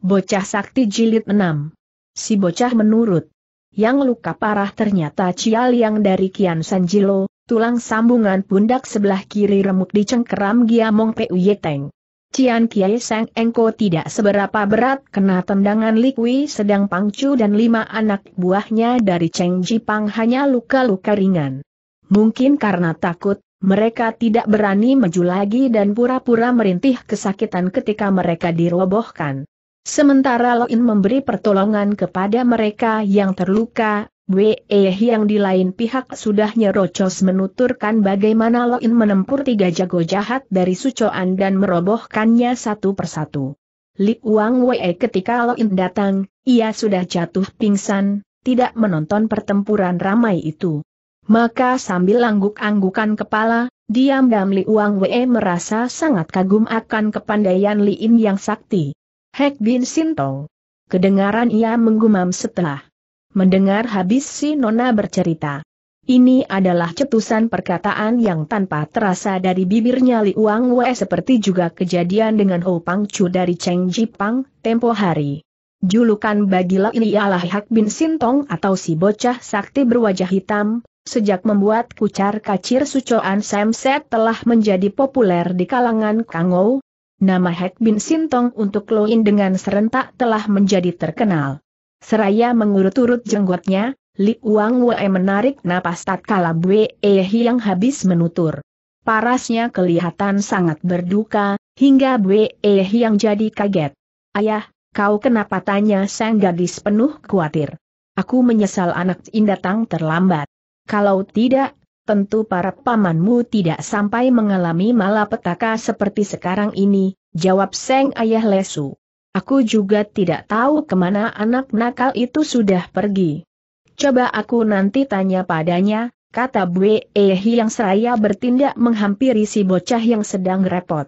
Bocah Sakti Jilid 6. Si bocah menurut. Yang luka parah ternyata Cial yang dari Kian Sanjilo, tulang sambungan pundak sebelah kiri remuk dicengkeram Giamong Pu Yeteng. Cian Kiai Seng Engko tidak seberapa berat kena tendangan Likwi sedang Pangcu dan lima anak buahnya dari Cheng Jipang hanya luka-luka ringan. Mungkin karena takut, mereka tidak berani maju lagi dan pura-pura merintih kesakitan ketika mereka dirobohkan. Sementara Loin memberi pertolongan kepada mereka yang terluka, Wei yang di lain pihak sudah nyerocos menuturkan bagaimana Loin menempur tiga jago jahat dari Sucoan dan merobohkannya satu persatu. Li Wang Wei ketika Loin datang, ia sudah jatuh pingsan, tidak menonton pertempuran ramai itu. Maka sambil angguk-anggukan kepala, diam-diam Li Wang Wei merasa sangat kagum akan kepandaian Li In yang sakti. Hek Bin Sinto. Kedengaran ia menggumam setelah mendengar habis si Nona bercerita. Ini adalah cetusan perkataan yang tanpa terasa dari bibirnya Li Wang Wei seperti juga kejadian dengan Ho Pang Chu dari Cheng Pang tempo hari. Julukan bagi Lai ini ialah Hak Bin Sintong atau si bocah sakti berwajah hitam, sejak membuat kucar kacir sucoan Samset telah menjadi populer di kalangan Kangou, Nama Hek Bin Sintong untuk Loin dengan serentak telah menjadi terkenal. Seraya mengurut-urut jenggotnya, Li Uang Wei menarik napas tatkala Bue yang e habis menutur. Parasnya kelihatan sangat berduka, hingga Bue yang e jadi kaget. Ayah, kau kenapa tanya sang gadis penuh khawatir? Aku menyesal anak indatang terlambat. Kalau tidak tentu para pamanmu tidak sampai mengalami malapetaka seperti sekarang ini, jawab Seng Ayah Lesu. Aku juga tidak tahu kemana anak nakal itu sudah pergi. Coba aku nanti tanya padanya, kata Bwe Ehi yang seraya bertindak menghampiri si bocah yang sedang repot.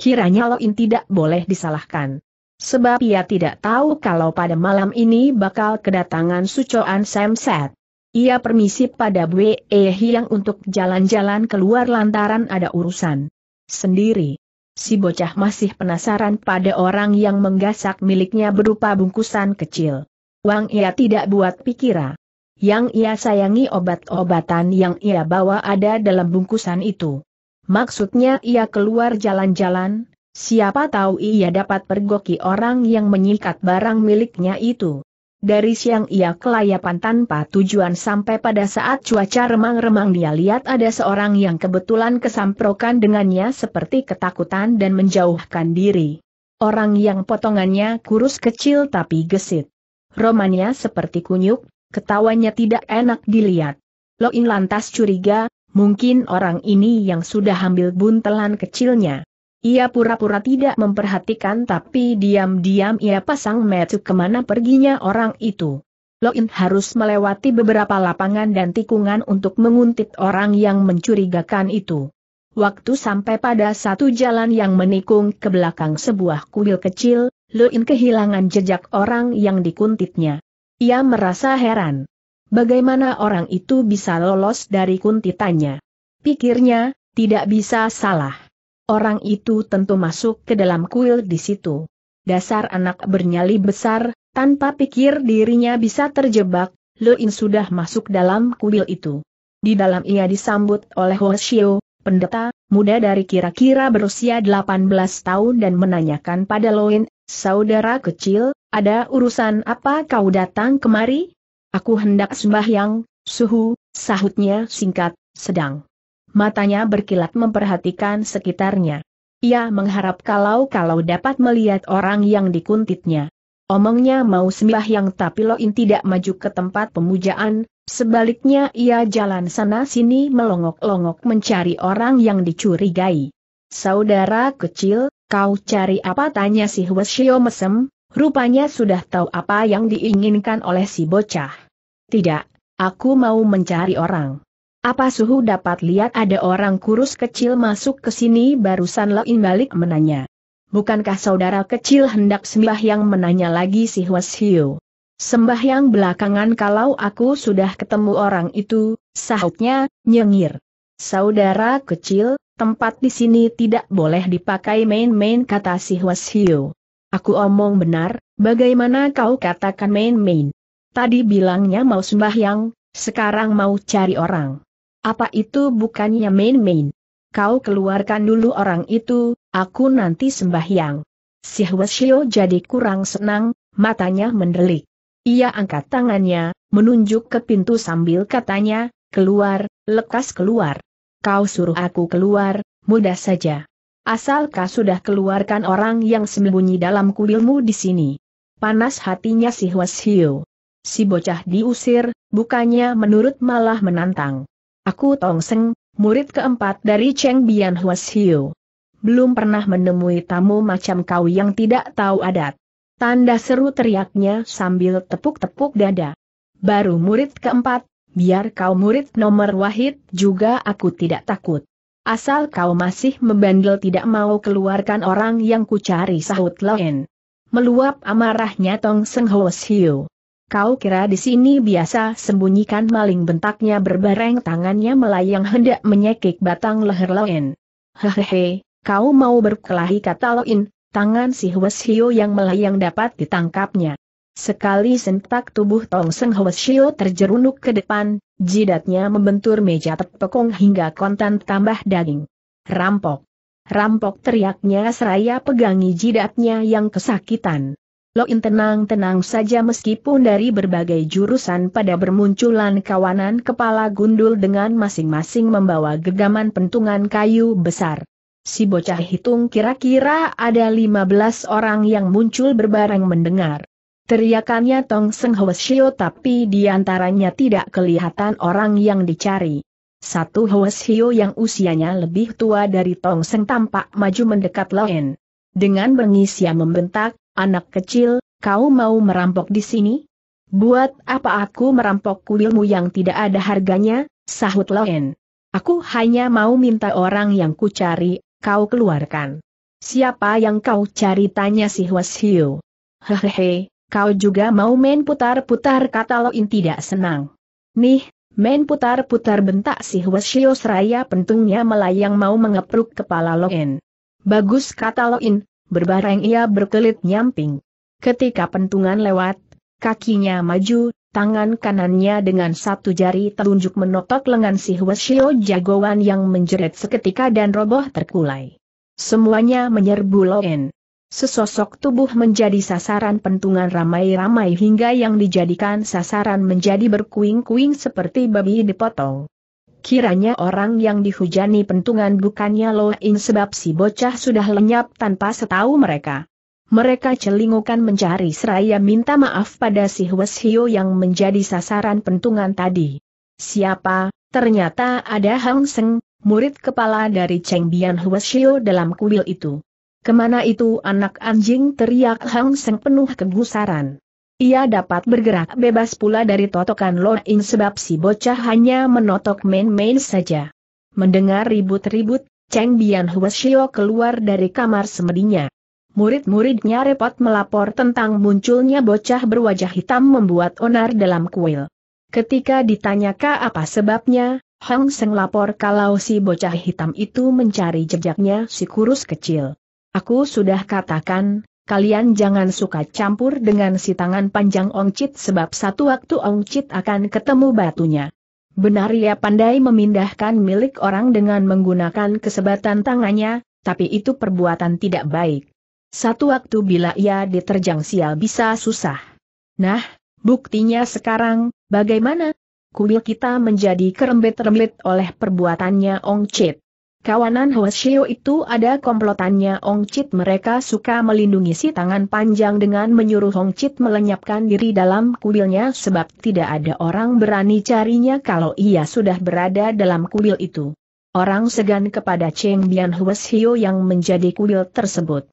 Kiranya Loin tidak boleh disalahkan. Sebab ia tidak tahu kalau pada malam ini bakal kedatangan Sucoan Samset. Ia permisi pada Ehi yang untuk jalan-jalan keluar lantaran ada urusan sendiri. Si bocah masih penasaran pada orang yang menggasak miliknya berupa bungkusan kecil. Wang ia tidak buat pikira. Yang ia sayangi obat-obatan yang ia bawa ada dalam bungkusan itu. Maksudnya ia keluar jalan-jalan, siapa tahu ia dapat pergoki orang yang menyikat barang miliknya itu. Dari siang ia kelayapan tanpa tujuan sampai pada saat cuaca remang-remang dia lihat ada seorang yang kebetulan kesamprokan dengannya seperti ketakutan dan menjauhkan diri. Orang yang potongannya kurus kecil tapi gesit. Romannya seperti kunyuk, ketawanya tidak enak dilihat. Loin lantas curiga, mungkin orang ini yang sudah ambil buntelan kecilnya. Ia pura-pura tidak memperhatikan tapi diam-diam ia pasang metu kemana perginya orang itu. Loin harus melewati beberapa lapangan dan tikungan untuk menguntit orang yang mencurigakan itu. Waktu sampai pada satu jalan yang menikung ke belakang sebuah kuil kecil, Loin kehilangan jejak orang yang dikuntitnya. Ia merasa heran. Bagaimana orang itu bisa lolos dari kuntitannya? Pikirnya, tidak bisa salah orang itu tentu masuk ke dalam kuil di situ. Dasar anak bernyali besar, tanpa pikir dirinya bisa terjebak, Luin sudah masuk dalam kuil itu. Di dalam ia disambut oleh Hoshio, pendeta, muda dari kira-kira berusia 18 tahun dan menanyakan pada Luin, Saudara kecil, ada urusan apa kau datang kemari? Aku hendak sembahyang, suhu, sahutnya singkat, sedang matanya berkilat memperhatikan sekitarnya. Ia mengharap kalau-kalau dapat melihat orang yang dikuntitnya. Omongnya mau sembah yang tapi Loin tidak maju ke tempat pemujaan, sebaliknya ia jalan sana-sini melongok-longok mencari orang yang dicurigai. Saudara kecil, kau cari apa tanya si Hwasyo mesem, rupanya sudah tahu apa yang diinginkan oleh si bocah. Tidak, aku mau mencari orang. Apa suhu dapat lihat ada orang kurus kecil masuk ke sini barusan Loin balik menanya. Bukankah saudara kecil hendak sembah yang menanya lagi si Hiu? Sembah yang belakangan kalau aku sudah ketemu orang itu, sahutnya, nyengir. Saudara kecil, tempat di sini tidak boleh dipakai main-main kata si Huas Hiu. Aku omong benar, bagaimana kau katakan main-main? Tadi bilangnya mau sembahyang, sekarang mau cari orang. Apa itu bukannya main-main? Kau keluarkan dulu orang itu, aku nanti sembahyang. Si Hwasyo jadi kurang senang, matanya mendelik. Ia angkat tangannya, menunjuk ke pintu sambil katanya, keluar, lekas keluar. Kau suruh aku keluar, mudah saja. Asal sudah keluarkan orang yang sembunyi dalam kuilmu di sini. Panas hatinya si Hwasyo. Si bocah diusir, bukannya menurut malah menantang. Aku Tong Seng, murid keempat dari Cheng Bian Huas Hiu. Belum pernah menemui tamu macam kau yang tidak tahu adat. Tanda seru teriaknya sambil tepuk-tepuk dada. Baru murid keempat, biar kau murid nomor wahid juga aku tidak takut. Asal kau masih membandel tidak mau keluarkan orang yang kucari sahut Loen. Meluap amarahnya Tong Seng Huas Hiu. Kau kira di sini biasa sembunyikan maling bentaknya berbareng tangannya melayang hendak menyekik batang leher Loen. Hehehe, kau mau berkelahi kata Loen, tangan si Hweshio yang melayang dapat ditangkapnya. Sekali sentak tubuh Tong Seng Hweshio terjerunuk ke depan, jidatnya membentur meja tepekong hingga kontan tambah daging. Rampok! Rampok teriaknya seraya pegangi jidatnya yang kesakitan. Loin tenang-tenang saja meskipun dari berbagai jurusan pada bermunculan kawanan kepala gundul dengan masing-masing membawa gegaman pentungan kayu besar. Si bocah hitung kira-kira ada 15 orang yang muncul berbareng mendengar. Teriakannya Tong Seng Shio tapi diantaranya tidak kelihatan orang yang dicari. Satu Shio yang usianya lebih tua dari Tong Seng tampak maju mendekat Loen. Dengan bengis ia membentak, Anak kecil, kau mau merampok di sini? Buat apa aku merampok kuilmu yang tidak ada harganya, sahut Loen. Aku hanya mau minta orang yang kucari, kau keluarkan. Siapa yang kau cari tanya si Hwas Hehehe, kau juga mau main putar-putar kata Loen tidak senang. Nih, main putar-putar bentak si Hwas seraya pentungnya melayang mau mengepruk kepala Loen. Bagus kata Loen berbareng ia berkelit nyamping. Ketika pentungan lewat, kakinya maju, tangan kanannya dengan satu jari telunjuk menotok lengan si Huashio jagoan yang menjerit seketika dan roboh terkulai. Semuanya menyerbu Loen. Sesosok tubuh menjadi sasaran pentungan ramai-ramai hingga yang dijadikan sasaran menjadi berkuing-kuing seperti babi dipotong. Kiranya orang yang dihujani pentungan bukannya Loin sebab si bocah sudah lenyap tanpa setahu mereka. Mereka celingukan mencari seraya minta maaf pada si Hwes Hio yang menjadi sasaran pentungan tadi. Siapa? Ternyata ada Hang Seng, murid kepala dari Cheng Bian Hwes Hio dalam kuil itu. Kemana itu anak anjing teriak Hang Seng penuh kegusaran. Ia dapat bergerak bebas pula dari totokan Loin sebab si bocah hanya menotok main-main saja. Mendengar ribut-ribut, Cheng Bian Huashio keluar dari kamar semedinya. Murid-muridnya repot melapor tentang munculnya bocah berwajah hitam membuat onar dalam kuil. Ketika ditanyakan apa sebabnya, Hong Seng lapor kalau si bocah hitam itu mencari jejaknya si kurus kecil. Aku sudah katakan, kalian jangan suka campur dengan si tangan panjang Ong Chit sebab satu waktu Ong Chit akan ketemu batunya. Benar ia pandai memindahkan milik orang dengan menggunakan kesebatan tangannya, tapi itu perbuatan tidak baik. Satu waktu bila ia diterjang sial bisa susah. Nah, buktinya sekarang, bagaimana? Kuil kita menjadi kerembet-rembet oleh perbuatannya Ong Chit. Kawanan Hoshio itu ada komplotannya Ong Chit mereka suka melindungi si tangan panjang dengan menyuruh Ong Chit melenyapkan diri dalam kuilnya sebab tidak ada orang berani carinya kalau ia sudah berada dalam kuil itu. Orang segan kepada Cheng Bian Hoshio yang menjadi kuil tersebut.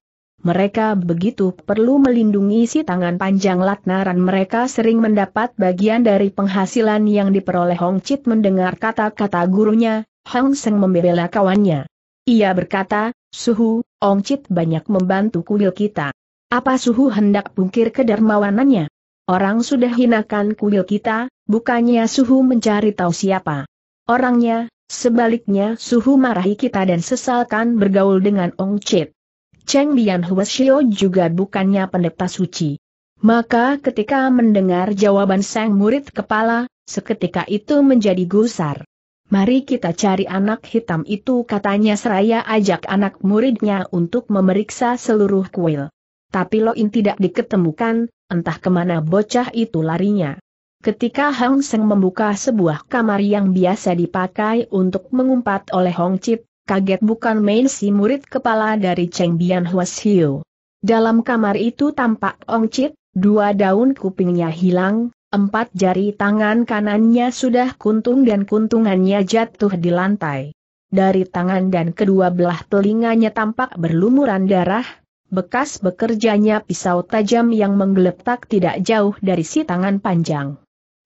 Mereka begitu perlu melindungi si tangan panjang latnaran mereka sering mendapat bagian dari penghasilan yang diperoleh Hong Chit mendengar kata-kata gurunya, Hang Seng membela kawannya. Ia berkata, Suhu, Ong Chit banyak membantu kuil kita. Apa Suhu hendak pungkir kedermawanannya? Orang sudah hinakan kuil kita, bukannya Suhu mencari tahu siapa. Orangnya, sebaliknya Suhu marahi kita dan sesalkan bergaul dengan Ong Chit. Cheng Bian Huashio juga bukannya pendeta suci. Maka ketika mendengar jawaban sang murid kepala, seketika itu menjadi gusar. Mari kita cari anak hitam itu katanya seraya ajak anak muridnya untuk memeriksa seluruh kuil. Tapi Loin tidak diketemukan, entah kemana bocah itu larinya. Ketika Hang Seng membuka sebuah kamar yang biasa dipakai untuk mengumpat oleh Hong Chip, kaget bukan main si murid kepala dari Cheng Bian Huas Hiu. Dalam kamar itu tampak Hong Chip, dua daun kupingnya hilang, Empat jari tangan kanannya sudah kuntung dan kuntungannya jatuh di lantai. Dari tangan dan kedua belah telinganya tampak berlumuran darah, bekas bekerjanya pisau tajam yang menggeletak tidak jauh dari si tangan panjang.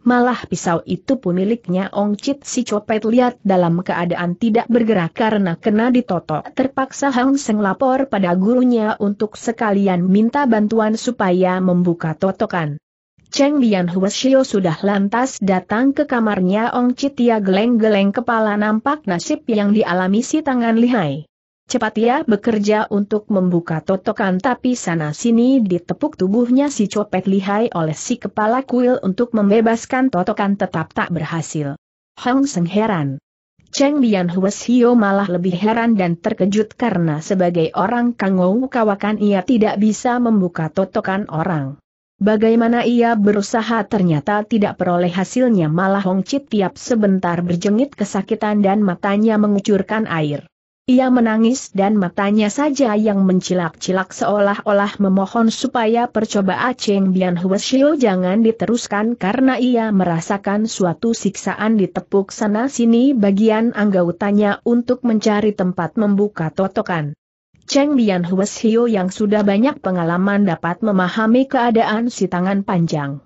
Malah pisau itu pun miliknya Ong Chit si copet lihat dalam keadaan tidak bergerak karena kena ditotok. Terpaksa Hang Seng lapor pada gurunya untuk sekalian minta bantuan supaya membuka totokan. Cheng Bian Xiao sudah lantas datang ke kamarnya Ong Citia geleng-geleng kepala nampak nasib yang dialami si tangan lihai. Cepat ia bekerja untuk membuka totokan tapi sana-sini ditepuk tubuhnya si copet lihai oleh si kepala kuil untuk membebaskan totokan tetap tak berhasil. Hong Seng heran. Cheng Bian Xiao malah lebih heran dan terkejut karena sebagai orang kangou kawakan ia tidak bisa membuka totokan orang. Bagaimana ia berusaha ternyata tidak peroleh hasilnya malah Hong Chit tiap sebentar berjengit kesakitan dan matanya mengucurkan air. Ia menangis dan matanya saja yang mencilak-cilak seolah-olah memohon supaya percobaan Cheng Bian Hueshio jangan diteruskan karena ia merasakan suatu siksaan ditepuk sana-sini bagian anggotanya untuk mencari tempat membuka totokan. Cheng Bian Hues Hio yang sudah banyak pengalaman dapat memahami keadaan si tangan panjang.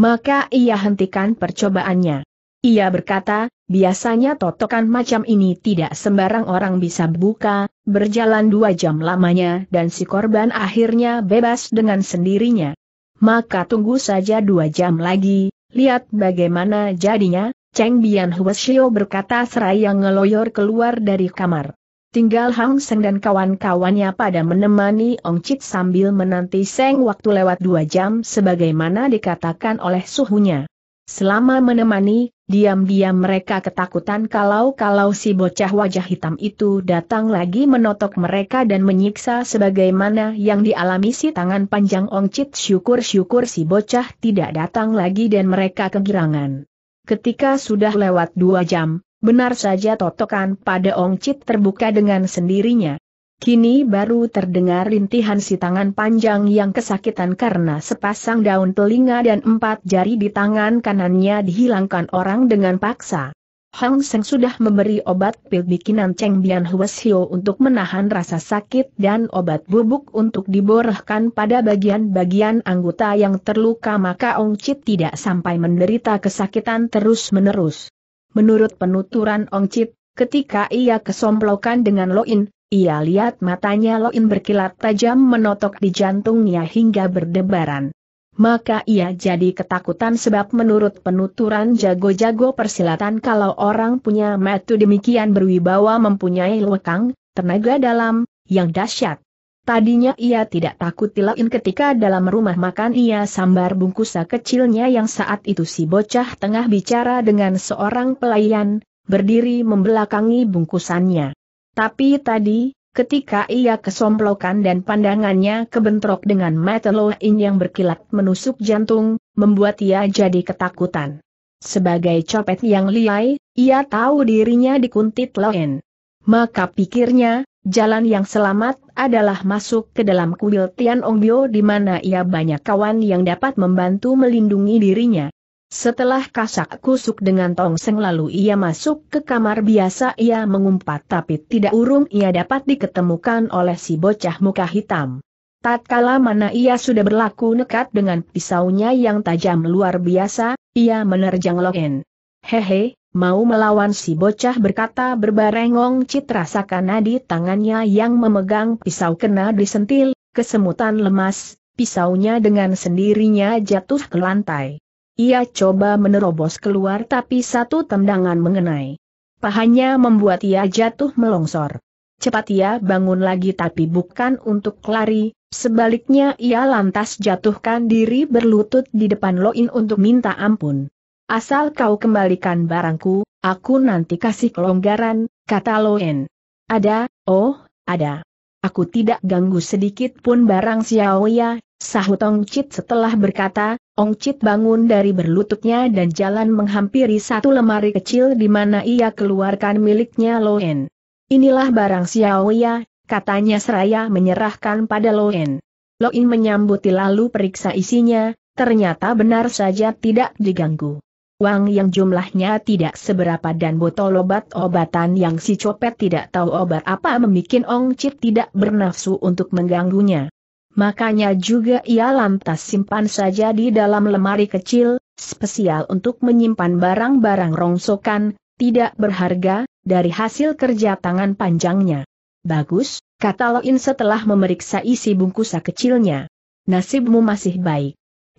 Maka ia hentikan percobaannya. Ia berkata, biasanya totokan macam ini tidak sembarang orang bisa buka, berjalan dua jam lamanya dan si korban akhirnya bebas dengan sendirinya. Maka tunggu saja dua jam lagi, lihat bagaimana jadinya, Cheng Bian Hueshio berkata seraya ngeloyor keluar dari kamar. Tinggal Hang Seng dan kawan-kawannya pada menemani Ong Chit sambil menanti Seng waktu lewat dua jam sebagaimana dikatakan oleh suhunya. Selama menemani, diam-diam mereka ketakutan kalau-kalau si bocah wajah hitam itu datang lagi menotok mereka dan menyiksa sebagaimana yang dialami si tangan panjang Ong Chit syukur-syukur si bocah tidak datang lagi dan mereka kegirangan. Ketika sudah lewat dua jam, Benar saja totokan pada ongcit terbuka dengan sendirinya. Kini baru terdengar rintihan si tangan panjang yang kesakitan karena sepasang daun telinga dan empat jari di tangan kanannya dihilangkan orang dengan paksa. Hang Seng sudah memberi obat pil bikinan Cheng Bian Hwasio untuk menahan rasa sakit dan obat bubuk untuk diborehkan pada bagian-bagian anggota yang terluka maka Ong Chit tidak sampai menderita kesakitan terus-menerus. Menurut penuturan Ong Chit, ketika ia kesomplokan dengan Loin, ia lihat matanya Loin berkilat tajam menotok di jantungnya hingga berdebaran. Maka ia jadi ketakutan sebab menurut penuturan jago-jago persilatan kalau orang punya metu demikian berwibawa mempunyai lekang, tenaga dalam, yang dahsyat. Tadinya ia tidak takut tilain ketika dalam rumah makan ia sambar bungkusa kecilnya yang saat itu si bocah tengah bicara dengan seorang pelayan, berdiri membelakangi bungkusannya. Tapi tadi, ketika ia kesomplokan dan pandangannya kebentrok dengan mata yang berkilat menusuk jantung, membuat ia jadi ketakutan. Sebagai copet yang liai, ia tahu dirinya dikuntit loin. Maka pikirnya, Jalan yang selamat adalah masuk ke dalam kuil Tian Ongbyo di mana ia banyak kawan yang dapat membantu melindungi dirinya. Setelah kasak kusuk dengan Seng lalu ia masuk ke kamar biasa ia mengumpat tapi tidak urung ia dapat diketemukan oleh si bocah muka hitam. Tatkala mana ia sudah berlaku nekat dengan pisaunya yang tajam luar biasa, ia menerjang Loen. Hehe, mau melawan si bocah berkata berbarengong citra sakana di tangannya yang memegang pisau kena disentil, kesemutan lemas, pisaunya dengan sendirinya jatuh ke lantai. Ia coba menerobos keluar tapi satu tendangan mengenai. Pahanya membuat ia jatuh melongsor. Cepat ia bangun lagi tapi bukan untuk lari, sebaliknya ia lantas jatuhkan diri berlutut di depan Loin untuk minta ampun. Asal kau kembalikan barangku, aku nanti kasih kelonggaran, kata Loen. Ada, oh, ada. Aku tidak ganggu sedikit pun barang Xiaoya, sahut Ong Chit setelah berkata, Ong Chit bangun dari berlututnya dan jalan menghampiri satu lemari kecil di mana ia keluarkan miliknya Loen. Inilah barang Xiaoya, katanya seraya menyerahkan pada Loen. Loen menyambuti lalu periksa isinya, ternyata benar saja tidak diganggu uang yang jumlahnya tidak seberapa dan botol obat-obatan yang si copet tidak tahu obat apa memikin Ong Cip tidak bernafsu untuk mengganggunya. Makanya juga ia lantas simpan saja di dalam lemari kecil, spesial untuk menyimpan barang-barang rongsokan, tidak berharga, dari hasil kerja tangan panjangnya. Bagus, kata Loin setelah memeriksa isi bungkusa kecilnya. Nasibmu masih baik.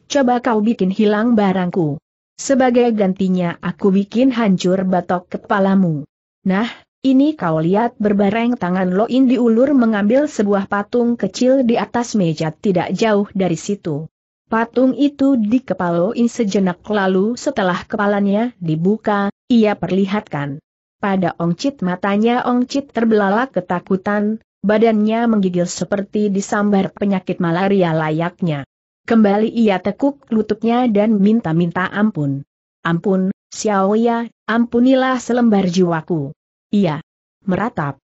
Coba kau bikin hilang barangku. Sebagai gantinya aku bikin hancur batok kepalamu. Nah, ini kau lihat berbareng tangan Loin diulur mengambil sebuah patung kecil di atas meja tidak jauh dari situ. Patung itu dikepaloin sejenak lalu setelah kepalanya dibuka, ia perlihatkan. Pada Ongcit matanya Ongcit terbelalak ketakutan, badannya menggigil seperti disambar penyakit malaria layaknya. Kembali ia tekuk lututnya dan minta-minta ampun. Ampun, Xiao Xiaoya, ampunilah selembar jiwaku. Ia Meratap.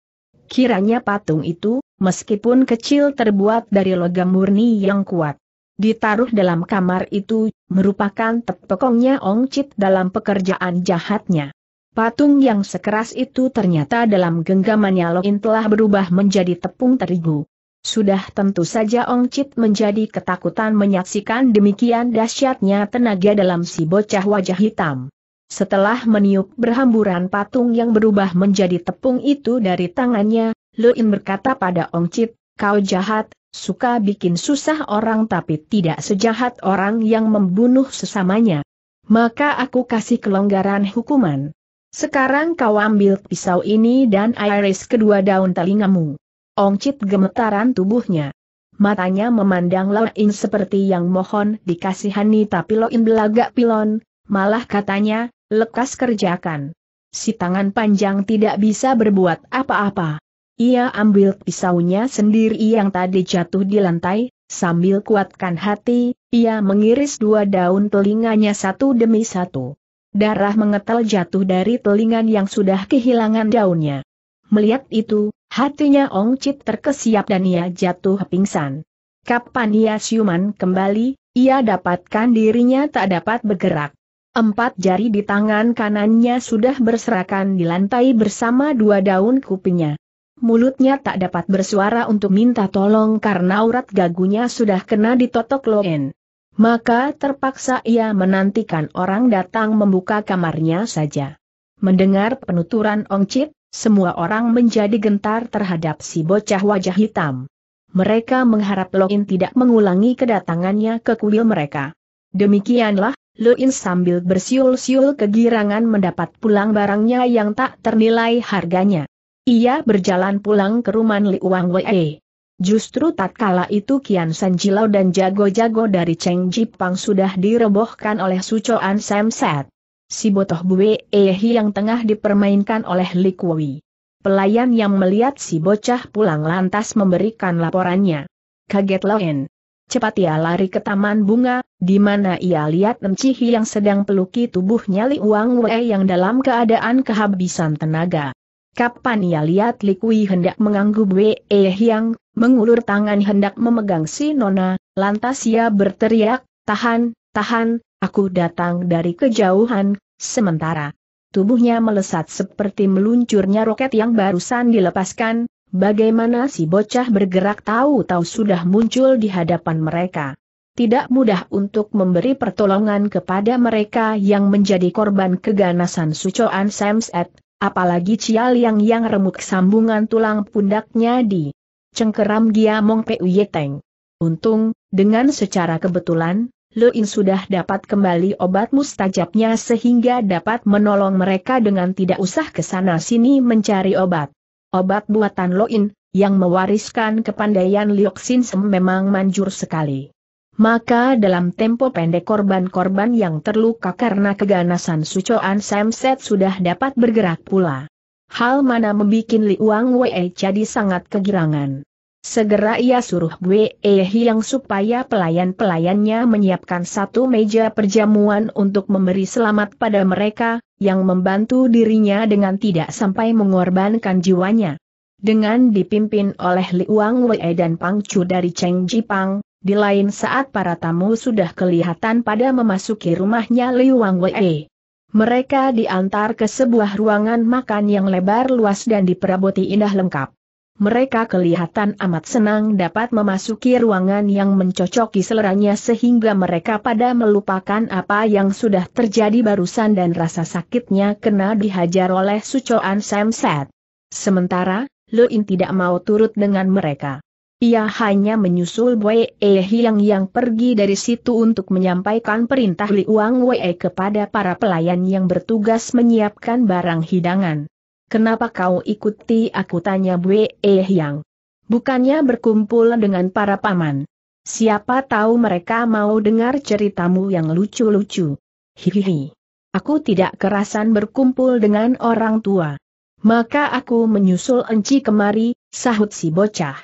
Kiranya patung itu, meskipun kecil terbuat dari logam murni yang kuat. Ditaruh dalam kamar itu, merupakan tepokongnya Ong Chit dalam pekerjaan jahatnya. Patung yang sekeras itu ternyata dalam genggamannya Loin telah berubah menjadi tepung terigu. Sudah tentu saja Ong Chit menjadi ketakutan menyaksikan demikian dahsyatnya tenaga dalam si bocah wajah hitam. Setelah meniup berhamburan patung yang berubah menjadi tepung itu dari tangannya, Luin berkata pada Ong Chit, kau jahat, suka bikin susah orang tapi tidak sejahat orang yang membunuh sesamanya. Maka aku kasih kelonggaran hukuman. Sekarang kau ambil pisau ini dan iris kedua daun telingamu. Ongcit gemetaran tubuhnya. Matanya memandang Loin seperti yang mohon dikasihani tapi Loin belagak pilon, malah katanya, lekas kerjakan. Si tangan panjang tidak bisa berbuat apa-apa. Ia ambil pisaunya sendiri yang tadi jatuh di lantai, sambil kuatkan hati, ia mengiris dua daun telinganya satu demi satu. Darah mengetel jatuh dari telingan yang sudah kehilangan daunnya. Melihat itu, Hatinya Ong Chit terkesiap dan ia jatuh pingsan. Kapan ia siuman kembali, ia dapatkan dirinya tak dapat bergerak. Empat jari di tangan kanannya sudah berserakan di lantai bersama dua daun kupinya. Mulutnya tak dapat bersuara untuk minta tolong karena urat gagunya sudah kena ditotok loen. Maka terpaksa ia menantikan orang datang membuka kamarnya saja. Mendengar penuturan Ong Chit, semua orang menjadi gentar terhadap si bocah wajah hitam. Mereka mengharap Loin tidak mengulangi kedatangannya ke kuil mereka. Demikianlah, Loin sambil bersiul-siul kegirangan mendapat pulang barangnya yang tak ternilai harganya. Ia berjalan pulang ke rumah Liuang Wei. Justru tatkala itu Kian San dan jago-jago dari Cheng Jipang sudah dirobohkan oleh Sucoan Samset si botoh Bue Ehi yang tengah dipermainkan oleh Li Kui. Pelayan yang melihat si bocah pulang lantas memberikan laporannya. Kaget Loen. Cepat ia lari ke taman bunga, di mana ia lihat Nemcihi yang sedang peluki tubuhnya Li Wang Wei yang dalam keadaan kehabisan tenaga. Kapan ia lihat Li Kui hendak mengganggu Bue yang, mengulur tangan hendak memegang si Nona, lantas ia berteriak, tahan, tahan, Aku datang dari kejauhan, sementara tubuhnya melesat seperti meluncurnya roket yang barusan dilepaskan, bagaimana si bocah bergerak tahu-tahu sudah muncul di hadapan mereka. Tidak mudah untuk memberi pertolongan kepada mereka yang menjadi korban keganasan sucoan Samset, apalagi Cial yang yang remuk sambungan tulang pundaknya di cengkeram Giamong Puyeteng. Untung, dengan secara kebetulan, Luin sudah dapat kembali obat mustajabnya sehingga dapat menolong mereka dengan tidak usah ke sana-sini mencari obat. Obat buatan Luin, yang mewariskan kepandaian Lioksin Sem memang manjur sekali. Maka dalam tempo pendek korban-korban yang terluka karena keganasan sucoan Samset sudah dapat bergerak pula. Hal mana membuat Li Wang Wei jadi sangat kegirangan. Segera ia suruh Bwe Hiang supaya pelayan-pelayannya menyiapkan satu meja perjamuan untuk memberi selamat pada mereka, yang membantu dirinya dengan tidak sampai mengorbankan jiwanya. Dengan dipimpin oleh Liuang Wei dan Pang Chu dari Cheng Jipang, di lain saat para tamu sudah kelihatan pada memasuki rumahnya Liuang Wei. Mereka diantar ke sebuah ruangan makan yang lebar luas dan diperaboti indah lengkap mereka kelihatan amat senang dapat memasuki ruangan yang mencocoki seleranya sehingga mereka pada melupakan apa yang sudah terjadi barusan dan rasa sakitnya kena dihajar oleh sucoan Samset. Sementara, Luin tidak mau turut dengan mereka. Ia hanya menyusul Wei Ehi yang yang pergi dari situ untuk menyampaikan perintah Liuang Wei kepada para pelayan yang bertugas menyiapkan barang hidangan. Kenapa kau ikuti aku tanya Eh Yang? Bukannya berkumpul dengan para paman. Siapa tahu mereka mau dengar ceritamu yang lucu-lucu. Hihihi. Aku tidak kerasan berkumpul dengan orang tua. Maka aku menyusul enci kemari, sahut si bocah.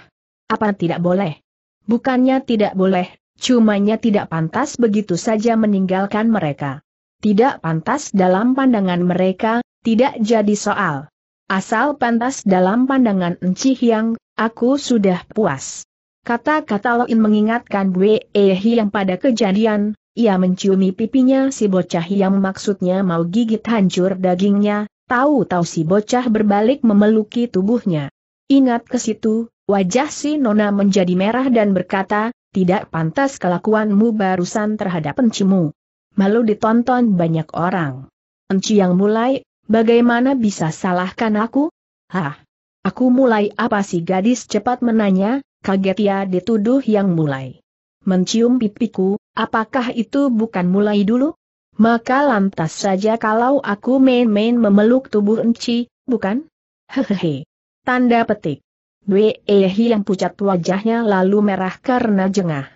Apa tidak boleh? Bukannya tidak boleh, cumanya tidak pantas begitu saja meninggalkan mereka. Tidak pantas dalam pandangan mereka, tidak jadi soal. Asal pantas dalam pandangan Enci Hyang, aku sudah puas. Kata-kata Loin mengingatkan Bue Ehi yang pada kejadian, ia menciumi pipinya si bocah yang maksudnya mau gigit hancur dagingnya, tahu-tahu si bocah berbalik memeluki tubuhnya. Ingat ke situ, wajah si Nona menjadi merah dan berkata, tidak pantas kelakuanmu barusan terhadap encimu. Malu ditonton banyak orang. Enci yang mulai Bagaimana bisa salahkan aku? Hah? Aku mulai apa sih gadis cepat menanya, kaget ya dituduh yang mulai. Mencium pipiku, apakah itu bukan mulai dulu? Maka lantas saja kalau aku main-main memeluk tubuh enci, bukan? Hehehe. Tanda petik. Wehehi yang pucat wajahnya lalu merah karena jengah.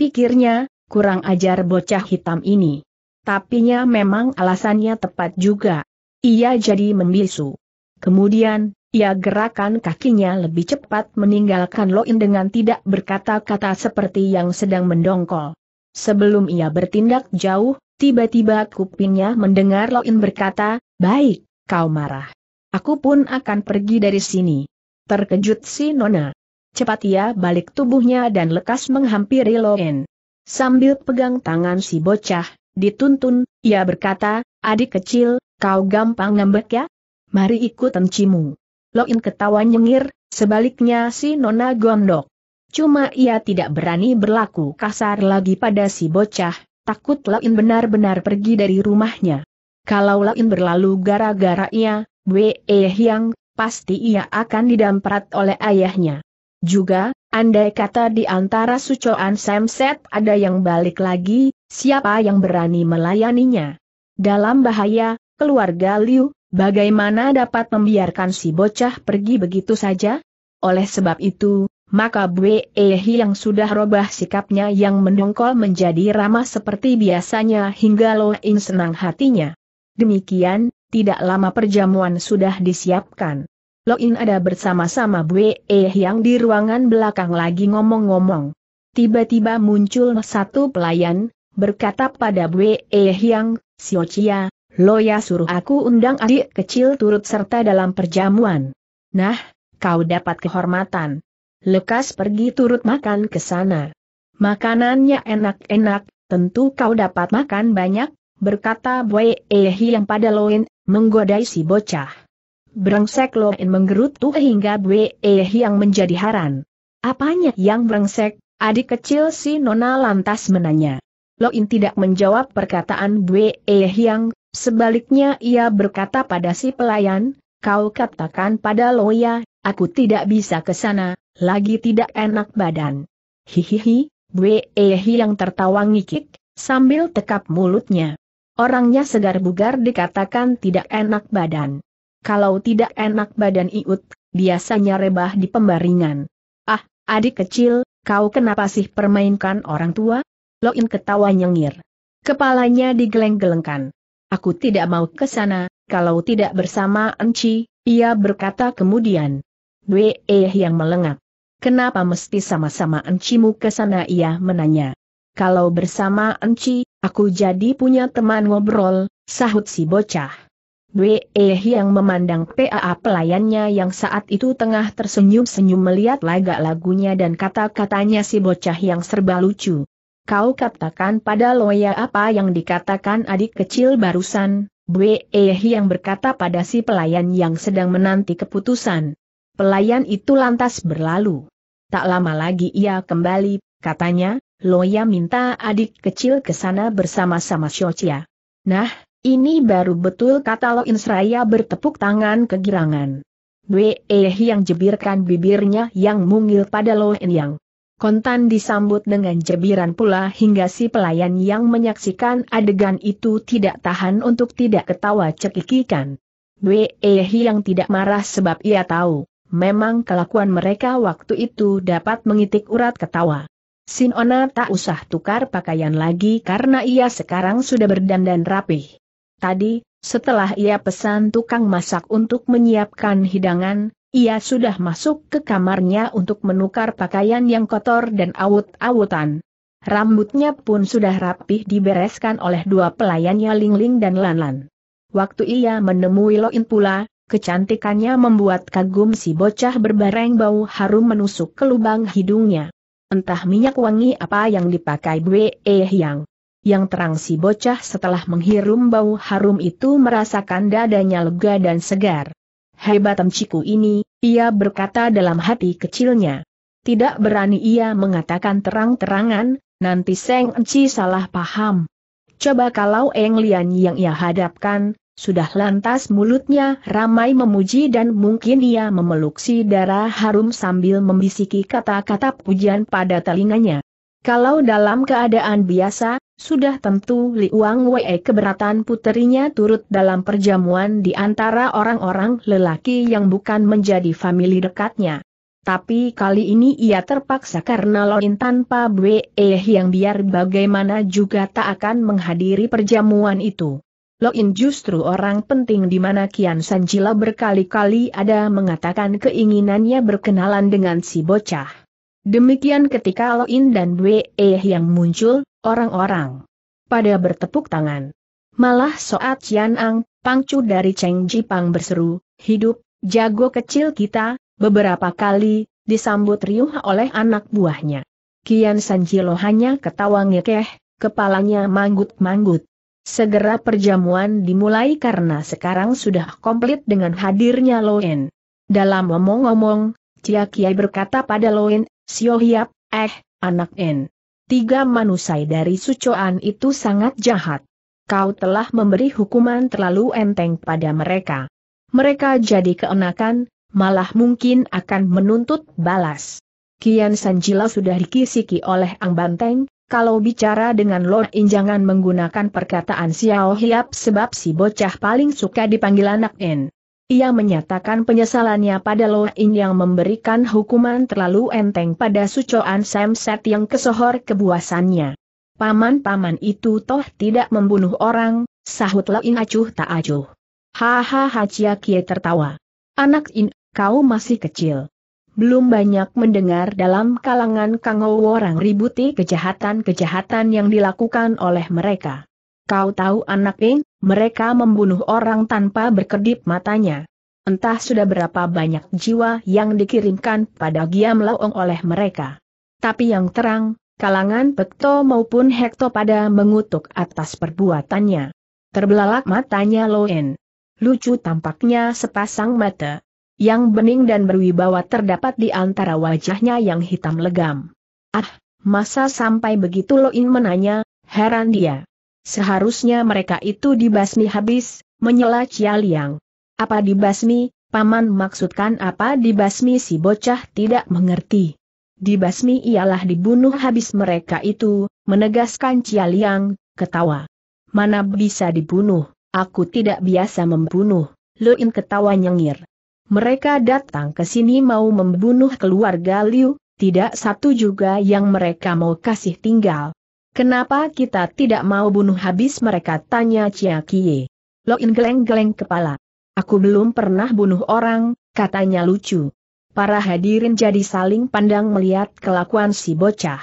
Pikirnya, kurang ajar bocah hitam ini. Tapinya memang alasannya tepat juga. Ia jadi membisu. Kemudian, ia gerakan kakinya lebih cepat meninggalkan Loin dengan tidak berkata-kata seperti yang sedang mendongkol. Sebelum ia bertindak jauh, tiba-tiba kupingnya mendengar Loin berkata, Baik, kau marah. Aku pun akan pergi dari sini. Terkejut si Nona. Cepat ia balik tubuhnya dan lekas menghampiri Loin. Sambil pegang tangan si bocah, dituntun, ia berkata, adik kecil, Kau gampang ngambek ya? Mari ikut encimu. Loin ketawa nyengir, sebaliknya si Nona gondok. Cuma ia tidak berani berlaku kasar lagi pada si bocah, takut Loin benar-benar pergi dari rumahnya. Kalau Loin berlalu gara-gara ia, Weh Yang, pasti ia akan didamprat oleh ayahnya. Juga, andai kata di antara sucoan Samset ada yang balik lagi, siapa yang berani melayaninya? Dalam bahaya, keluarga Liu, bagaimana dapat membiarkan si bocah pergi begitu saja? Oleh sebab itu, maka Bwe Ehi yang sudah robah sikapnya yang mendongkol menjadi ramah seperti biasanya hingga Lo In senang hatinya. Demikian, tidak lama perjamuan sudah disiapkan. Lo In ada bersama-sama Bwe Ehi yang di ruangan belakang lagi ngomong-ngomong. Tiba-tiba muncul satu pelayan, berkata pada Bwe Ehi yang, Siocia. Loya suruh aku undang adik kecil turut serta dalam perjamuan. Nah, kau dapat kehormatan. Lekas pergi turut makan ke sana. Makanannya enak-enak, tentu kau dapat makan banyak, berkata Boy Ehi yang pada Loin, menggodai si bocah. Brengsek Loin menggerutu hingga Boy Ehi yang menjadi haran. Apanya yang brengsek, adik kecil si Nona lantas menanya. Loin tidak menjawab perkataan Bue yang. Sebaliknya ia berkata pada si pelayan, kau katakan pada Loya, aku tidak bisa ke sana, lagi tidak enak badan. Hihihi, Wehi yang tertawa ngikik, sambil tekap mulutnya. Orangnya segar bugar dikatakan tidak enak badan. Kalau tidak enak badan iut, biasanya rebah di pembaringan. Ah, adik kecil, kau kenapa sih permainkan orang tua? Loin ketawa nyengir. Kepalanya digeleng-gelengkan. Aku tidak mau ke sana, kalau tidak bersama Enci, ia berkata kemudian. Weh yang melengak. Kenapa mesti sama-sama Encimu ke sana ia menanya. Kalau bersama Enci, aku jadi punya teman ngobrol, sahut si bocah. Weh yang memandang PAA pelayannya yang saat itu tengah tersenyum-senyum melihat lagak lagunya dan kata-katanya si bocah yang serba lucu kau katakan pada Loya apa yang dikatakan adik kecil barusan, Buehi yang berkata pada si pelayan yang sedang menanti keputusan. Pelayan itu lantas berlalu. Tak lama lagi ia kembali, katanya, Loya minta adik kecil ke sana bersama-sama Shochia. Nah, ini baru betul kata Lo Insraya bertepuk tangan kegirangan. Buehi yang jebirkan bibirnya yang mungil pada Lo Yang. Kontan disambut dengan jebiran pula hingga si pelayan yang menyaksikan adegan itu tidak tahan untuk tidak ketawa cekikikan. Wei yang tidak marah sebab ia tahu, memang kelakuan mereka waktu itu dapat mengitik urat ketawa. Sinona tak usah tukar pakaian lagi karena ia sekarang sudah berdandan rapih. Tadi, setelah ia pesan tukang masak untuk menyiapkan hidangan, ia sudah masuk ke kamarnya untuk menukar pakaian yang kotor dan awut-awutan. Rambutnya pun sudah rapih dibereskan oleh dua pelayannya Lingling Ling dan Lanlan. Lan. Waktu ia menemui Loin pula, kecantikannya membuat kagum si bocah berbareng bau harum menusuk ke lubang hidungnya. Entah minyak wangi apa yang dipakai Bwe Yang. Yang terang si bocah setelah menghirup bau harum itu merasakan dadanya lega dan segar hebat emciku ini, ia berkata dalam hati kecilnya. Tidak berani ia mengatakan terang-terangan, nanti Seng Enci salah paham. Coba kalau Eng Lian yang ia hadapkan, sudah lantas mulutnya ramai memuji dan mungkin ia memeluk si darah harum sambil membisiki kata-kata pujian pada telinganya. Kalau dalam keadaan biasa, sudah tentu Li Wang Wei keberatan puterinya turut dalam perjamuan di antara orang-orang lelaki yang bukan menjadi famili dekatnya. Tapi kali ini ia terpaksa karena Loin tanpa Bwe yang biar bagaimana juga tak akan menghadiri perjamuan itu. Loin justru orang penting di mana Kian Sanjila berkali-kali ada mengatakan keinginannya berkenalan dengan si bocah. Demikian ketika Loin dan Bwe yang muncul, orang-orang. Pada bertepuk tangan. Malah Soat Cian Ang, pangcu dari Cheng Jipang berseru, hidup, jago kecil kita, beberapa kali, disambut riuh oleh anak buahnya. Kian Sanjilo hanya ketawa ngekeh, kepalanya manggut-manggut. Segera perjamuan dimulai karena sekarang sudah komplit dengan hadirnya Loen. Dalam omong-omong, Cia Kiai berkata pada Loen, Sio Hiap, eh, anak En tiga manusai dari sucoan itu sangat jahat. Kau telah memberi hukuman terlalu enteng pada mereka. Mereka jadi keenakan, malah mungkin akan menuntut balas. Kian Sanjila sudah dikisiki oleh Ang Banteng, kalau bicara dengan Lord In jangan menggunakan perkataan Xiao Hiap sebab si bocah paling suka dipanggil anak En. Ia menyatakan penyesalannya pada Lo In yang memberikan hukuman terlalu enteng pada sucoan Samset yang kesohor kebuasannya. Paman-paman itu toh tidak membunuh orang, sahut Lo In acuh tak acuh. Hahaha Chia Kie tertawa. Anak In, kau masih kecil. Belum banyak mendengar dalam kalangan kango orang ributi kejahatan-kejahatan yang dilakukan oleh mereka. Kau tahu anak ing, mereka membunuh orang tanpa berkedip matanya. Entah sudah berapa banyak jiwa yang dikirimkan pada Giam Laong oleh mereka. Tapi yang terang, kalangan Pekto maupun Hekto pada mengutuk atas perbuatannya. Terbelalak matanya Loen. Lucu tampaknya sepasang mata. Yang bening dan berwibawa terdapat di antara wajahnya yang hitam legam. Ah, masa sampai begitu Loin menanya, heran dia. Seharusnya mereka itu dibasmi habis, menyela Cialiang. Liang. Apa dibasmi, paman maksudkan apa dibasmi si bocah tidak mengerti. Dibasmi ialah dibunuh habis mereka itu, menegaskan Cialiang. Liang, ketawa. Mana bisa dibunuh, aku tidak biasa membunuh, Luin ketawa nyengir. Mereka datang ke sini mau membunuh keluarga Liu, tidak satu juga yang mereka mau kasih tinggal. Kenapa kita tidak mau bunuh habis mereka tanya Chia Kie. Loin geleng-geleng kepala. Aku belum pernah bunuh orang, katanya lucu. Para hadirin jadi saling pandang melihat kelakuan si bocah.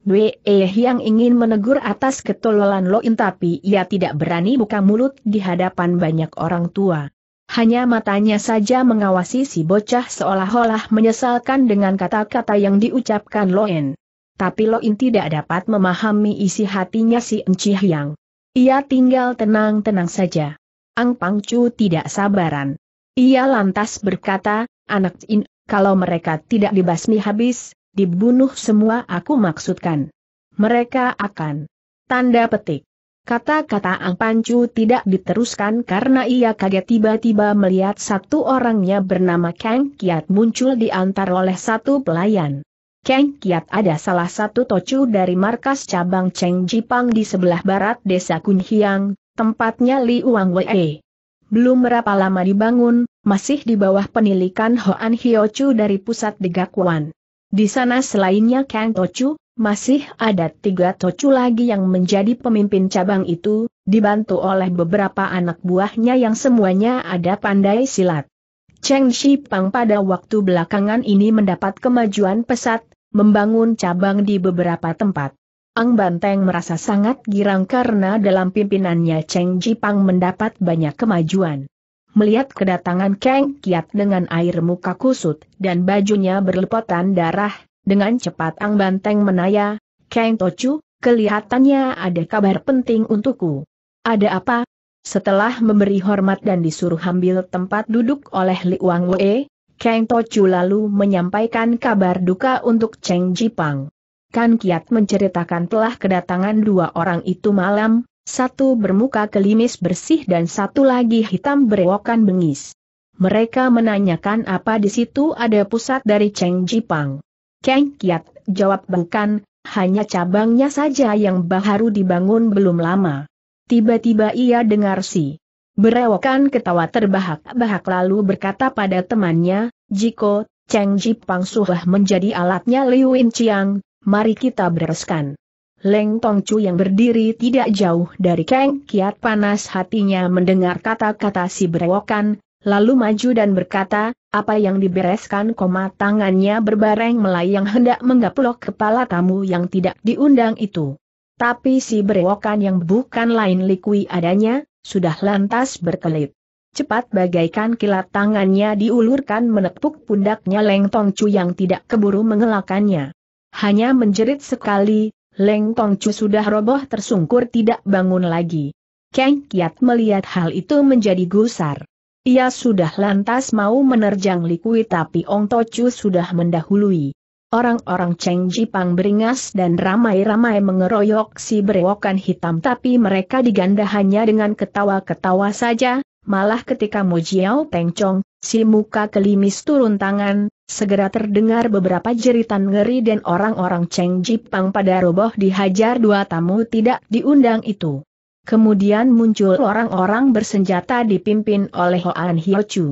Dwe Eh yang ingin menegur atas ketololan Loin tapi ia tidak berani buka mulut di hadapan banyak orang tua. Hanya matanya saja mengawasi si bocah seolah-olah menyesalkan dengan kata-kata yang diucapkan Loen tapi Lo In tidak dapat memahami isi hatinya si Enci Hyang. Ia tinggal tenang-tenang saja. Ang Pangcu tidak sabaran. Ia lantas berkata, anak In, kalau mereka tidak dibasmi habis, dibunuh semua aku maksudkan. Mereka akan. Tanda petik. Kata-kata Ang Pancu tidak diteruskan karena ia kaget tiba-tiba melihat satu orangnya bernama Kang Kiat muncul diantar oleh satu pelayan. Kang Kiat ada salah satu tocu dari markas cabang Cheng Jipang di sebelah barat desa Kunhiang, tempatnya Li Uang Wei. Belum berapa lama dibangun, masih di bawah penilikan Hoan Hiochu dari pusat Degakuan. Di sana selainnya Kang Tocu, masih ada tiga tocu lagi yang menjadi pemimpin cabang itu, dibantu oleh beberapa anak buahnya yang semuanya ada pandai silat. Cheng Shi Pang pada waktu belakangan ini mendapat kemajuan pesat, membangun cabang di beberapa tempat. Ang Banteng merasa sangat girang karena dalam pimpinannya Cheng Ji Pang mendapat banyak kemajuan. Melihat kedatangan Kang Kiat dengan air muka kusut dan bajunya berlepotan darah, dengan cepat Ang Banteng menaya, Kang Tochu, kelihatannya ada kabar penting untukku. Ada apa, setelah memberi hormat dan disuruh ambil tempat duduk oleh Li Wang Wei, Kang Tochu lalu menyampaikan kabar duka untuk Cheng Jipang. Kan Kiat menceritakan telah kedatangan dua orang itu malam, satu bermuka kelimis bersih dan satu lagi hitam berewokan bengis. Mereka menanyakan apa di situ ada pusat dari Cheng Jipang. Kang Kiat jawab bukan, hanya cabangnya saja yang baru dibangun belum lama. Tiba-tiba ia dengar si berewokan ketawa terbahak-bahak lalu berkata pada temannya, Jiko, Cheng Ji Pang Suhah menjadi alatnya Liu Win Chiang, mari kita bereskan. Leng Tong Chu yang berdiri tidak jauh dari Kang Kiat panas hatinya mendengar kata-kata si berewokan, lalu maju dan berkata, apa yang dibereskan koma tangannya berbareng melayang hendak menggaplok kepala tamu yang tidak diundang itu. Tapi si berewokan yang bukan lain likui adanya, sudah lantas berkelit. Cepat bagaikan kilat tangannya diulurkan menepuk pundaknya Leng Tong Chu yang tidak keburu mengelakannya. Hanya menjerit sekali, Leng Tong Chu sudah roboh tersungkur tidak bangun lagi. Kang Kiat melihat hal itu menjadi gusar. Ia sudah lantas mau menerjang Likui tapi Ong Tocu sudah mendahului. Orang-orang Cheng Jipang beringas dan ramai-ramai mengeroyok si berewokan hitam tapi mereka diganda hanya dengan ketawa-ketawa saja, malah ketika Mo Jiao Teng Chong, si muka kelimis turun tangan, segera terdengar beberapa jeritan ngeri dan orang-orang Cheng Jipang pada roboh dihajar dua tamu tidak diundang itu. Kemudian muncul orang-orang bersenjata dipimpin oleh Hoan Hyo Chu.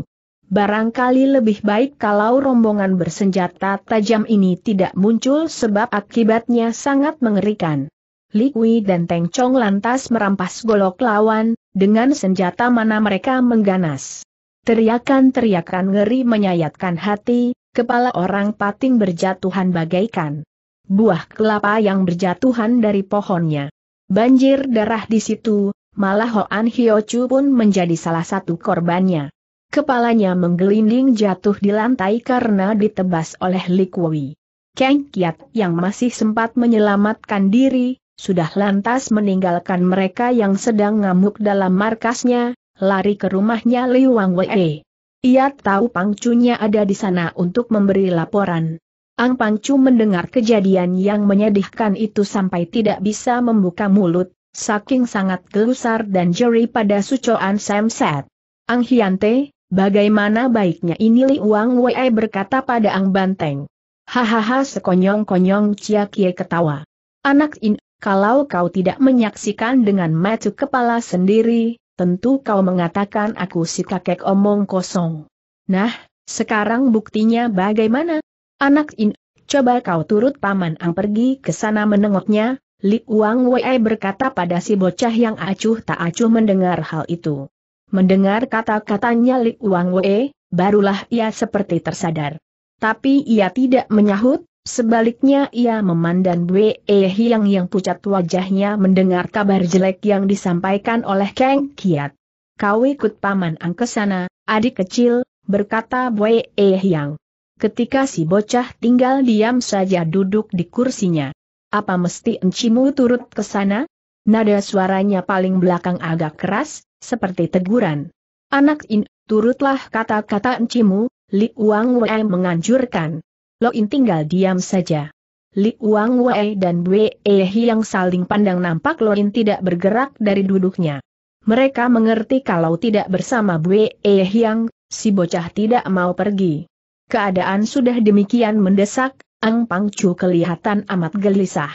Barangkali lebih baik kalau rombongan bersenjata tajam ini tidak muncul sebab akibatnya sangat mengerikan. Li Kui dan Teng Chong lantas merampas golok lawan, dengan senjata mana mereka mengganas. Teriakan-teriakan ngeri menyayatkan hati, kepala orang pating berjatuhan bagaikan buah kelapa yang berjatuhan dari pohonnya. Banjir darah di situ, malah Hoan Hyo Chu pun menjadi salah satu korbannya. Kepalanya menggelinding jatuh di lantai karena ditebas oleh Li Kui. Kang Kiat yang masih sempat menyelamatkan diri, sudah lantas meninggalkan mereka yang sedang ngamuk dalam markasnya, lari ke rumahnya Li Wang Wei. Ia tahu Pang Chunya ada di sana untuk memberi laporan. Ang Pang Chu mendengar kejadian yang menyedihkan itu sampai tidak bisa membuka mulut, saking sangat gelusar dan jeri pada sucoan Samset. Ang Hyante, Bagaimana baiknya ini Li Uang Wei berkata pada Ang Banteng. Hahaha sekonyong-konyong Cia Kie ketawa. Anak in, kalau kau tidak menyaksikan dengan mata kepala sendiri, tentu kau mengatakan aku si kakek omong kosong. Nah, sekarang buktinya bagaimana? Anak in, coba kau turut paman Ang pergi ke sana menengoknya, Li Uang Wei berkata pada si bocah yang acuh tak acuh mendengar hal itu. Mendengar kata-katanya Li Wang Wei, barulah ia seperti tersadar. Tapi ia tidak menyahut, sebaliknya ia memandang Wei Hiang yang pucat wajahnya mendengar kabar jelek yang disampaikan oleh Kang Kiat. Kau ikut paman ang ke sana, adik kecil, berkata Wei Hiang. Ketika si bocah tinggal diam saja duduk di kursinya. Apa mesti encimu turut ke sana? Nada suaranya paling belakang agak keras, seperti teguran. Anak In, turutlah kata-kata encimu, Li Wang Wei menganjurkan. Lo In tinggal diam saja. Li Wang Wei dan Wei Ehi yang saling pandang nampak Lo In tidak bergerak dari duduknya. Mereka mengerti kalau tidak bersama Wei yang, si bocah tidak mau pergi. Keadaan sudah demikian mendesak, Ang Pangcu kelihatan amat gelisah.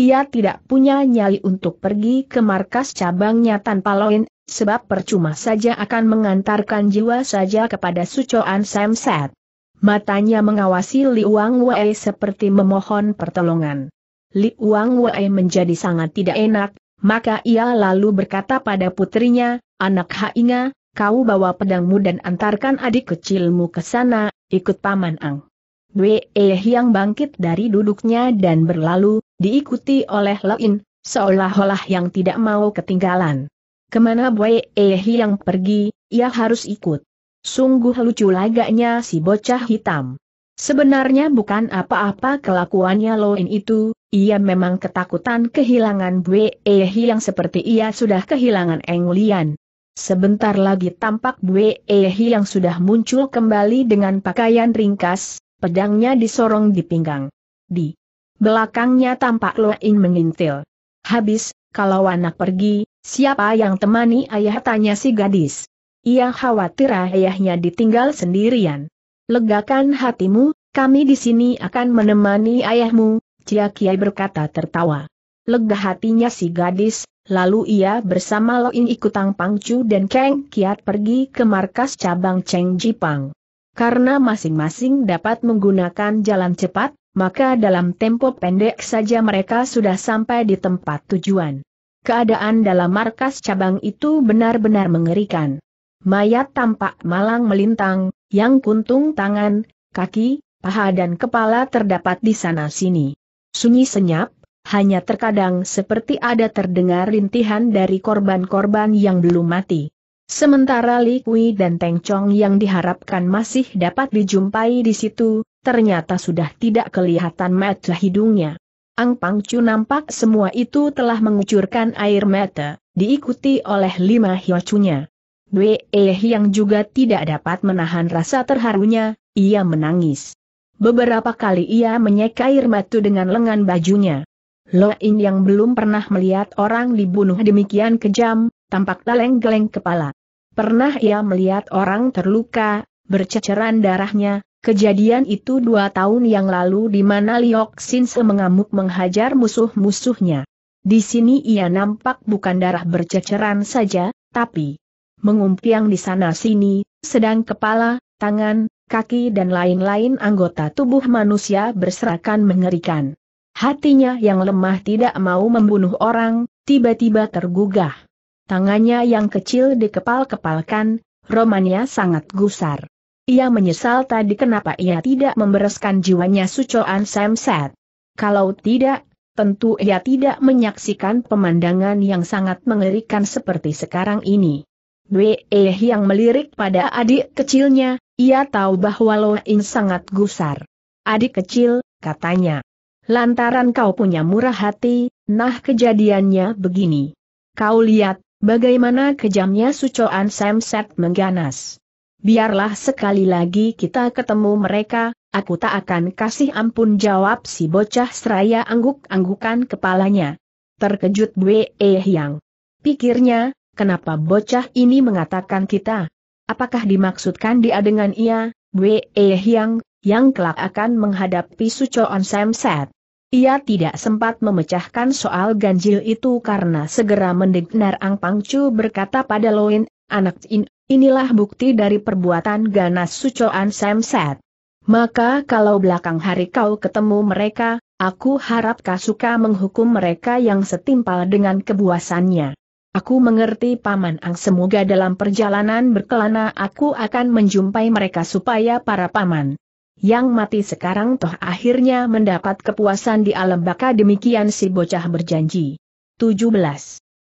Ia tidak punya nyali untuk pergi ke markas cabangnya tanpa loin, sebab percuma saja akan mengantarkan jiwa saja kepada sucoan Samset. Matanya mengawasi Li Wang Wei seperti memohon pertolongan. Li Wang Wei menjadi sangat tidak enak, maka ia lalu berkata pada putrinya, Anak Hainga, kau bawa pedangmu dan antarkan adik kecilmu ke sana, ikut Paman Ang. Wei Hyang bangkit dari duduknya dan berlalu, diikuti oleh Lain, seolah-olah yang tidak mau ketinggalan. Kemana Wei Hyang pergi, ia harus ikut. Sungguh lucu lagaknya si bocah hitam. Sebenarnya bukan apa-apa kelakuannya Loin itu, ia memang ketakutan kehilangan Wei Hyang seperti ia sudah kehilangan Eng Lian. Sebentar lagi tampak Bue Ehi yang sudah muncul kembali dengan pakaian ringkas, pedangnya disorong di pinggang. Di belakangnya tampak Loin mengintil. Habis, kalau anak pergi, siapa yang temani ayah tanya si gadis. Ia khawatir ayahnya ditinggal sendirian. Legakan hatimu, kami di sini akan menemani ayahmu, Cia Kiai berkata tertawa. Lega hatinya si gadis, lalu ia bersama Loin Tang Pangcu dan Kang Kiat pergi ke markas cabang Cheng Jipang. Karena masing-masing dapat menggunakan jalan cepat, maka dalam tempo pendek saja mereka sudah sampai di tempat tujuan. Keadaan dalam markas cabang itu benar-benar mengerikan. Mayat tampak malang melintang, yang kuntung tangan, kaki, paha dan kepala terdapat di sana-sini. Sunyi senyap, hanya terkadang seperti ada terdengar rintihan dari korban-korban yang belum mati. Sementara Li Kui dan Teng Chong yang diharapkan masih dapat dijumpai di situ, ternyata sudah tidak kelihatan mata hidungnya. Ang Pang Chu nampak semua itu telah mengucurkan air mata, diikuti oleh lima hiocunya. Wei Eh yang juga tidak dapat menahan rasa terharunya, ia menangis. Beberapa kali ia menyeka air mata dengan lengan bajunya. Lo In yang belum pernah melihat orang dibunuh demikian kejam, tampak geleng-geleng kepala. Pernah ia melihat orang terluka, berceceran darahnya, kejadian itu dua tahun yang lalu di mana Liok Sinse mengamuk menghajar musuh-musuhnya. Di sini ia nampak bukan darah berceceran saja, tapi mengumpiang di sana-sini, sedang kepala, tangan, kaki dan lain-lain anggota tubuh manusia berserakan mengerikan. Hatinya yang lemah tidak mau membunuh orang, tiba-tiba tergugah. Tangannya yang kecil dikepal-kepalkan, romannya sangat gusar. Ia menyesal tadi kenapa ia tidak membereskan jiwanya sucoan Samset. Kalau tidak, tentu ia tidak menyaksikan pemandangan yang sangat mengerikan seperti sekarang ini. Dwe yang melirik pada adik kecilnya, ia tahu bahwa Loin sangat gusar. Adik kecil, katanya. Lantaran kau punya murah hati, nah kejadiannya begini. Kau lihat, Bagaimana kejamnya Sucoan Samset mengganas. Biarlah sekali lagi kita ketemu mereka, aku tak akan kasih ampun jawab si bocah seraya angguk-anggukan kepalanya. Terkejut Bwe Yang. Pikirnya, kenapa bocah ini mengatakan kita? Apakah dimaksudkan dia dengan ia, Bwe Yang, yang kelak akan menghadapi Sucoan Samset? Ia tidak sempat memecahkan soal ganjil itu karena segera mendengar Ang Pangcu berkata pada Loin, anak in, inilah bukti dari perbuatan ganas sucoan Samset. Maka kalau belakang hari kau ketemu mereka, aku harap kau suka menghukum mereka yang setimpal dengan kebuasannya. Aku mengerti Paman Ang semoga dalam perjalanan berkelana aku akan menjumpai mereka supaya para Paman yang mati sekarang toh akhirnya mendapat kepuasan di alam baka demikian si bocah berjanji. 17.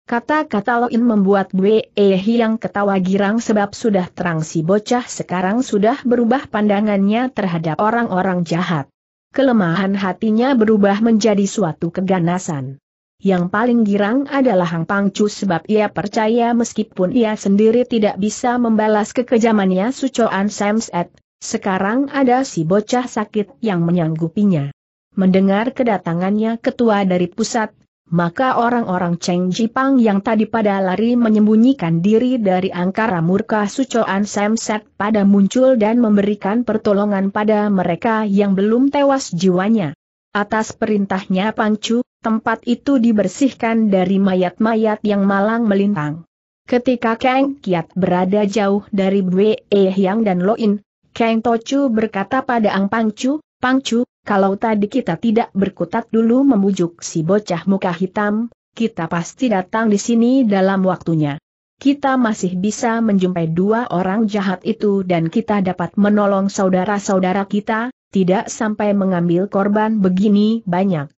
Kata-kata Loin membuat Bwe yang ketawa girang sebab sudah terang si bocah sekarang sudah berubah pandangannya terhadap orang-orang jahat. Kelemahan hatinya berubah menjadi suatu keganasan. Yang paling girang adalah Hang Pangcu sebab ia percaya meskipun ia sendiri tidak bisa membalas kekejamannya Sucoan Samset, sekarang ada si bocah sakit yang menyanggupinya. Mendengar kedatangannya ketua dari pusat, maka orang-orang Cheng Jipang yang tadi pada lari menyembunyikan diri dari angkara murka sucoan Samset pada muncul dan memberikan pertolongan pada mereka yang belum tewas jiwanya. Atas perintahnya Pangcu, tempat itu dibersihkan dari mayat-mayat yang malang melintang. Ketika Kang Kiat berada jauh dari Bwe Yang dan Loin, Kang Tochu berkata pada Ang Pangcu, Pangcu, kalau tadi kita tidak berkutat dulu memujuk si bocah muka hitam, kita pasti datang di sini dalam waktunya. Kita masih bisa menjumpai dua orang jahat itu dan kita dapat menolong saudara-saudara kita, tidak sampai mengambil korban begini banyak.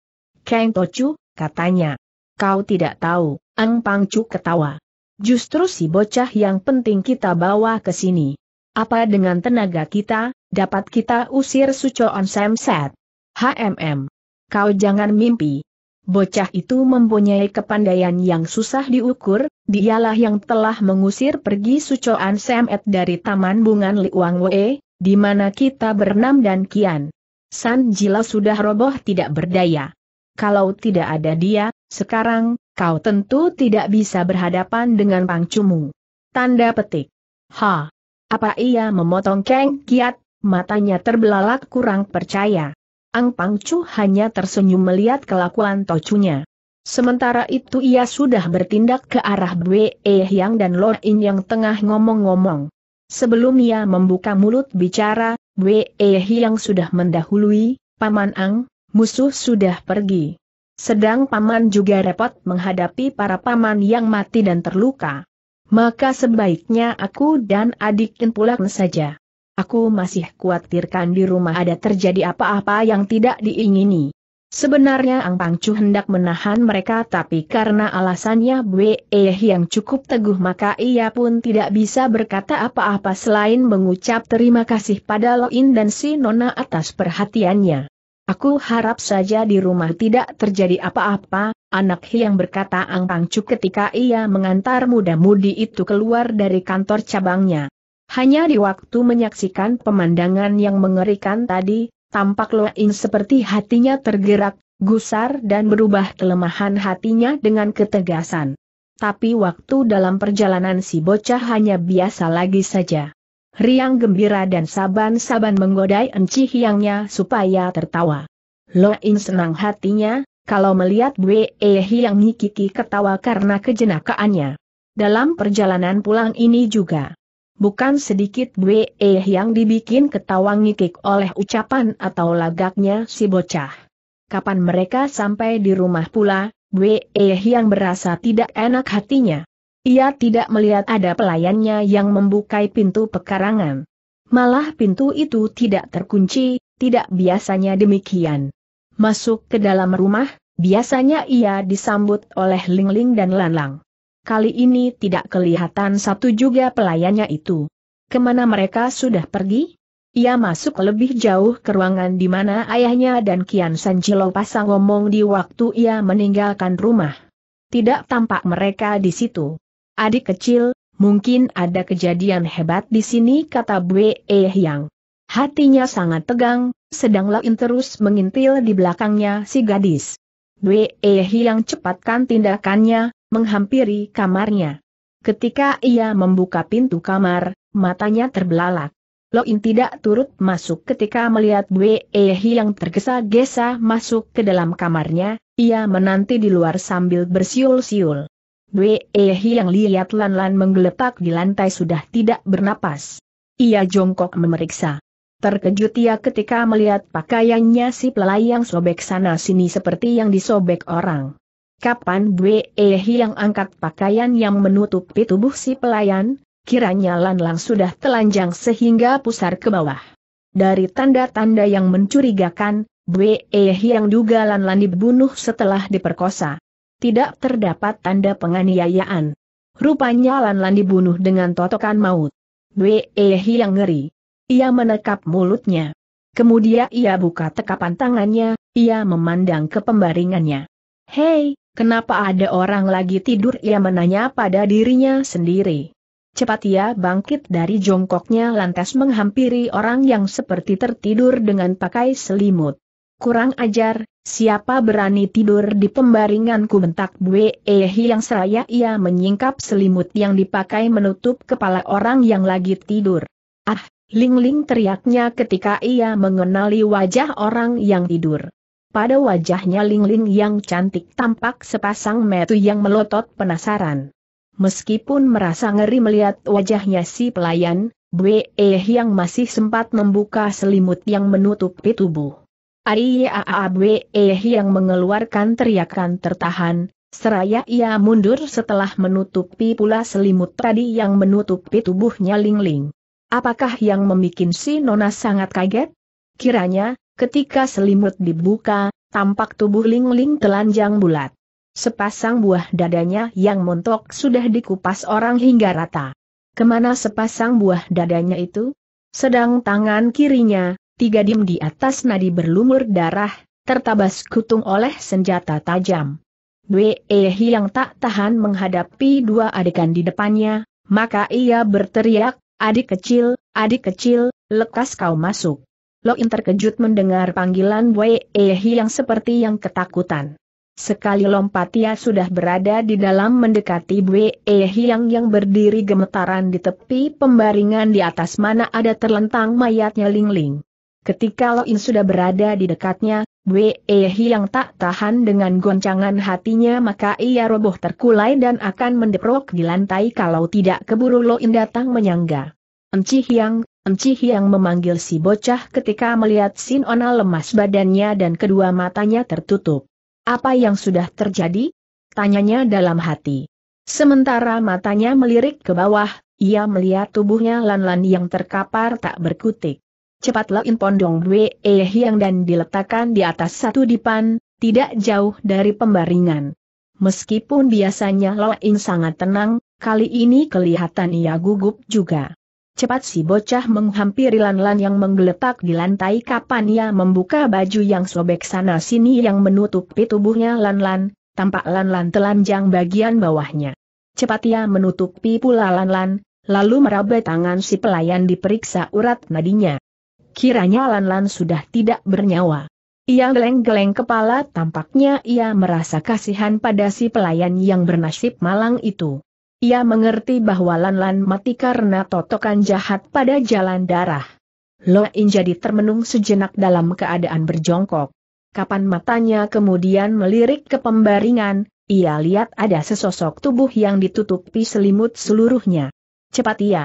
Kang Tochu, katanya. Kau tidak tahu, Ang Pangcu ketawa. Justru si bocah yang penting kita bawa ke sini. Apa dengan tenaga kita, dapat kita usir On Samset? HMM. Kau jangan mimpi. Bocah itu mempunyai kepandaian yang susah diukur, dialah yang telah mengusir pergi Sucoan Samet dari Taman Bungan Liuang Wee, di mana kita bernam dan kian. San Jila sudah roboh tidak berdaya. Kalau tidak ada dia, sekarang, kau tentu tidak bisa berhadapan dengan Pang Cumu. Tanda petik. Ha! Apa ia memotong Kang Kiat? Matanya terbelalak kurang percaya. Ang Pangcu hanya tersenyum melihat kelakuan Tocunya. Sementara itu ia sudah bertindak ke arah Bwe Yang dan Lord In yang tengah ngomong-ngomong. Sebelum ia membuka mulut bicara, Bwe Yang sudah mendahului, Paman Ang, musuh sudah pergi. Sedang Paman juga repot menghadapi para Paman yang mati dan terluka. Maka sebaiknya aku dan adikin pulang saja. Aku masih khawatirkan di rumah ada terjadi apa-apa yang tidak diingini. Sebenarnya Ang Pangcu hendak menahan mereka tapi karena alasannya Bwee eh yang cukup teguh maka ia pun tidak bisa berkata apa-apa selain mengucap terima kasih pada Loin dan si Nona atas perhatiannya. Aku harap saja di rumah tidak terjadi apa-apa, Anak Hiang berkata Ang Pangcu ketika ia mengantar muda-mudi itu keluar dari kantor cabangnya. Hanya di waktu menyaksikan pemandangan yang mengerikan tadi, tampak Loin seperti hatinya tergerak, gusar dan berubah kelemahan hatinya dengan ketegasan. Tapi waktu dalam perjalanan si bocah hanya biasa lagi saja. Riang gembira dan saban-saban menggodai enci hiangnya supaya tertawa. Loin senang hatinya, kalau melihat Wei yang Kiki ketawa karena kejenakaannya. Dalam perjalanan pulang ini juga. Bukan sedikit Wei yang dibikin ketawa ngikik oleh ucapan atau lagaknya si bocah. Kapan mereka sampai di rumah pula, Wei yang berasa tidak enak hatinya. Ia tidak melihat ada pelayannya yang membukai pintu pekarangan. Malah pintu itu tidak terkunci, tidak biasanya demikian. Masuk ke dalam rumah, Biasanya ia disambut oleh Lingling dan Lanlang. Kali ini tidak kelihatan satu juga pelayannya itu. Kemana mereka sudah pergi? Ia masuk lebih jauh ke ruangan di mana ayahnya dan Kian Sanjilo pasang ngomong di waktu ia meninggalkan rumah. Tidak tampak mereka di situ. Adik kecil, mungkin ada kejadian hebat di sini kata Bwe Yang. Hatinya sangat tegang, sedang Lain terus mengintil di belakangnya si gadis. Bwe yang e cepatkan tindakannya, menghampiri kamarnya. Ketika ia membuka pintu kamar, matanya terbelalak. Loin tidak turut masuk ketika melihat Bwe yang e tergesa-gesa masuk ke dalam kamarnya, ia menanti di luar sambil bersiul-siul. Bwe yang e lihat Lan Lan menggeletak di lantai sudah tidak bernapas. Ia jongkok memeriksa. Terkejut ia ketika melihat pakaiannya si pelai sobek sana-sini seperti yang disobek orang. Kapan Bwe yang angkat pakaian yang menutupi tubuh si pelayan, kiranya lanlang sudah telanjang sehingga pusar ke bawah. Dari tanda-tanda yang mencurigakan, Bwe yang duga lanlang dibunuh setelah diperkosa. Tidak terdapat tanda penganiayaan. Rupanya lanlang dibunuh dengan totokan maut. Bwe yang ngeri. Ia menekap mulutnya. Kemudian ia buka tekapan tangannya, ia memandang ke pembaringannya. Hei, kenapa ada orang lagi tidur? Ia menanya pada dirinya sendiri. Cepat ia bangkit dari jongkoknya lantas menghampiri orang yang seperti tertidur dengan pakai selimut. Kurang ajar, siapa berani tidur di pembaringanku bentak Bue Eh yang seraya ia menyingkap selimut yang dipakai menutup kepala orang yang lagi tidur. Ah, Ling Ling teriaknya ketika ia mengenali wajah orang yang tidur. Pada wajahnya Ling Ling yang cantik tampak sepasang metu yang melotot penasaran. Meskipun merasa ngeri melihat wajahnya si pelayan, Bwe eh yang masih sempat membuka selimut yang menutupi tubuh. Ariyaa Bwe eh yang mengeluarkan teriakan tertahan, seraya ia mundur setelah menutupi pula selimut tadi yang menutupi tubuhnya Ling Ling. Apakah yang memikin si Nona sangat kaget? Kiranya, ketika selimut dibuka, tampak tubuh Ling-Ling telanjang bulat. Sepasang buah dadanya yang montok sudah dikupas orang hingga rata. Kemana sepasang buah dadanya itu? Sedang tangan kirinya, tiga dim di atas nadi berlumur darah, tertabas kutung oleh senjata tajam. Dwe Ehi yang tak tahan menghadapi dua adegan di depannya, maka ia berteriak, Adik kecil, adik kecil, lekas kau masuk. Lo terkejut mendengar panggilan Wei Ehi yang seperti yang ketakutan. Sekali lompat ia sudah berada di dalam mendekati Wei Ehi yang berdiri gemetaran di tepi pembaringan di atas mana ada terlentang mayatnya Ling Ling. Ketika Loin sudah berada di dekatnya, Wei yang tak tahan dengan goncangan hatinya maka ia roboh terkulai dan akan mendeprok di lantai kalau tidak keburu Loin datang menyangga. Enci Hyang, Enci yang memanggil si bocah ketika melihat Sin Ona lemas badannya dan kedua matanya tertutup. Apa yang sudah terjadi? Tanyanya dalam hati. Sementara matanya melirik ke bawah, ia melihat tubuhnya Lan Lan yang terkapar tak berkutik. Cepatlah impon Dong Dwe E Hiang dan diletakkan di atas satu dipan, tidak jauh dari pembaringan. Meskipun biasanya Lo in sangat tenang, kali ini kelihatan ia gugup juga. Cepat si bocah menghampiri Lan-Lan yang menggeletak di lantai kapan ia membuka baju yang sobek sana-sini yang menutupi tubuhnya Lan-Lan, tampak Lan-Lan telanjang bagian bawahnya. Cepat ia menutupi pula Lan-Lan, lalu meraba tangan si pelayan diperiksa urat nadinya. Kiranya Lan-Lan sudah tidak bernyawa. Ia geleng-geleng kepala tampaknya ia merasa kasihan pada si pelayan yang bernasib malang itu. Ia mengerti bahwa Lan-Lan mati karena totokan jahat pada jalan darah. Loin jadi termenung sejenak dalam keadaan berjongkok. Kapan matanya kemudian melirik ke pembaringan, ia lihat ada sesosok tubuh yang ditutupi selimut seluruhnya. Cepat ia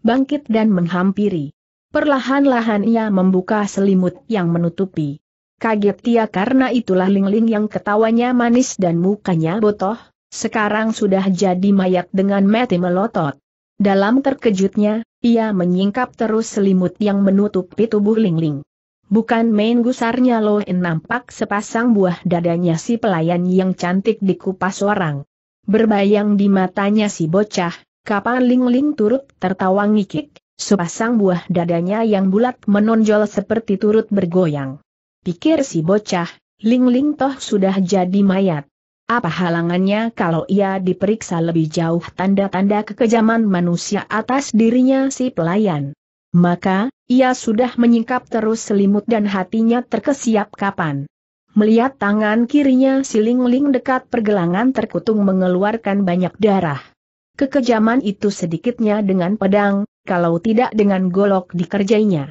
bangkit dan menghampiri. Perlahan-lahan ia membuka selimut yang menutupi. Kaget dia karena itulah Lingling yang ketawanya manis dan mukanya botoh, sekarang sudah jadi mayat dengan mati melotot. Dalam terkejutnya, ia menyingkap terus selimut yang menutupi tubuh Lingling. Bukan main gusarnya loh, nampak sepasang buah dadanya si pelayan yang cantik dikupas orang. Berbayang di matanya si bocah, kapan Lingling turut tertawa ngikik, Sepasang buah dadanya yang bulat menonjol seperti turut bergoyang. Pikir si bocah, Ling Ling toh sudah jadi mayat. Apa halangannya kalau ia diperiksa lebih jauh tanda-tanda kekejaman manusia atas dirinya si pelayan? Maka, ia sudah menyingkap terus selimut dan hatinya terkesiap kapan. Melihat tangan kirinya si Ling Ling dekat pergelangan terkutung mengeluarkan banyak darah. Kekejaman itu sedikitnya dengan pedang, kalau tidak dengan golok dikerjainya.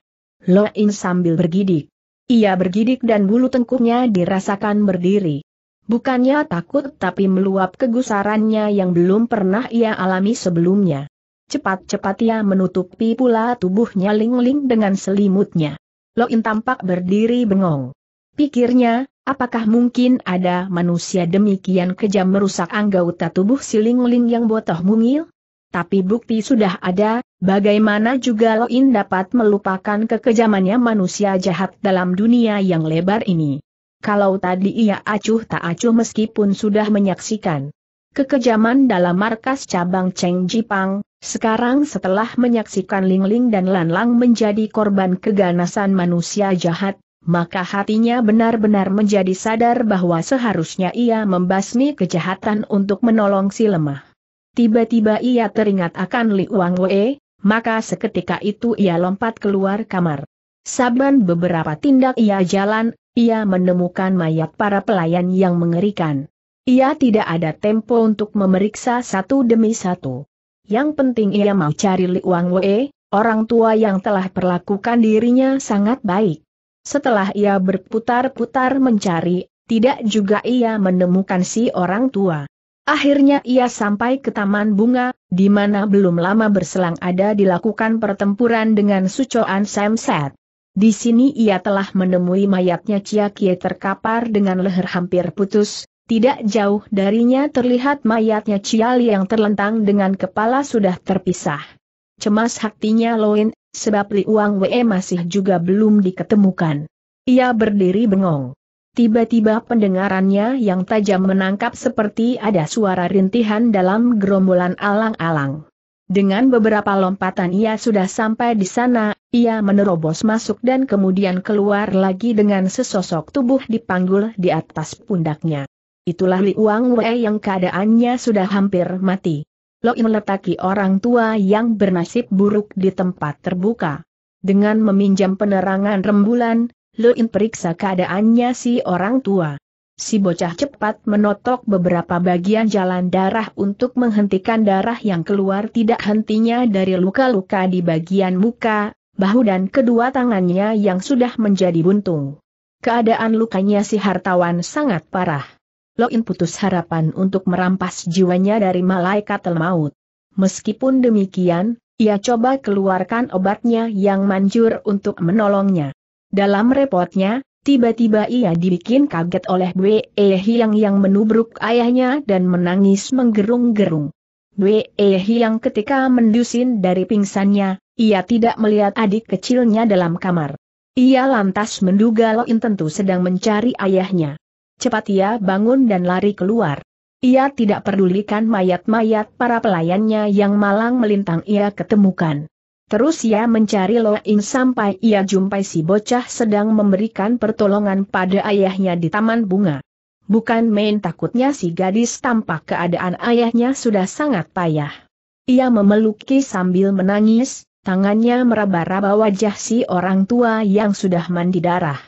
Loin sambil bergidik. Ia bergidik dan bulu tengkuknya dirasakan berdiri. Bukannya takut tapi meluap kegusarannya yang belum pernah ia alami sebelumnya. Cepat-cepat ia menutupi pula tubuhnya Ling-Ling dengan selimutnya. Loin tampak berdiri bengong. Pikirnya, apakah mungkin ada manusia demikian kejam merusak anggota tubuh si Ling-Ling yang botoh mungil? tapi bukti sudah ada, bagaimana juga Loin dapat melupakan kekejamannya manusia jahat dalam dunia yang lebar ini. Kalau tadi ia acuh tak acuh meskipun sudah menyaksikan kekejaman dalam markas cabang Cheng Jipang, sekarang setelah menyaksikan Ling Ling dan Lan Lang menjadi korban keganasan manusia jahat, maka hatinya benar-benar menjadi sadar bahwa seharusnya ia membasmi kejahatan untuk menolong si lemah. Tiba-tiba ia teringat akan Li Wang Wei, maka seketika itu ia lompat keluar kamar. Saban beberapa tindak ia jalan, ia menemukan mayat para pelayan yang mengerikan. Ia tidak ada tempo untuk memeriksa satu demi satu. Yang penting ia mau cari Li Wang Wei, orang tua yang telah perlakukan dirinya sangat baik. Setelah ia berputar-putar mencari, tidak juga ia menemukan si orang tua. Akhirnya ia sampai ke taman bunga, di mana belum lama berselang ada dilakukan pertempuran dengan sucoan Samset. Di sini ia telah menemui mayatnya Chia Kie terkapar dengan leher hampir putus, tidak jauh darinya terlihat mayatnya Chia Li yang terlentang dengan kepala sudah terpisah. Cemas hatinya Loin, sebab Li Uang We masih juga belum diketemukan. Ia berdiri bengong. Tiba-tiba pendengarannya yang tajam menangkap seperti ada suara rintihan dalam gerombolan alang-alang. Dengan beberapa lompatan ia sudah sampai di sana, ia menerobos masuk dan kemudian keluar lagi dengan sesosok tubuh dipanggul di atas pundaknya. Itulah Li Wang Wei yang keadaannya sudah hampir mati. Lo letaki orang tua yang bernasib buruk di tempat terbuka. Dengan meminjam penerangan rembulan, Luin periksa keadaannya si orang tua. Si bocah cepat menotok beberapa bagian jalan darah untuk menghentikan darah yang keluar tidak hentinya dari luka-luka di bagian muka, bahu dan kedua tangannya yang sudah menjadi buntung. Keadaan lukanya si hartawan sangat parah. Loin putus harapan untuk merampas jiwanya dari malaikat maut. Meskipun demikian, ia coba keluarkan obatnya yang manjur untuk menolongnya. Dalam repotnya, tiba-tiba ia dibikin kaget oleh Bwe e Hiang yang menubruk ayahnya dan menangis menggerung-gerung. Bwe e Hiang ketika mendusin dari pingsannya, ia tidak melihat adik kecilnya dalam kamar. Ia lantas menduga Loin tentu sedang mencari ayahnya. Cepat ia bangun dan lari keluar. Ia tidak pedulikan mayat-mayat para pelayannya yang malang melintang ia ketemukan. Terus ia mencari Loing sampai ia jumpai si bocah sedang memberikan pertolongan pada ayahnya di taman bunga. Bukan main takutnya si gadis tampak keadaan ayahnya sudah sangat payah. Ia memeluki sambil menangis, tangannya meraba-raba wajah si orang tua yang sudah mandi darah.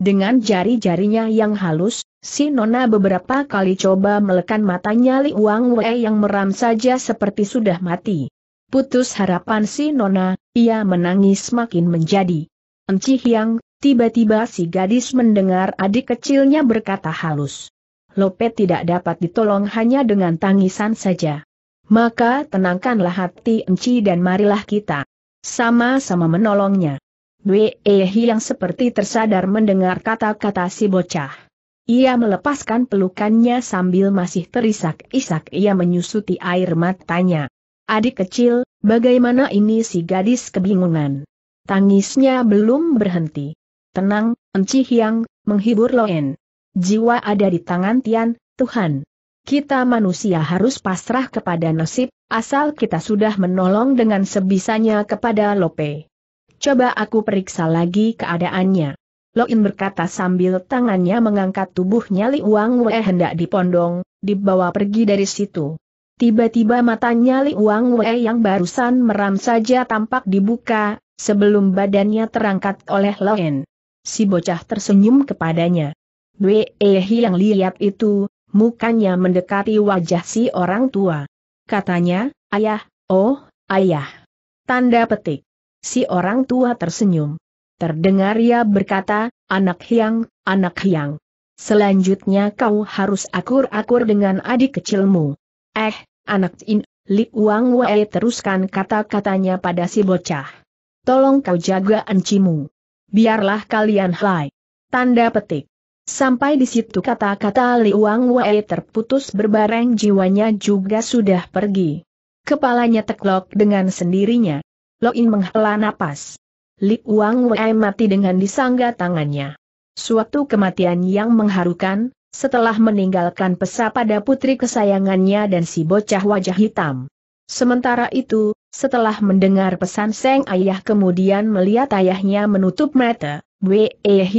Dengan jari-jarinya yang halus, si nona beberapa kali coba melekan matanya Li Wang Wei yang meram saja seperti sudah mati. Putus harapan si Nona, ia menangis makin menjadi. Enci Hiang, tiba-tiba si gadis mendengar adik kecilnya berkata halus. Lope tidak dapat ditolong hanya dengan tangisan saja. Maka tenangkanlah hati Enci dan marilah kita. Sama-sama menolongnya. Wei yang seperti tersadar mendengar kata-kata si bocah. Ia melepaskan pelukannya sambil masih terisak-isak ia menyusuti air matanya. Adik kecil, bagaimana ini si gadis kebingungan? Tangisnya belum berhenti. Tenang, Enci Hyang, menghibur Loen. Jiwa ada di tangan Tian, Tuhan. Kita manusia harus pasrah kepada nasib, asal kita sudah menolong dengan sebisanya kepada Lope. Coba aku periksa lagi keadaannya. Loin berkata sambil tangannya mengangkat tubuhnya Li Wang Wei hendak dipondong, dibawa pergi dari situ. Tiba-tiba matanya Li Wang Wei yang barusan meram saja tampak dibuka, sebelum badannya terangkat oleh Loen. Si bocah tersenyum kepadanya. Wei yang lihat itu, mukanya mendekati wajah si orang tua. Katanya, ayah, oh, ayah. Tanda petik. Si orang tua tersenyum. Terdengar ia berkata, anak hiang, anak hiang. Selanjutnya kau harus akur-akur dengan adik kecilmu. Eh, anak Cin, Li Uang Wei teruskan kata-katanya pada si bocah. Tolong kau jaga encimu. Biarlah kalian hai. Tanda petik. Sampai di situ kata-kata Li Uang Wei terputus berbareng jiwanya juga sudah pergi. Kepalanya teklok dengan sendirinya. In menghela napas. Li Uang Wei mati dengan disangga tangannya. Suatu kematian yang mengharukan, setelah meninggalkan pesa pada putri kesayangannya dan si bocah wajah hitam. Sementara itu, setelah mendengar pesan Seng Ayah kemudian melihat ayahnya menutup mata, Wei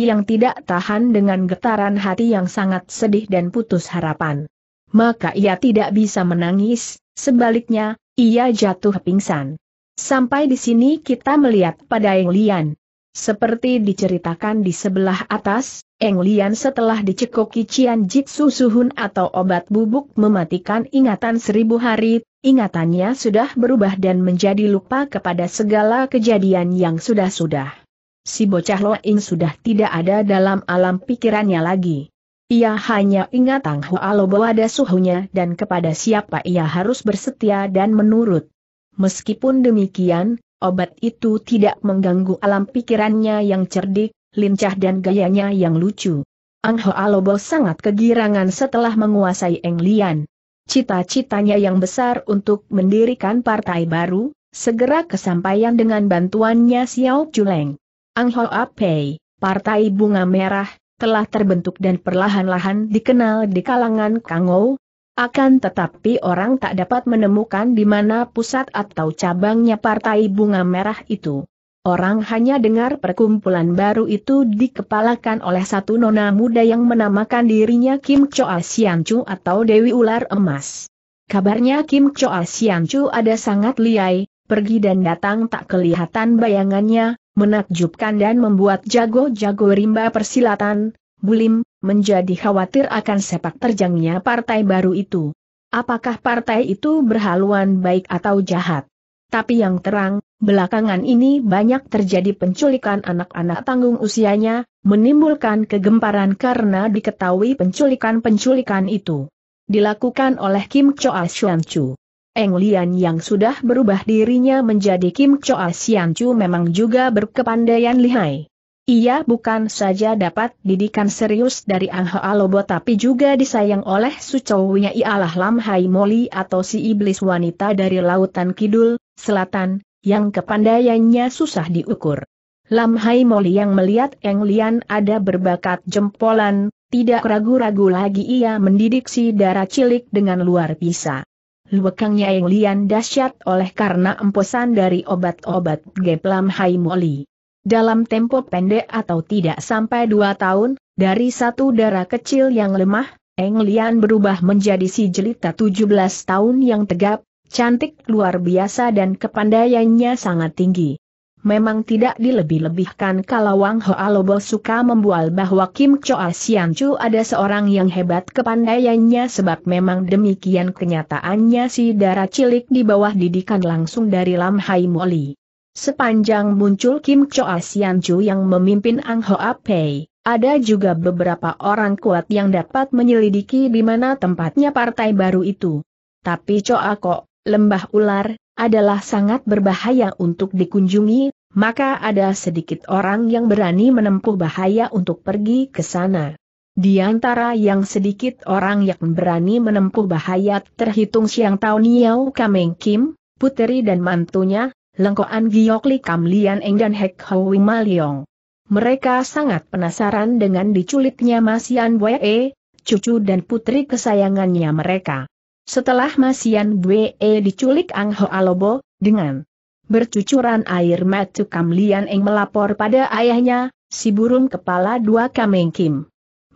yang tidak tahan dengan getaran hati yang sangat sedih dan putus harapan. Maka ia tidak bisa menangis, sebaliknya, ia jatuh pingsan. Sampai di sini kita melihat pada Yang Lian. Seperti diceritakan di sebelah atas, Eng Lian setelah dicekoki Cian Jitsu Suhun atau obat bubuk mematikan ingatan seribu hari, ingatannya sudah berubah dan menjadi lupa kepada segala kejadian yang sudah-sudah. Si bocah ing sudah tidak ada dalam alam pikirannya lagi. Ia hanya ingat Tang Hua Lobo ada suhunya dan kepada siapa ia harus bersetia dan menurut. Meskipun demikian, obat itu tidak mengganggu alam pikirannya yang cerdik, lincah dan gayanya yang lucu. Ang Ho Alobo sangat kegirangan setelah menguasai Eng Lian. Cita-citanya yang besar untuk mendirikan partai baru, segera kesampaian dengan bantuannya Xiao Juleng. Ang Ho Pei, Partai Bunga Merah, telah terbentuk dan perlahan-lahan dikenal di kalangan Kangou. Akan tetapi orang tak dapat menemukan di mana pusat atau cabangnya Partai Bunga Merah itu. Orang hanya dengar perkumpulan baru itu dikepalakan oleh satu nona muda yang menamakan dirinya Kim Choa ah Sian Chu atau Dewi Ular Emas. Kabarnya Kim Choa ah Sian Chu ada sangat liai, pergi dan datang tak kelihatan bayangannya, menakjubkan dan membuat jago-jago rimba persilatan, bulim, menjadi khawatir akan sepak terjangnya partai baru itu. Apakah partai itu berhaluan baik atau jahat? tapi yang terang, belakangan ini banyak terjadi penculikan anak-anak tanggung usianya, menimbulkan kegemparan karena diketahui penculikan-penculikan itu dilakukan oleh Kim Choa Sian Chu. Eng Lian yang sudah berubah dirinya menjadi Kim Choa Sian Chu memang juga berkepandaian lihai. Ia bukan saja dapat didikan serius dari Ang Hoa Lobo tapi juga disayang oleh sucowinya ialah Lam Hai Moli atau si iblis wanita dari Lautan Kidul, selatan, yang kepandaiannya susah diukur. Lam Hai Moli yang melihat Eng Lian ada berbakat jempolan, tidak ragu-ragu lagi ia mendidik si darah cilik dengan luar biasa. Luekangnya Eng Lian dahsyat oleh karena emposan dari obat-obat Gep Lam Hai Moli. Dalam tempo pendek atau tidak sampai dua tahun, dari satu darah kecil yang lemah, Eng Lian berubah menjadi si jelita 17 tahun yang tegap, Cantik luar biasa dan kepandaiannya sangat tinggi. Memang tidak dilebih-lebihkan kalau Wang Hoa Lobo suka membual bahwa Kim Choa ah Sian ada seorang yang hebat kepandaiannya sebab memang demikian kenyataannya si darah cilik di bawah didikan langsung dari Lam Hai Moli. Sepanjang muncul Kim Choa ah Sian yang memimpin Ang Hoa Pei, ada juga beberapa orang kuat yang dapat menyelidiki di mana tempatnya partai baru itu. Tapi Choa ah Kok lembah ular, adalah sangat berbahaya untuk dikunjungi, maka ada sedikit orang yang berani menempuh bahaya untuk pergi ke sana. Di antara yang sedikit orang yang berani menempuh bahaya terhitung Siang Tao Niau Kameng Kim, puteri dan mantunya, Lengkoan Giok Li Kam Lian Eng dan Hek Hoi Maliong. Mereka sangat penasaran dengan diculiknya Masian Yan Wei, cucu dan putri kesayangannya mereka. Setelah Masian Bwe diculik Ang Ho Alobo, dengan bercucuran air mata Kam Lian Eng melapor pada ayahnya, si burung kepala dua Kameng Kim.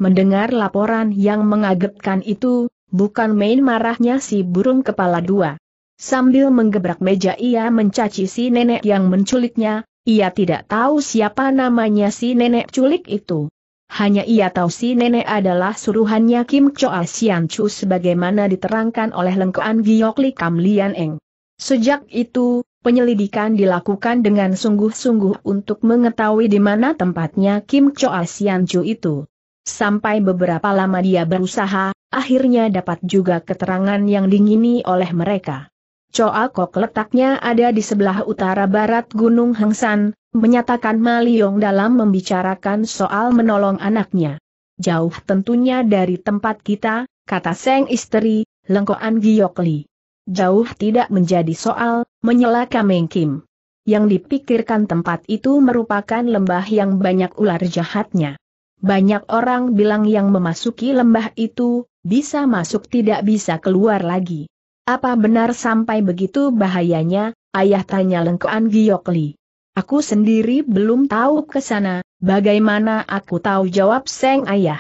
Mendengar laporan yang mengagetkan itu, bukan main marahnya si burung kepala dua. Sambil menggebrak meja ia mencaci si nenek yang menculiknya, ia tidak tahu siapa namanya si nenek culik itu. Hanya ia tahu si nenek adalah suruhannya Kim Choa Sian Chu sebagaimana diterangkan oleh lengkoan Giok Li Kam Lian Eng. Sejak itu, penyelidikan dilakukan dengan sungguh-sungguh untuk mengetahui di mana tempatnya Kim Choa Sian Chu itu. Sampai beberapa lama dia berusaha, akhirnya dapat juga keterangan yang dingini oleh mereka. Choa Kok letaknya ada di sebelah utara barat Gunung Hengsan, menyatakan Maliong dalam membicarakan soal menolong anaknya. Jauh tentunya dari tempat kita, kata Seng Istri, Lengkoan Giokli. Jauh tidak menjadi soal, menyela Kameng Kim. Yang dipikirkan tempat itu merupakan lembah yang banyak ular jahatnya. Banyak orang bilang yang memasuki lembah itu, bisa masuk tidak bisa keluar lagi. Apa benar sampai begitu bahayanya, ayah tanya lengkoan Giokli. Aku sendiri belum tahu ke sana, bagaimana aku tahu jawab Seng Ayah.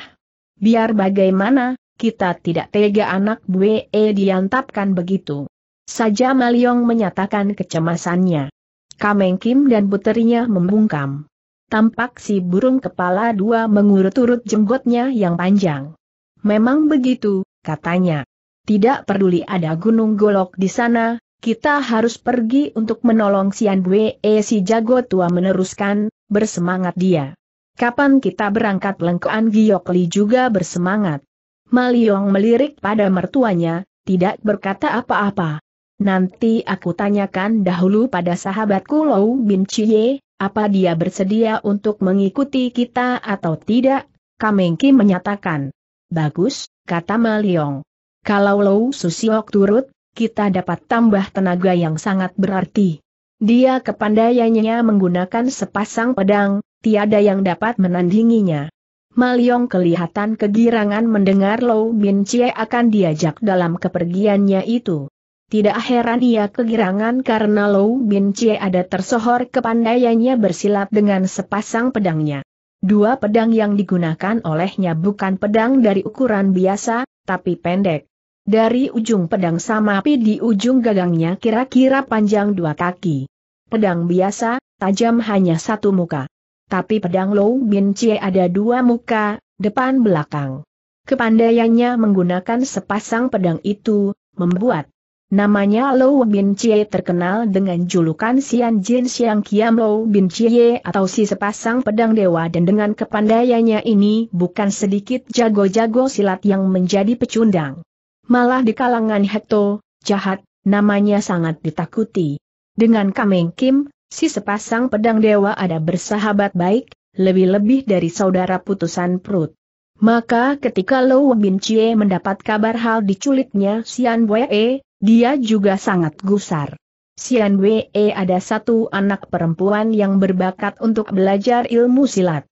Biar bagaimana, kita tidak tega anak Bue e diantapkan begitu. Saja Maliong menyatakan kecemasannya. Kameng Kim dan puterinya membungkam. Tampak si burung kepala dua mengurut-urut jenggotnya yang panjang. Memang begitu, katanya tidak peduli ada gunung golok di sana, kita harus pergi untuk menolong Sian Bue eh, si jago tua meneruskan, bersemangat dia. Kapan kita berangkat lengkoan Giok juga bersemangat. Maliong melirik pada mertuanya, tidak berkata apa-apa. Nanti aku tanyakan dahulu pada sahabatku Lou Bin Chie, apa dia bersedia untuk mengikuti kita atau tidak, Kamengki menyatakan. Bagus, kata Maliong. Kalau Lou Susiok turut, kita dapat tambah tenaga yang sangat berarti. Dia kepandaiannya menggunakan sepasang pedang, tiada yang dapat menandinginya. Maliong kelihatan kegirangan mendengar Lou Bin Chie akan diajak dalam kepergiannya itu. Tidak heran ia kegirangan karena Lou Bin Chie ada tersohor kepandaiannya bersilat dengan sepasang pedangnya. Dua pedang yang digunakan olehnya bukan pedang dari ukuran biasa, tapi pendek. Dari ujung pedang sama api di ujung gagangnya kira-kira panjang dua kaki. Pedang biasa, tajam hanya satu muka. Tapi pedang Lou Bin Cie ada dua muka, depan belakang. Kepandaiannya menggunakan sepasang pedang itu, membuat namanya Lou Bin Cie terkenal dengan julukan Sian Jin Siang Kiam Lou Bin Cie atau si sepasang pedang dewa dan dengan kepandaiannya ini bukan sedikit jago-jago silat yang menjadi pecundang. Malah di kalangan Hekto, jahat, namanya sangat ditakuti. Dengan Kameng Kim, si sepasang pedang dewa ada bersahabat baik, lebih-lebih dari saudara putusan perut. Maka ketika Lo Bin Chie mendapat kabar hal diculiknya Sian Wee, dia juga sangat gusar. Sian Wee ada satu anak perempuan yang berbakat untuk belajar ilmu silat.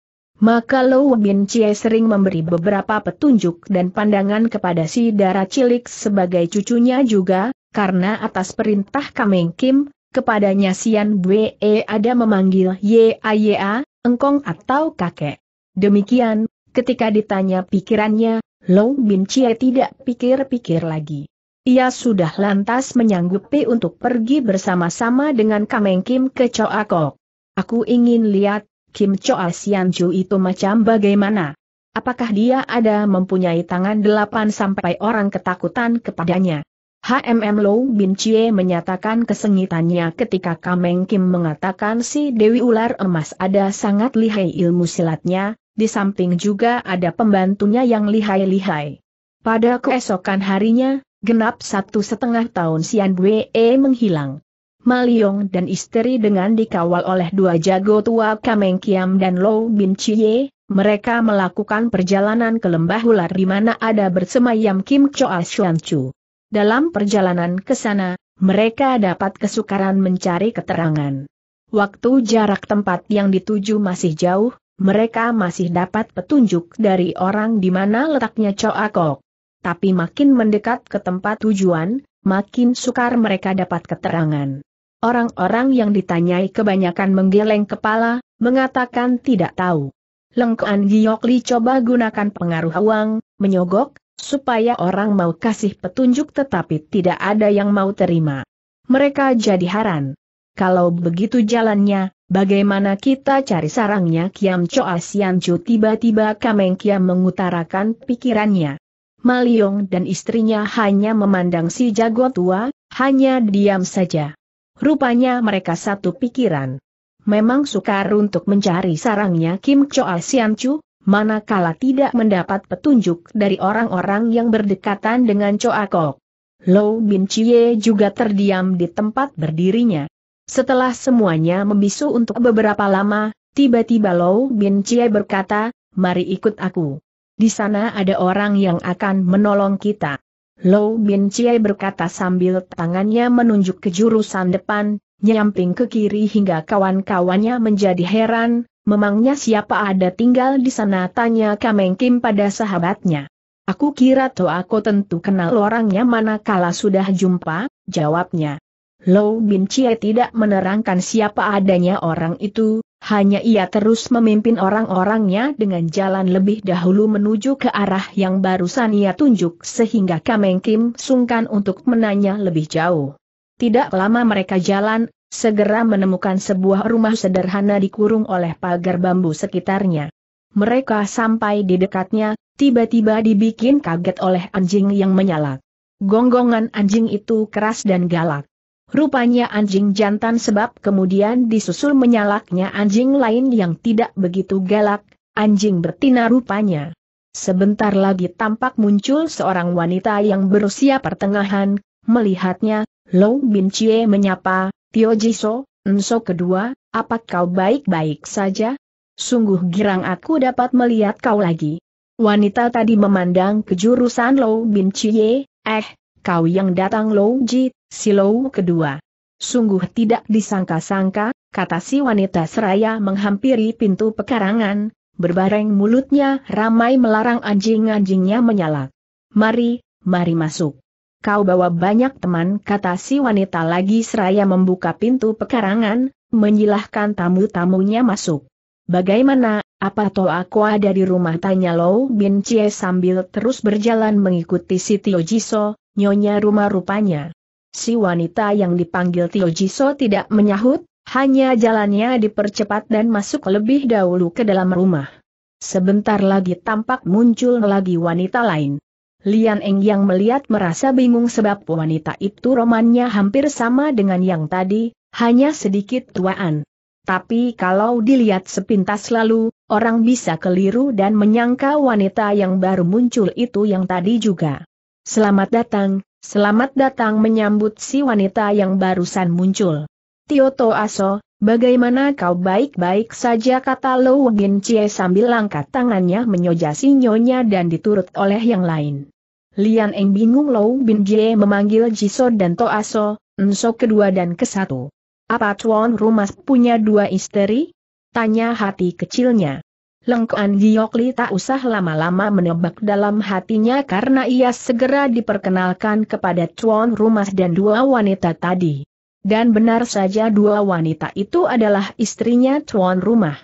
Maka Lou Bin Chie sering memberi beberapa petunjuk dan pandangan kepada si darah cilik sebagai cucunya juga, karena atas perintah Kameng Kim, kepadanya Sian Bwe ada memanggil A, engkong atau kakek. Demikian, ketika ditanya pikirannya, Lou Bin Chie tidak pikir-pikir lagi. Ia sudah lantas menyanggupi untuk pergi bersama-sama dengan Kameng Kim ke Choa Kok. Aku ingin lihat Kim Choa ah Sian Chu itu macam bagaimana? Apakah dia ada mempunyai tangan delapan sampai orang ketakutan kepadanya? HMM Low Bin Chie menyatakan kesengitannya ketika Kameng Kim mengatakan si Dewi Ular Emas ada sangat lihai ilmu silatnya, di samping juga ada pembantunya yang lihai-lihai. Pada keesokan harinya, genap satu setengah tahun Sian Bue menghilang. Maliong dan istri dengan dikawal oleh dua jago tua Kameng Kiam dan Lou Bin Chie, mereka melakukan perjalanan ke lembah ular di mana ada bersemayam Kim Choa Shuan Chu. Dalam perjalanan ke sana, mereka dapat kesukaran mencari keterangan. Waktu jarak tempat yang dituju masih jauh, mereka masih dapat petunjuk dari orang di mana letaknya Choa Kok. Tapi makin mendekat ke tempat tujuan, makin sukar mereka dapat keterangan. Orang-orang yang ditanyai kebanyakan menggeleng kepala, mengatakan tidak tahu. Lengkuan Giok coba gunakan pengaruh uang, menyogok, supaya orang mau kasih petunjuk tetapi tidak ada yang mau terima. Mereka jadi haran. Kalau begitu jalannya, bagaimana kita cari sarangnya Kiam Choa Sian Chu tiba-tiba Kameng Kiam mengutarakan pikirannya. Maliong dan istrinya hanya memandang si jago tua, hanya diam saja. Rupanya mereka satu pikiran. Memang sukar untuk mencari sarangnya Kim Choa Sian Chu, manakala tidak mendapat petunjuk dari orang-orang yang berdekatan dengan Choa Kok. Lou Bin Chie juga terdiam di tempat berdirinya. Setelah semuanya membisu untuk beberapa lama, tiba-tiba Lou Bin Chie berkata, mari ikut aku. Di sana ada orang yang akan menolong kita. Lou Bin Chie berkata sambil tangannya menunjuk ke jurusan depan, nyamping ke kiri hingga kawan-kawannya menjadi heran, memangnya siapa ada tinggal di sana tanya Kameng Kim pada sahabatnya. Aku kira toh aku tentu kenal orangnya manakala sudah jumpa, jawabnya. Lou Bin Chie tidak menerangkan siapa adanya orang itu, hanya ia terus memimpin orang-orangnya dengan jalan lebih dahulu menuju ke arah yang barusan ia tunjuk sehingga Kameng Kim sungkan untuk menanya lebih jauh. Tidak lama mereka jalan, segera menemukan sebuah rumah sederhana dikurung oleh pagar bambu sekitarnya. Mereka sampai di dekatnya, tiba-tiba dibikin kaget oleh anjing yang menyalak. Gonggongan anjing itu keras dan galak. Rupanya anjing jantan sebab kemudian disusul menyalaknya anjing lain yang tidak begitu galak, anjing betina rupanya. Sebentar lagi tampak muncul seorang wanita yang berusia pertengahan, melihatnya, Lou Bin Chie menyapa, Tio Jiso, Nso kedua, apa kau baik-baik saja? Sungguh girang aku dapat melihat kau lagi. Wanita tadi memandang ke jurusan Lou Bin Chie, eh, kau yang datang Lou Ji, si Lou kedua. Sungguh tidak disangka-sangka, kata si wanita seraya menghampiri pintu pekarangan, berbareng mulutnya ramai melarang anjing-anjingnya menyala. Mari, mari masuk. Kau bawa banyak teman kata si wanita lagi seraya membuka pintu pekarangan, menyilahkan tamu-tamunya masuk. Bagaimana, apa toh aku ada di rumah tanya Lou Bin Chie sambil terus berjalan mengikuti Tio Jiso, Nyonya rumah rupanya. Si wanita yang dipanggil Tio Jiso tidak menyahut, hanya jalannya dipercepat dan masuk lebih dahulu ke dalam rumah. Sebentar lagi tampak muncul lagi wanita lain. Lian Eng yang melihat merasa bingung sebab wanita itu romannya hampir sama dengan yang tadi, hanya sedikit tuaan. Tapi kalau dilihat sepintas lalu, orang bisa keliru dan menyangka wanita yang baru muncul itu yang tadi juga. Selamat datang, selamat datang menyambut si wanita yang barusan muncul. Tioto Aso, bagaimana kau baik-baik saja kata Lou Gin Chie sambil langkah tangannya menyojasi nyonya dan diturut oleh yang lain. Lian Eng bingung Lou Bin Jie memanggil Jiso dan To Aso, Nso kedua dan kesatu. Apa tuan rumah punya dua istri? Tanya hati kecilnya. Lengkuan Giokli tak usah lama-lama menebak dalam hatinya karena ia segera diperkenalkan kepada tuan rumah dan dua wanita tadi. Dan benar saja dua wanita itu adalah istrinya tuan rumah.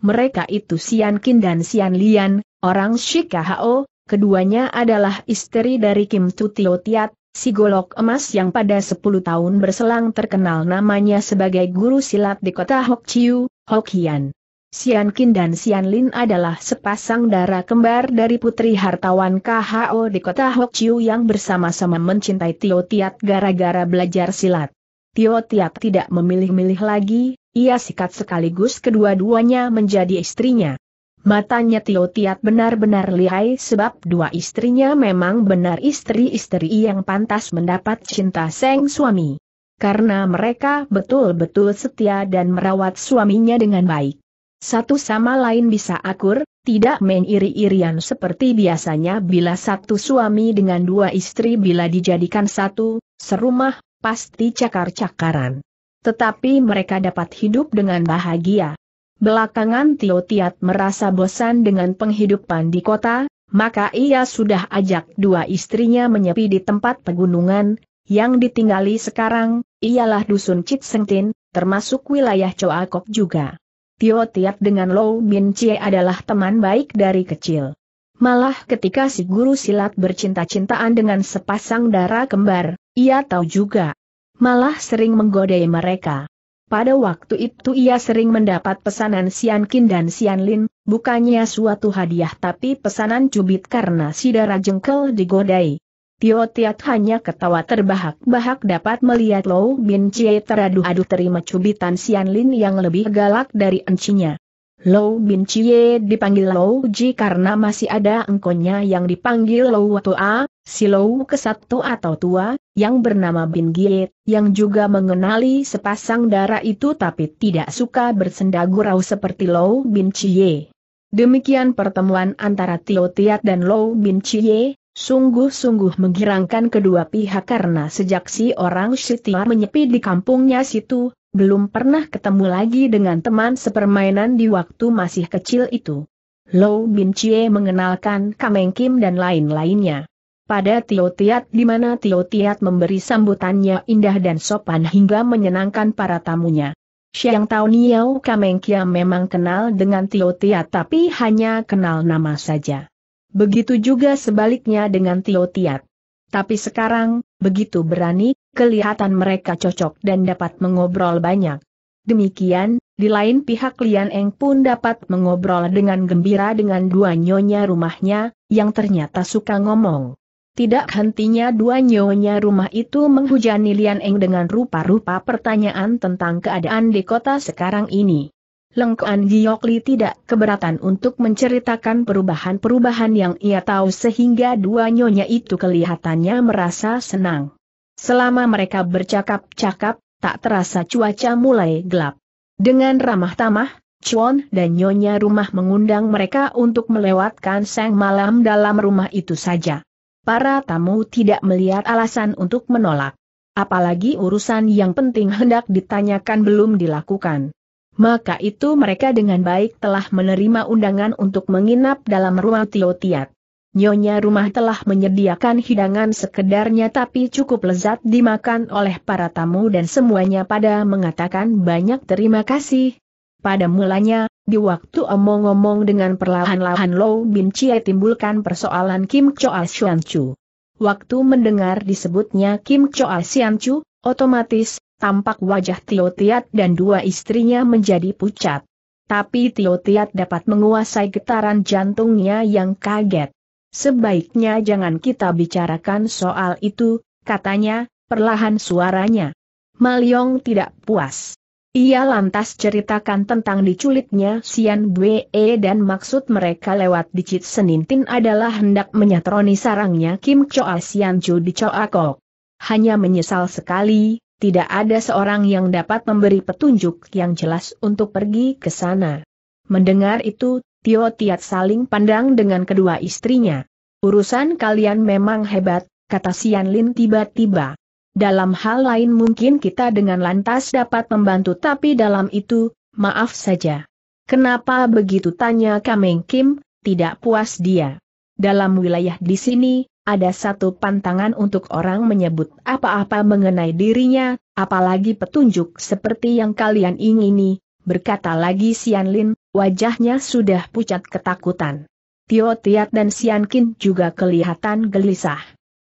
Mereka itu Sian Kin dan Sian Lian, orang Shikahao, keduanya adalah istri dari Kim Tutio Tiat, si golok emas yang pada 10 tahun berselang terkenal namanya sebagai guru silat di kota Hokchiu, Hokian. Sian Kin dan Sian Lin adalah sepasang darah kembar dari putri hartawan KHO di kota Hokchiu yang bersama-sama mencintai Tio Tiat gara-gara belajar silat. Tio Tiat tidak memilih-milih lagi, ia sikat sekaligus kedua-duanya menjadi istrinya. Matanya Tio Tiat benar-benar lihai sebab dua istrinya memang benar istri-istri yang pantas mendapat cinta seng suami. Karena mereka betul-betul setia dan merawat suaminya dengan baik. Satu sama lain bisa akur, tidak main iri-irian seperti biasanya bila satu suami dengan dua istri bila dijadikan satu, serumah, pasti cakar-cakaran. Tetapi mereka dapat hidup dengan bahagia. Belakangan Tio Tiat merasa bosan dengan penghidupan di kota, maka ia sudah ajak dua istrinya menyepi di tempat pegunungan, yang ditinggali sekarang, ialah Dusun Citsengtin, termasuk wilayah Coakok juga. Tio Tiap dengan Lou Min Chie adalah teman baik dari kecil. Malah ketika si guru silat bercinta-cintaan dengan sepasang darah kembar, ia tahu juga. Malah sering menggodai mereka. Pada waktu itu ia sering mendapat pesanan Sian Kin dan Sian Lin, bukannya suatu hadiah tapi pesanan cubit karena si darah jengkel digodai. Tio Tiat hanya ketawa terbahak-bahak dapat melihat Lou Bin Chie teraduh-aduh terima cubitan Sian Lin yang lebih galak dari encinya. Lou Bin Chie dipanggil Lou Ji karena masih ada engkonya yang dipanggil Lou Toa, si Lou kesatu atau tua, yang bernama Bin Gie, yang juga mengenali sepasang darah itu tapi tidak suka bersenda gurau seperti Lou Bin Chie. Demikian pertemuan antara Tio Tiat dan Lou Bin Chie, Sungguh-sungguh menggirangkan kedua pihak karena sejak si orang Sitiar menyepi di kampungnya situ, belum pernah ketemu lagi dengan teman sepermainan di waktu masih kecil itu. Lou Bin Chie mengenalkan Kameng Kim dan lain-lainnya. Pada Tio Tiat di mana Tio Tiat memberi sambutannya indah dan sopan hingga menyenangkan para tamunya. Siang Tao Niau Kameng Kia memang kenal dengan Tio Tiat tapi hanya kenal nama saja. Begitu juga sebaliknya dengan Tio Tiat. Tapi sekarang, begitu berani, kelihatan mereka cocok dan dapat mengobrol banyak. Demikian, di lain pihak Lian Eng pun dapat mengobrol dengan gembira dengan dua nyonya rumahnya, yang ternyata suka ngomong. Tidak hentinya dua nyonya rumah itu menghujani Lian Eng dengan rupa-rupa pertanyaan tentang keadaan di kota sekarang ini. Lengkuan Giokli tidak keberatan untuk menceritakan perubahan-perubahan yang ia tahu sehingga dua nyonya itu kelihatannya merasa senang. Selama mereka bercakap-cakap, tak terasa cuaca mulai gelap. Dengan ramah tamah, Chuan dan Nyonya rumah mengundang mereka untuk melewatkan sang malam dalam rumah itu saja. Para tamu tidak melihat alasan untuk menolak. Apalagi urusan yang penting hendak ditanyakan belum dilakukan maka itu mereka dengan baik telah menerima undangan untuk menginap dalam ruang Tiat. Nyonya rumah telah menyediakan hidangan sekedarnya tapi cukup lezat dimakan oleh para tamu dan semuanya pada mengatakan banyak terima kasih. Pada mulanya, di waktu omong-omong dengan perlahan-lahan Lou Bin Chie timbulkan persoalan Kim Choa ah Sian Chu. Waktu mendengar disebutnya Kim Choa ah Sian Chu, otomatis tampak wajah Tio Tiat dan dua istrinya menjadi pucat. Tapi Tio Tiat dapat menguasai getaran jantungnya yang kaget. Sebaiknya jangan kita bicarakan soal itu, katanya, perlahan suaranya. Maliong tidak puas. Ia lantas ceritakan tentang diculiknya Sian Bwe dan maksud mereka lewat dicit Senintin adalah hendak menyatroni sarangnya Kim Choa Sian Ju di Choa Kok. Hanya menyesal sekali, tidak ada seorang yang dapat memberi petunjuk yang jelas untuk pergi ke sana. Mendengar itu, Tio Tiat saling pandang dengan kedua istrinya. Urusan kalian memang hebat, kata Sian Lin tiba-tiba. Dalam hal lain mungkin kita dengan lantas dapat membantu tapi dalam itu, maaf saja. Kenapa begitu tanya Kameng Kim, tidak puas dia. Dalam wilayah di sini, ada satu pantangan untuk orang menyebut apa-apa mengenai dirinya, apalagi petunjuk seperti yang kalian ingini, berkata lagi Sian Lin, wajahnya sudah pucat ketakutan. Tio Tiat dan Sian Kin juga kelihatan gelisah.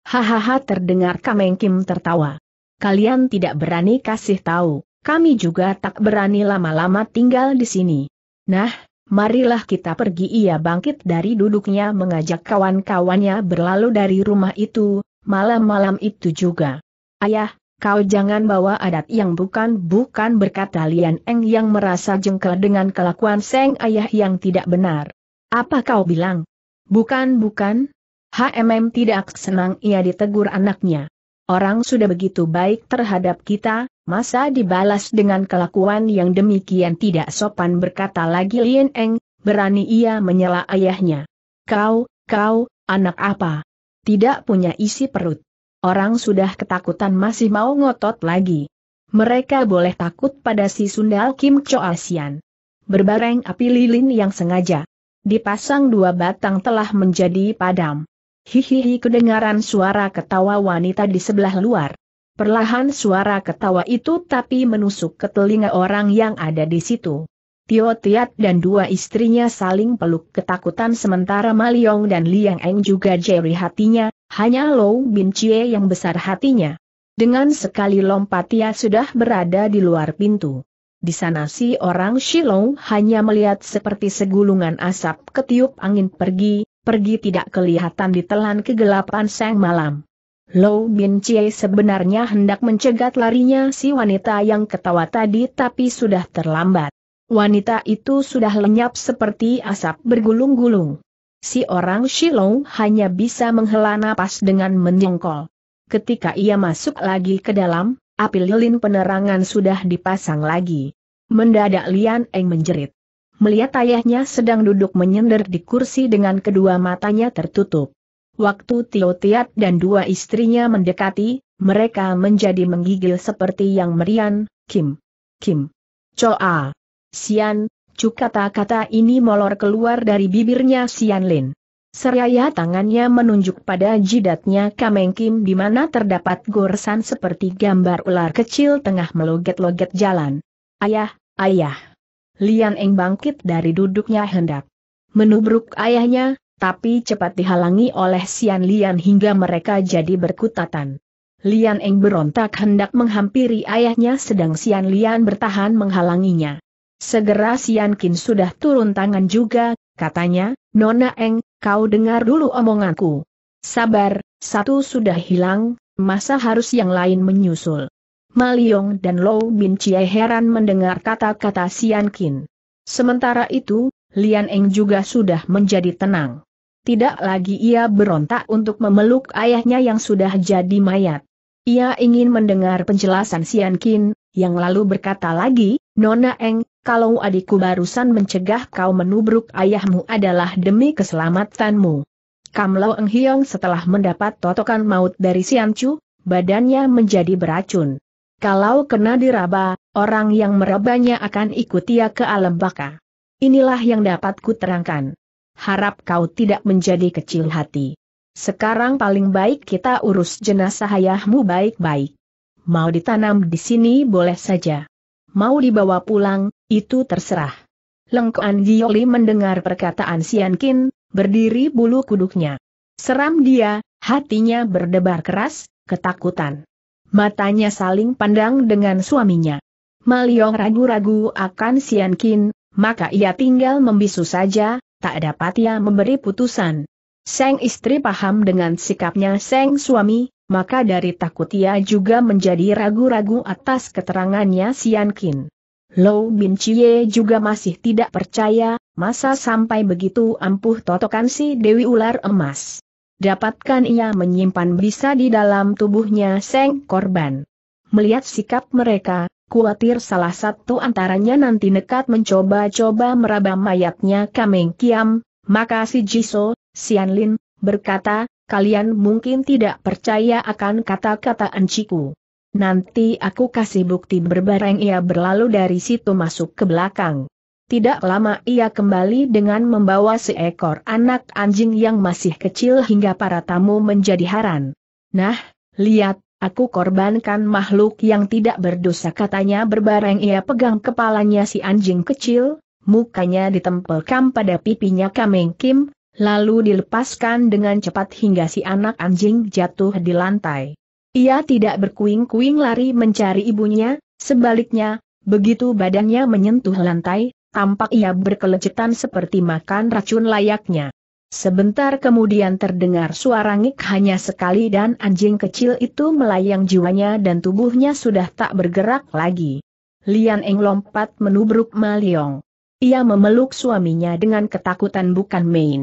Hahaha terdengar Kameng Kim tertawa. Kalian tidak berani kasih tahu, kami juga tak berani lama-lama tinggal di sini. Nah, Marilah kita pergi ia bangkit dari duduknya mengajak kawan-kawannya berlalu dari rumah itu, malam-malam itu juga. Ayah, kau jangan bawa adat yang bukan-bukan berkata Lian Eng yang merasa jengkel dengan kelakuan Seng Ayah yang tidak benar. Apa kau bilang? Bukan-bukan? HMM tidak senang ia ditegur anaknya. Orang sudah begitu baik terhadap kita, Masa dibalas dengan kelakuan yang demikian tidak sopan berkata lagi Lien Eng, berani ia menyela ayahnya. Kau, kau, anak apa? Tidak punya isi perut. Orang sudah ketakutan masih mau ngotot lagi. Mereka boleh takut pada si Sundal Kim Cho Choasian. Berbareng api lilin yang sengaja dipasang dua batang telah menjadi padam. Hihihi kedengaran suara ketawa wanita di sebelah luar. Perlahan suara ketawa itu tapi menusuk ke telinga orang yang ada di situ. Tio Tiat dan dua istrinya saling peluk ketakutan sementara Maliong dan Liang Eng juga jeri hatinya, hanya Lou Bin Chie yang besar hatinya. Dengan sekali lompat ia sudah berada di luar pintu. Di sana si orang Shilong hanya melihat seperti segulungan asap ketiup angin pergi, pergi tidak kelihatan ditelan kegelapan sang malam. Lou Bin Chie sebenarnya hendak mencegat larinya si wanita yang ketawa tadi tapi sudah terlambat. Wanita itu sudah lenyap seperti asap bergulung-gulung. Si orang Shilong hanya bisa menghela napas dengan menyengkol. Ketika ia masuk lagi ke dalam, api lilin penerangan sudah dipasang lagi. Mendadak Lian Eng menjerit. Melihat ayahnya sedang duduk menyender di kursi dengan kedua matanya tertutup. Waktu Tio Tiat dan dua istrinya mendekati, mereka menjadi menggigil seperti yang merian, Kim. Kim. Choa. Sian, cu kata-kata ini molor keluar dari bibirnya Sian Lin. Seraya tangannya menunjuk pada jidatnya Kameng Kim di mana terdapat goresan seperti gambar ular kecil tengah meloget-loget jalan. Ayah, ayah. Lian Eng bangkit dari duduknya hendak menubruk ayahnya, tapi cepat dihalangi oleh Sian Lian hingga mereka jadi berkutatan. Lian Eng berontak hendak menghampiri ayahnya sedang Sian Lian bertahan menghalanginya. Segera Sian Kin sudah turun tangan juga, katanya, Nona Eng, kau dengar dulu omonganku. Sabar, satu sudah hilang, masa harus yang lain menyusul. Maliong dan Lou Bin Chie heran mendengar kata-kata Sian Kin. Sementara itu, Lian Eng juga sudah menjadi tenang tidak lagi ia berontak untuk memeluk ayahnya yang sudah jadi mayat. Ia ingin mendengar penjelasan Sian Kin, yang lalu berkata lagi, Nona Eng, kalau adikku barusan mencegah kau menubruk ayahmu adalah demi keselamatanmu. Kamlo Eng Hiong setelah mendapat totokan maut dari Sian Chu, badannya menjadi beracun. Kalau kena diraba, orang yang merabanya akan ikut ia ke alam baka. Inilah yang dapat kuterangkan harap kau tidak menjadi kecil hati. Sekarang paling baik kita urus jenazah ayahmu baik-baik. Mau ditanam di sini boleh saja. Mau dibawa pulang, itu terserah. Lengkoan Gioli mendengar perkataan Sian Kin, berdiri bulu kuduknya. Seram dia, hatinya berdebar keras, ketakutan. Matanya saling pandang dengan suaminya. Maliong ragu-ragu akan Sian Kin, maka ia tinggal membisu saja, tak dapat ia memberi putusan. Seng istri paham dengan sikapnya Seng suami, maka dari takut ia juga menjadi ragu-ragu atas keterangannya Sian Kin. Lou Bin Chie juga masih tidak percaya, masa sampai begitu ampuh totokan si Dewi Ular Emas. Dapatkan ia menyimpan bisa di dalam tubuhnya Seng korban. Melihat sikap mereka, Kuatir salah satu antaranya nanti nekat mencoba-coba meraba mayatnya Kameng Kiam, maka si Jiso, Sian Lin, berkata, kalian mungkin tidak percaya akan kata-kata enciku. Nanti aku kasih bukti berbareng ia berlalu dari situ masuk ke belakang. Tidak lama ia kembali dengan membawa seekor anak anjing yang masih kecil hingga para tamu menjadi haran. Nah, lihat, Aku korbankan makhluk yang tidak berdosa katanya berbareng ia pegang kepalanya si anjing kecil, mukanya ditempelkan pada pipinya Kameng Kim, lalu dilepaskan dengan cepat hingga si anak anjing jatuh di lantai. Ia tidak berkuing-kuing lari mencari ibunya, sebaliknya, begitu badannya menyentuh lantai, tampak ia berkelecetan seperti makan racun layaknya. Sebentar kemudian terdengar suara ngik hanya sekali dan anjing kecil itu melayang jiwanya dan tubuhnya sudah tak bergerak lagi. Lian Eng lompat menubruk Maliong. Ia memeluk suaminya dengan ketakutan bukan main.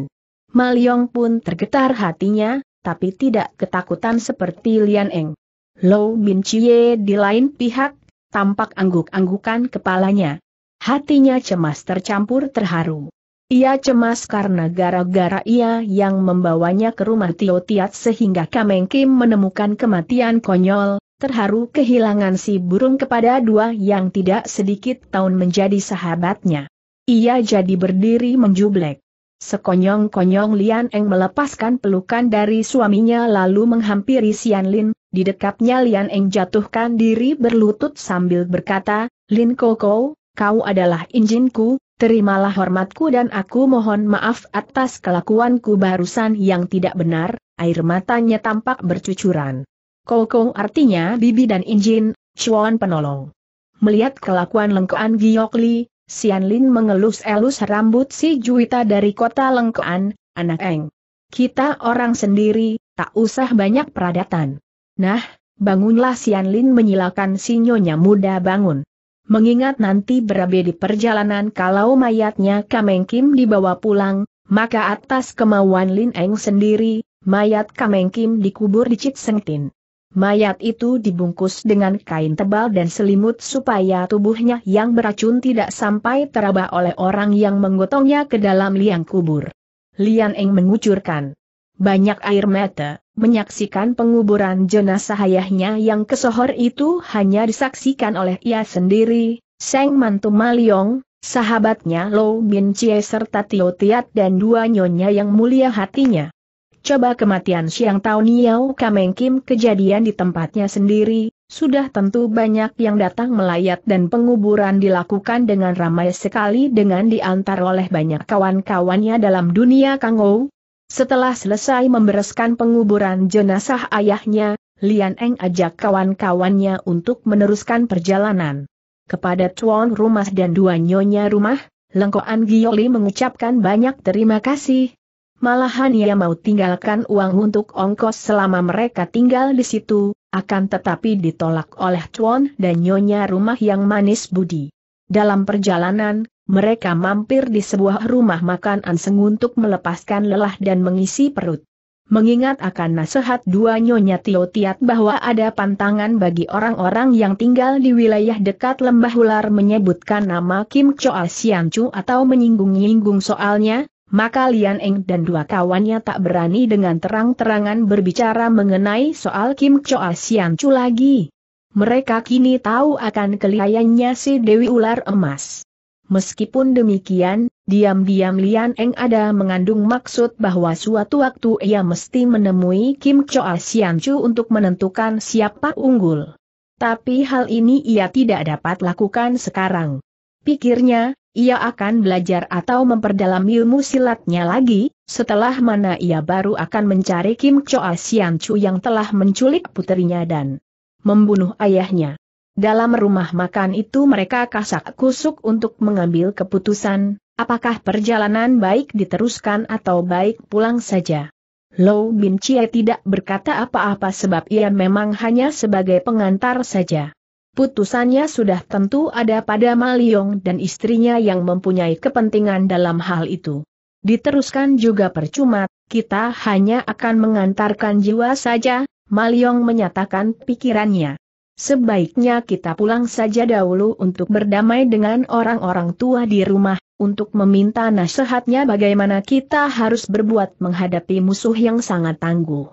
Maliong pun tergetar hatinya, tapi tidak ketakutan seperti Lian Eng. Lo Min Chie di lain pihak, tampak angguk-anggukan kepalanya. Hatinya cemas tercampur terharu. Ia cemas karena gara-gara ia yang membawanya ke rumah Tio Tiat sehingga Kameng Kim menemukan kematian konyol, terharu kehilangan si burung kepada dua yang tidak sedikit tahun menjadi sahabatnya. Ia jadi berdiri menjublek. Sekonyong-konyong Lian Eng melepaskan pelukan dari suaminya lalu menghampiri Sian Lin, Di dekatnya Lian Eng jatuhkan diri berlutut sambil berkata, Lin Koko, kau adalah injinku, terimalah hormatku dan aku mohon maaf atas kelakuanku barusan yang tidak benar, air matanya tampak bercucuran. Kokong artinya bibi dan injin, cuan penolong. Melihat kelakuan lengkoan Giokli, Sian Lin mengelus-elus rambut si Juwita dari kota lengkoan, anak Eng. Kita orang sendiri, tak usah banyak peradatan. Nah, bangunlah Sian Lin menyilakan sinyonya muda bangun. Mengingat nanti berabe di perjalanan kalau mayatnya Kameng Kim dibawa pulang, maka atas kemauan Lin Eng sendiri, mayat Kameng Kim dikubur di Seng Tin. Mayat itu dibungkus dengan kain tebal dan selimut supaya tubuhnya yang beracun tidak sampai teraba oleh orang yang menggotongnya ke dalam liang kubur. Lian Eng mengucurkan banyak air mata. Menyaksikan penguburan jenazah ayahnya yang kesohor itu hanya disaksikan oleh ia sendiri, Seng Mantu Maliong, sahabatnya Lo Bin Chie serta Tio Tiat dan dua nyonya yang mulia hatinya. Coba kematian Siang Tao Niao Kameng Kim kejadian di tempatnya sendiri, sudah tentu banyak yang datang melayat dan penguburan dilakukan dengan ramai sekali dengan diantar oleh banyak kawan-kawannya dalam dunia Kangou, setelah selesai membereskan penguburan jenazah ayahnya, Lian Eng ajak kawan-kawannya untuk meneruskan perjalanan. Kepada tuan rumah dan dua nyonya rumah, Lengkoan Gioli mengucapkan banyak terima kasih. Malahan ia mau tinggalkan uang untuk ongkos selama mereka tinggal di situ, akan tetapi ditolak oleh tuan dan nyonya rumah yang manis budi. Dalam perjalanan, mereka mampir di sebuah rumah makan Anseng untuk melepaskan lelah dan mengisi perut. Mengingat akan nasihat dua nyonya Tio Tiat bahwa ada pantangan bagi orang-orang yang tinggal di wilayah dekat lembah ular menyebutkan nama Kim Choa Sian Chu atau menyinggung-nyinggung soalnya, maka Lian Eng dan dua kawannya tak berani dengan terang-terangan berbicara mengenai soal Kim Choa Sian Chu lagi. Mereka kini tahu akan kelihayannya si Dewi Ular Emas. Meskipun demikian, diam-diam Lian Eng ada mengandung maksud bahwa suatu waktu ia mesti menemui Kim Choa Sian Chu untuk menentukan siapa unggul. Tapi hal ini ia tidak dapat lakukan sekarang. Pikirnya, ia akan belajar atau memperdalam ilmu silatnya lagi, setelah mana ia baru akan mencari Kim Choa Sian Chu yang telah menculik putrinya dan membunuh ayahnya. Dalam rumah makan itu mereka kasak kusuk untuk mengambil keputusan, apakah perjalanan baik diteruskan atau baik pulang saja. Lou Bin Chie tidak berkata apa-apa sebab ia memang hanya sebagai pengantar saja. Putusannya sudah tentu ada pada Maliong dan istrinya yang mempunyai kepentingan dalam hal itu. Diteruskan juga percuma, kita hanya akan mengantarkan jiwa saja, Maliong menyatakan pikirannya. Sebaiknya kita pulang saja dahulu untuk berdamai dengan orang-orang tua di rumah, untuk meminta nasihatnya bagaimana kita harus berbuat menghadapi musuh yang sangat tangguh.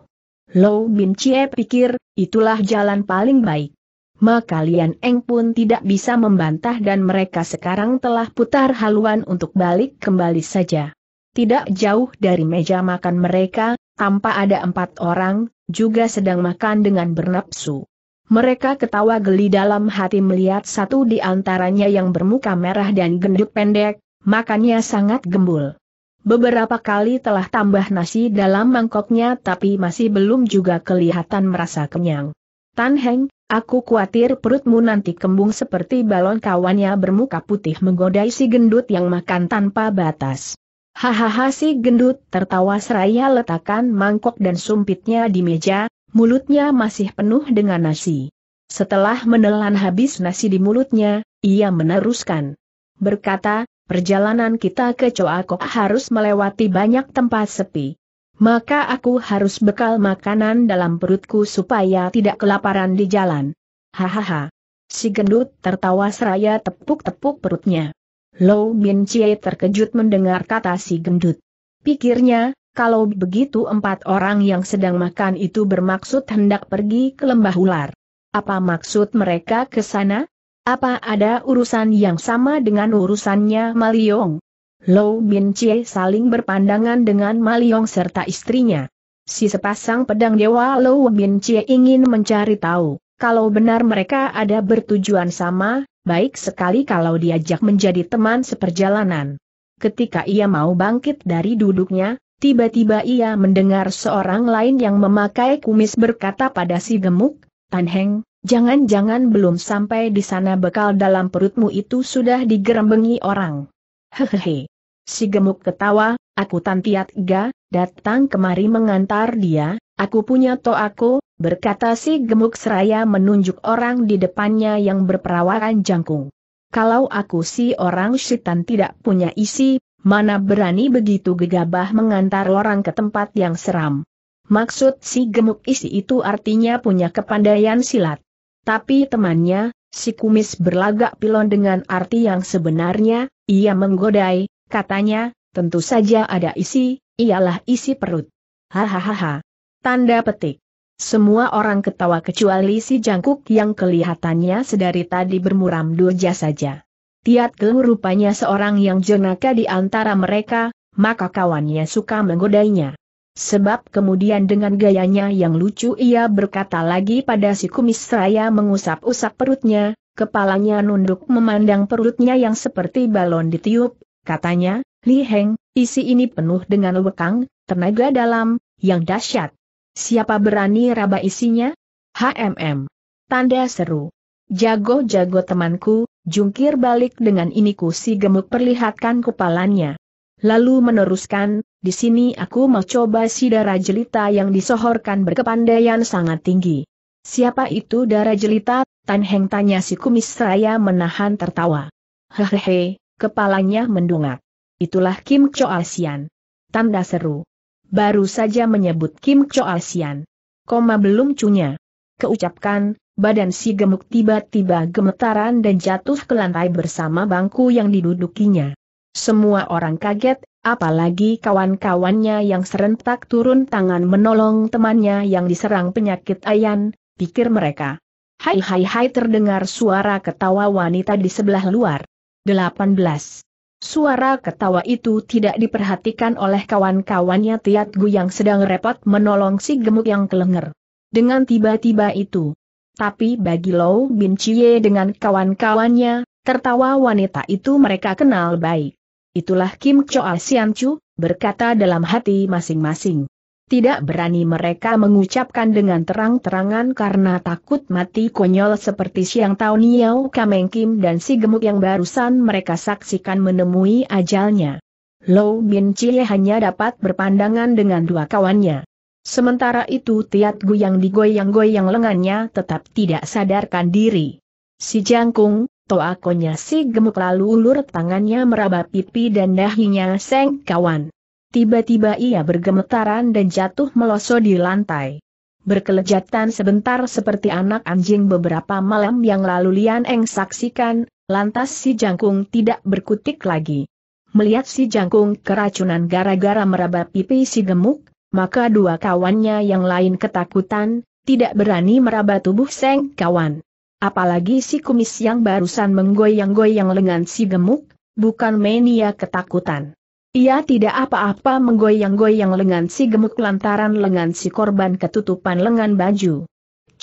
Lou Bin Chie pikir, itulah jalan paling baik. Maka Lian Eng pun tidak bisa membantah dan mereka sekarang telah putar haluan untuk balik kembali saja. Tidak jauh dari meja makan mereka, tanpa ada empat orang, juga sedang makan dengan bernapsu. Mereka ketawa geli dalam hati melihat satu di antaranya yang bermuka merah dan gendut pendek, makannya sangat gembul. Beberapa kali telah tambah nasi dalam mangkoknya tapi masih belum juga kelihatan merasa kenyang. Tan Heng, aku khawatir perutmu nanti kembung seperti balon kawannya bermuka putih menggodai si gendut yang makan tanpa batas. Hahaha si gendut tertawa seraya letakkan mangkok dan sumpitnya di meja, mulutnya masih penuh dengan nasi. Setelah menelan habis nasi di mulutnya, ia meneruskan. Berkata, perjalanan kita ke Coakok harus melewati banyak tempat sepi. Maka aku harus bekal makanan dalam perutku supaya tidak kelaparan di jalan. Hahaha. Si gendut tertawa seraya tepuk-tepuk perutnya. Lou Min Chie terkejut mendengar kata si gendut. Pikirnya, kalau begitu empat orang yang sedang makan itu bermaksud hendak pergi ke lembah ular. Apa maksud mereka ke sana? Apa ada urusan yang sama dengan urusannya Maliong? Lou Bin Chie saling berpandangan dengan Maliong serta istrinya. Si sepasang pedang dewa Lou Bin Chie ingin mencari tahu, kalau benar mereka ada bertujuan sama, baik sekali kalau diajak menjadi teman seperjalanan. Ketika ia mau bangkit dari duduknya, Tiba-tiba ia mendengar seorang lain yang memakai kumis berkata pada si gemuk, Tan Heng, jangan-jangan belum sampai di sana bekal dalam perutmu itu sudah digerembengi orang. Hehehe. Si gemuk ketawa, aku Tan Tiat Ga, datang kemari mengantar dia, aku punya to aku, berkata si gemuk seraya menunjuk orang di depannya yang berperawakan jangkung. Kalau aku si orang setan tidak punya isi, Mana berani begitu gegabah mengantar orang ke tempat yang seram. Maksud si gemuk isi itu artinya punya kepandaian silat. Tapi temannya, si kumis berlagak pilon dengan arti yang sebenarnya, ia menggodai, katanya, tentu saja ada isi, ialah isi perut. Hahaha. Tanda petik. Semua orang ketawa kecuali si jangkuk yang kelihatannya sedari tadi bermuram durja saja. Tiat Gelu rupanya seorang yang jenaka di antara mereka, maka kawannya suka menggodainya. Sebab kemudian dengan gayanya yang lucu ia berkata lagi pada si kumis raya mengusap-usap perutnya, kepalanya nunduk memandang perutnya yang seperti balon ditiup, katanya, Li Heng, isi ini penuh dengan lekang, tenaga dalam, yang dahsyat. Siapa berani raba isinya? HMM. Tanda seru. Jago-jago temanku, Jungkir balik dengan iniku si gemuk perlihatkan kepalanya. Lalu meneruskan, di sini aku mau coba si darah jelita yang disohorkan berkepandaian sangat tinggi. Siapa itu darah jelita? Tan Heng tanya si kumis seraya menahan tertawa. Hehehe, kepalanya mendongak. Itulah Kim Choa Sian. Tanda seru. Baru saja menyebut Kim Choa Sian. Koma belum cunya. Keucapkan, badan si gemuk tiba-tiba gemetaran dan jatuh ke lantai bersama bangku yang didudukinya. Semua orang kaget, apalagi kawan-kawannya yang serentak turun tangan menolong temannya yang diserang penyakit ayan, pikir mereka. Hai hai hai terdengar suara ketawa wanita di sebelah luar. 18. Suara ketawa itu tidak diperhatikan oleh kawan-kawannya Tiat yang sedang repot menolong si gemuk yang kelenger. Dengan tiba-tiba itu, tapi bagi Lou Bin Chie dengan kawan-kawannya, tertawa wanita itu mereka kenal baik. Itulah Kim Choa Sian Chu, berkata dalam hati masing-masing. Tidak berani mereka mengucapkan dengan terang-terangan karena takut mati konyol seperti Siang Tao Niao Kameng Kim dan si gemuk yang barusan mereka saksikan menemui ajalnya. Lou Bin Chie hanya dapat berpandangan dengan dua kawannya. Sementara itu Tiat yang digoyang-goyang lengannya tetap tidak sadarkan diri. Si jangkung, toakonya si gemuk lalu ulur tangannya meraba pipi dan dahinya seng kawan. Tiba-tiba ia bergemetaran dan jatuh meloso di lantai. Berkelejatan sebentar seperti anak anjing beberapa malam yang lalu Lian Eng saksikan, lantas si jangkung tidak berkutik lagi. Melihat si jangkung keracunan gara-gara meraba pipi si gemuk, maka dua kawannya yang lain ketakutan, tidak berani meraba tubuh Seng Kawan. Apalagi si kumis yang barusan menggoyang-goyang lengan si gemuk, bukan mania ketakutan. Ia tidak apa-apa menggoyang-goyang lengan si gemuk lantaran lengan si korban ketutupan lengan baju.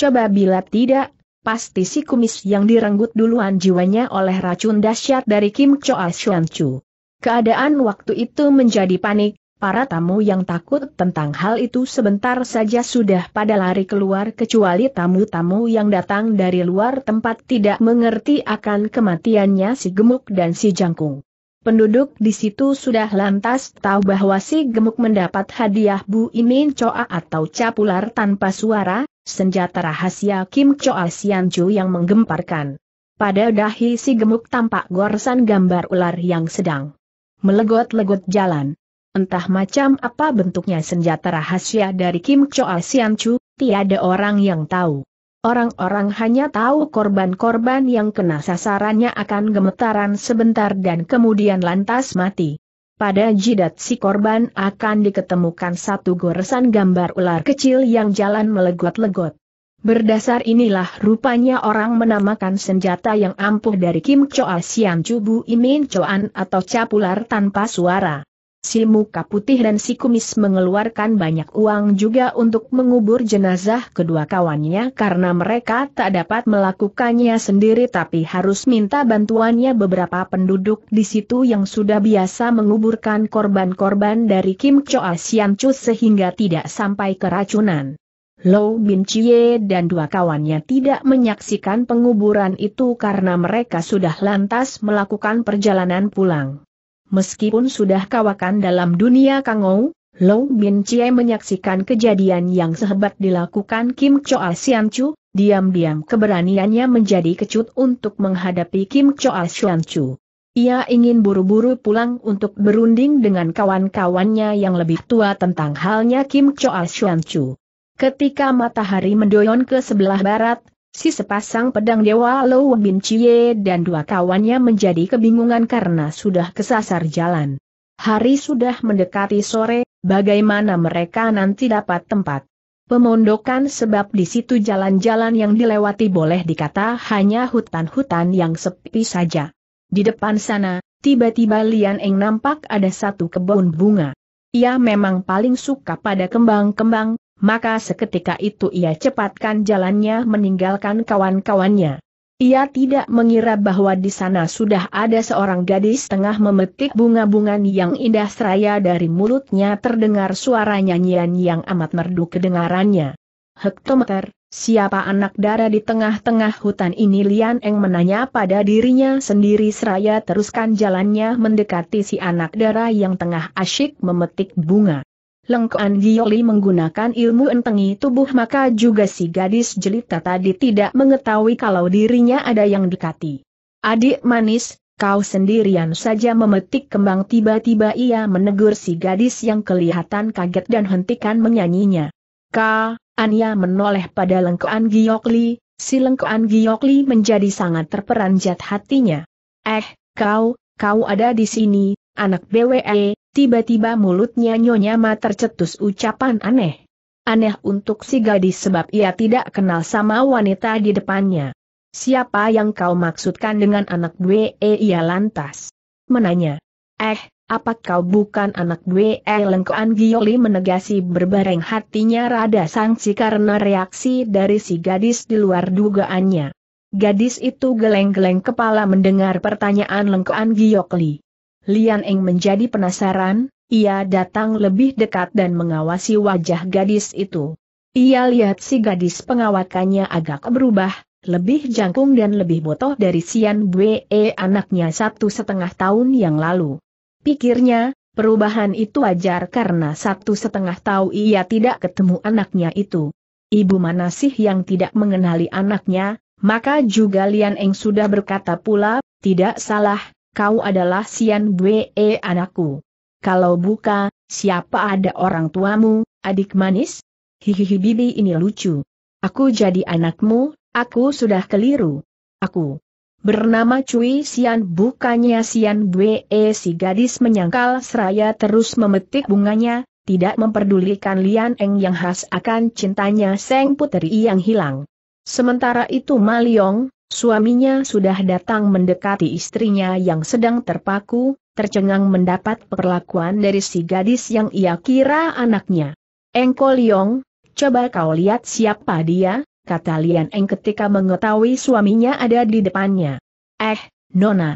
Coba bila tidak, pasti si kumis yang direnggut duluan jiwanya oleh racun dahsyat dari Kim Choa Xuan Chu. Keadaan waktu itu menjadi panik, Para tamu yang takut tentang hal itu sebentar saja sudah pada lari keluar kecuali tamu-tamu yang datang dari luar tempat tidak mengerti akan kematiannya si gemuk dan si jangkung. Penduduk di situ sudah lantas tahu bahwa si gemuk mendapat hadiah Bu Imin Choa atau capular tanpa suara, senjata rahasia Kim Choa Sianju yang menggemparkan. Pada dahi si gemuk tampak goresan gambar ular yang sedang melegot-legot jalan. Entah macam apa bentuknya senjata rahasia dari Kim Choa Sian Chu, tiada orang yang tahu. Orang-orang hanya tahu korban-korban yang kena sasarannya akan gemetaran sebentar dan kemudian lantas mati. Pada jidat si korban akan diketemukan satu goresan gambar ular kecil yang jalan melegot-legot. Berdasar inilah rupanya orang menamakan senjata yang ampuh dari Kim Choa Sian Chu Bu Imin Choan atau Capular tanpa suara si muka putih dan si kumis mengeluarkan banyak uang juga untuk mengubur jenazah kedua kawannya karena mereka tak dapat melakukannya sendiri tapi harus minta bantuannya beberapa penduduk di situ yang sudah biasa menguburkan korban-korban dari Kim Choa Sian Chu sehingga tidak sampai keracunan. Low Bin Chie dan dua kawannya tidak menyaksikan penguburan itu karena mereka sudah lantas melakukan perjalanan pulang meskipun sudah kawakan dalam dunia kangou, Long Bin Chie menyaksikan kejadian yang sehebat dilakukan Kim Choa Sian Chu, diam-diam keberaniannya menjadi kecut untuk menghadapi Kim Choa Sian Chu. Ia ingin buru-buru pulang untuk berunding dengan kawan-kawannya yang lebih tua tentang halnya Kim Choa Sian Chu. Ketika matahari mendoyon ke sebelah barat, Si sepasang pedang Dewa Lou Bin Chie dan dua kawannya menjadi kebingungan karena sudah kesasar jalan. Hari sudah mendekati sore, bagaimana mereka nanti dapat tempat? Pemondokan sebab di situ jalan-jalan yang dilewati boleh dikata hanya hutan-hutan yang sepi saja. Di depan sana, tiba-tiba Lian Eng nampak ada satu kebun bunga. Ia memang paling suka pada kembang-kembang, maka seketika itu ia cepatkan jalannya meninggalkan kawan-kawannya. Ia tidak mengira bahwa di sana sudah ada seorang gadis tengah memetik bunga bunga yang indah seraya dari mulutnya terdengar suara nyanyian yang amat merdu kedengarannya. Hektometer, siapa anak dara di tengah-tengah hutan ini Lian Eng menanya pada dirinya sendiri seraya teruskan jalannya mendekati si anak dara yang tengah asyik memetik bunga. Lengkuan Gioli menggunakan ilmu entengi tubuh maka juga si gadis jelita tadi tidak mengetahui kalau dirinya ada yang dekati. Adik manis, kau sendirian saja memetik kembang tiba-tiba ia menegur si gadis yang kelihatan kaget dan hentikan menyanyinya. Ka, Ania menoleh pada lengkuan Giokli, si lengkuan Giokli menjadi sangat terperanjat hatinya. Eh, kau, kau ada di sini, anak BWE, Tiba-tiba mulutnya Nyonya Ma tercetus ucapan aneh. Aneh untuk si gadis sebab ia tidak kenal sama wanita di depannya. Siapa yang kau maksudkan dengan anak gue? Ia lantas menanya. Eh, apa kau bukan anak gue? Lengkoan Gioli menegasi berbareng hatinya rada sangsi karena reaksi dari si gadis di luar dugaannya. Gadis itu geleng-geleng kepala mendengar pertanyaan Lengkoan Giokli. Lian Eng menjadi penasaran, ia datang lebih dekat dan mengawasi wajah gadis itu. Ia lihat si gadis pengawakannya agak berubah, lebih jangkung dan lebih botoh dari Sian Bwe anaknya satu setengah tahun yang lalu. Pikirnya, perubahan itu wajar karena satu setengah tahun ia tidak ketemu anaknya itu. Ibu mana sih yang tidak mengenali anaknya, maka juga Lian Eng sudah berkata pula, tidak salah, kau adalah Sian Bwe eh, anakku. Kalau buka, siapa ada orang tuamu, adik manis? Hihihi bibi ini lucu. Aku jadi anakmu, aku sudah keliru. Aku. Bernama Cui Sian bukannya Sian Bwe eh, si gadis menyangkal seraya terus memetik bunganya, tidak memperdulikan Lian Eng yang khas akan cintanya Seng Puteri yang hilang. Sementara itu Maliong, Suaminya sudah datang mendekati istrinya yang sedang terpaku, tercengang mendapat perlakuan dari si gadis yang ia kira anaknya. Engko Liong, coba kau lihat siapa dia, kata Lian Eng ketika mengetahui suaminya ada di depannya. Eh, Nona.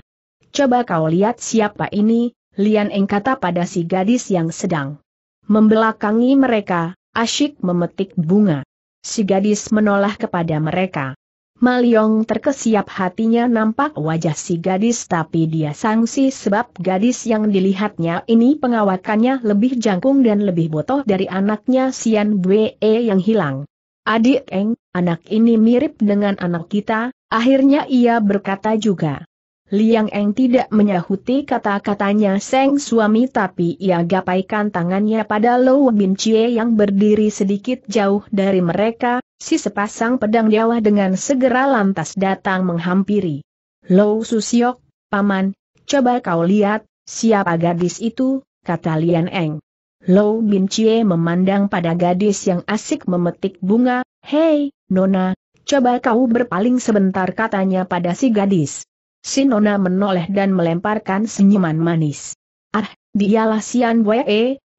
Coba kau lihat siapa ini, Lian Eng kata pada si gadis yang sedang membelakangi mereka, asyik memetik bunga. Si gadis menolak kepada mereka. Maliong terkesiap hatinya nampak wajah si gadis tapi dia sangsi sebab gadis yang dilihatnya ini pengawakannya lebih jangkung dan lebih botoh dari anaknya Sian Bwe yang hilang. Adik Eng, anak ini mirip dengan anak kita, akhirnya ia berkata juga. Liang Eng tidak menyahuti kata-katanya Seng suami tapi ia gapaikan tangannya pada Lou Bin Chie yang berdiri sedikit jauh dari mereka, si sepasang pedang Jawa dengan segera lantas datang menghampiri. Low Susiok, paman, coba kau lihat, siapa gadis itu, kata Lian Eng. Lo Bin Chie memandang pada gadis yang asik memetik bunga, hei, Nona, coba kau berpaling sebentar katanya pada si gadis. Si Nona menoleh dan melemparkan senyuman manis. Ah, dialah Sian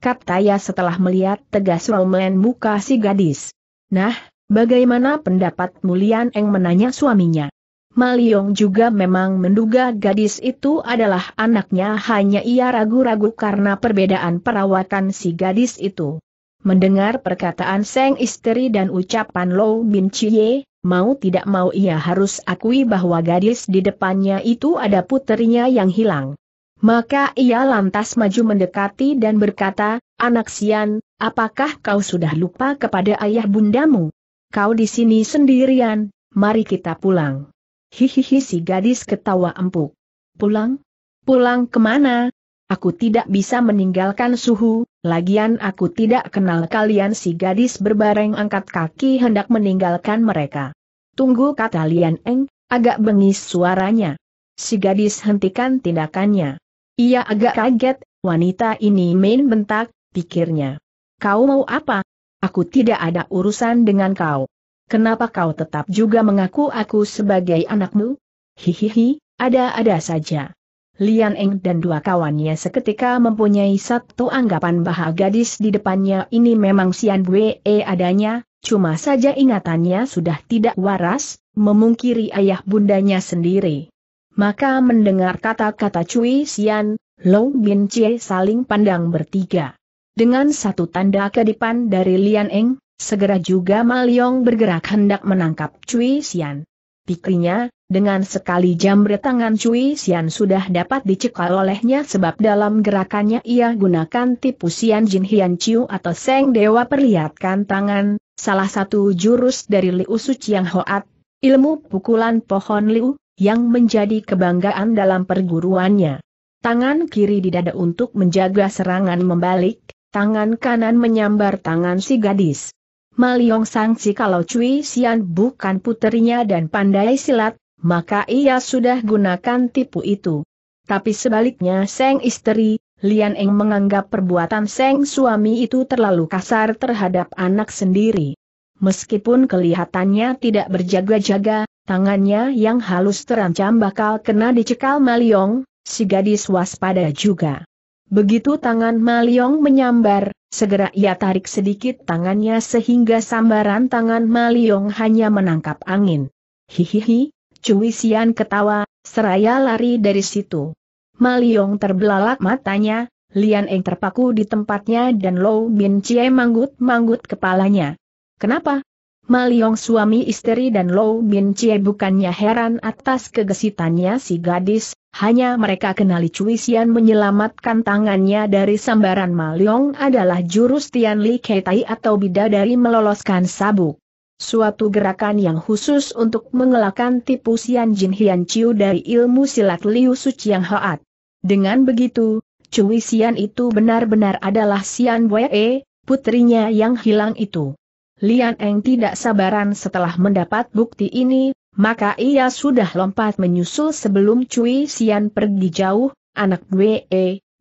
kata ya setelah melihat tegas Roman muka si gadis. Nah, Bagaimana pendapat Mulian Eng menanya suaminya. Maliong juga memang menduga gadis itu adalah anaknya hanya ia ragu-ragu karena perbedaan perawatan si gadis itu. Mendengar perkataan Seng istri dan ucapan Lo Bin Chie, mau tidak mau ia harus akui bahwa gadis di depannya itu ada puterinya yang hilang. Maka ia lantas maju mendekati dan berkata, Anak Sian, apakah kau sudah lupa kepada ayah bundamu? Kau di sini sendirian, mari kita pulang. Hihihi si gadis ketawa empuk. Pulang? Pulang kemana? Aku tidak bisa meninggalkan suhu, lagian aku tidak kenal kalian si gadis berbareng angkat kaki hendak meninggalkan mereka. Tunggu kata Lian Eng, agak bengis suaranya. Si gadis hentikan tindakannya. Ia agak kaget, wanita ini main bentak, pikirnya. Kau mau apa? Aku tidak ada urusan dengan kau. Kenapa kau tetap juga mengaku aku sebagai anakmu? Hihihi, ada-ada saja. Lian Eng dan dua kawannya seketika mempunyai satu anggapan bahwa gadis di depannya ini memang Sian Bue eh, adanya, cuma saja ingatannya sudah tidak waras, memungkiri ayah bundanya sendiri. Maka mendengar kata-kata Cui Sian, Long Bin Cie saling pandang bertiga. Dengan satu tanda kedipan dari Lian Eng, segera juga Yong bergerak hendak menangkap Cui Xian. Pikirnya, dengan sekali jambret tangan Cui Xian sudah dapat dicekal olehnya sebab dalam gerakannya ia gunakan tipu Xian Jin Hian Chiu atau Seng Dewa perlihatkan tangan, salah satu jurus dari Liu Su Chiang Hoat, ilmu pukulan pohon Liu, yang menjadi kebanggaan dalam perguruannya. Tangan kiri di dada untuk menjaga serangan membalik, Tangan kanan menyambar tangan si gadis. Maliong sangsi kalau Cui Xian bukan puterinya dan pandai silat, maka ia sudah gunakan tipu itu. Tapi sebaliknya Seng istri, Lian Eng menganggap perbuatan Seng suami itu terlalu kasar terhadap anak sendiri. Meskipun kelihatannya tidak berjaga-jaga, tangannya yang halus terancam bakal kena dicekal Maliong, si gadis waspada juga. Begitu tangan Maliong menyambar, segera ia tarik sedikit tangannya sehingga sambaran tangan Maliong hanya menangkap angin. Hihihi, Cui Sian ketawa, seraya lari dari situ. Maliong terbelalak matanya, Lian Eng terpaku di tempatnya dan Lou Bin Cie manggut-manggut kepalanya. Kenapa? Maliong suami istri dan Lou Bin Cie bukannya heran atas kegesitannya si gadis, hanya mereka kenali Cui Xian menyelamatkan tangannya dari sambaran Maliong adalah jurus Tian Li Tai atau bidadari meloloskan sabuk. Suatu gerakan yang khusus untuk mengelakkan tipu Xian Jin Hian Chiu dari ilmu silat Liu Su Chiang Hoat. Dengan begitu, Cui Xian itu benar-benar adalah Xian Wei, putrinya yang hilang itu. Lian Eng tidak sabaran setelah mendapat bukti ini, maka ia sudah lompat menyusul sebelum Cui Sian pergi jauh, anak gue,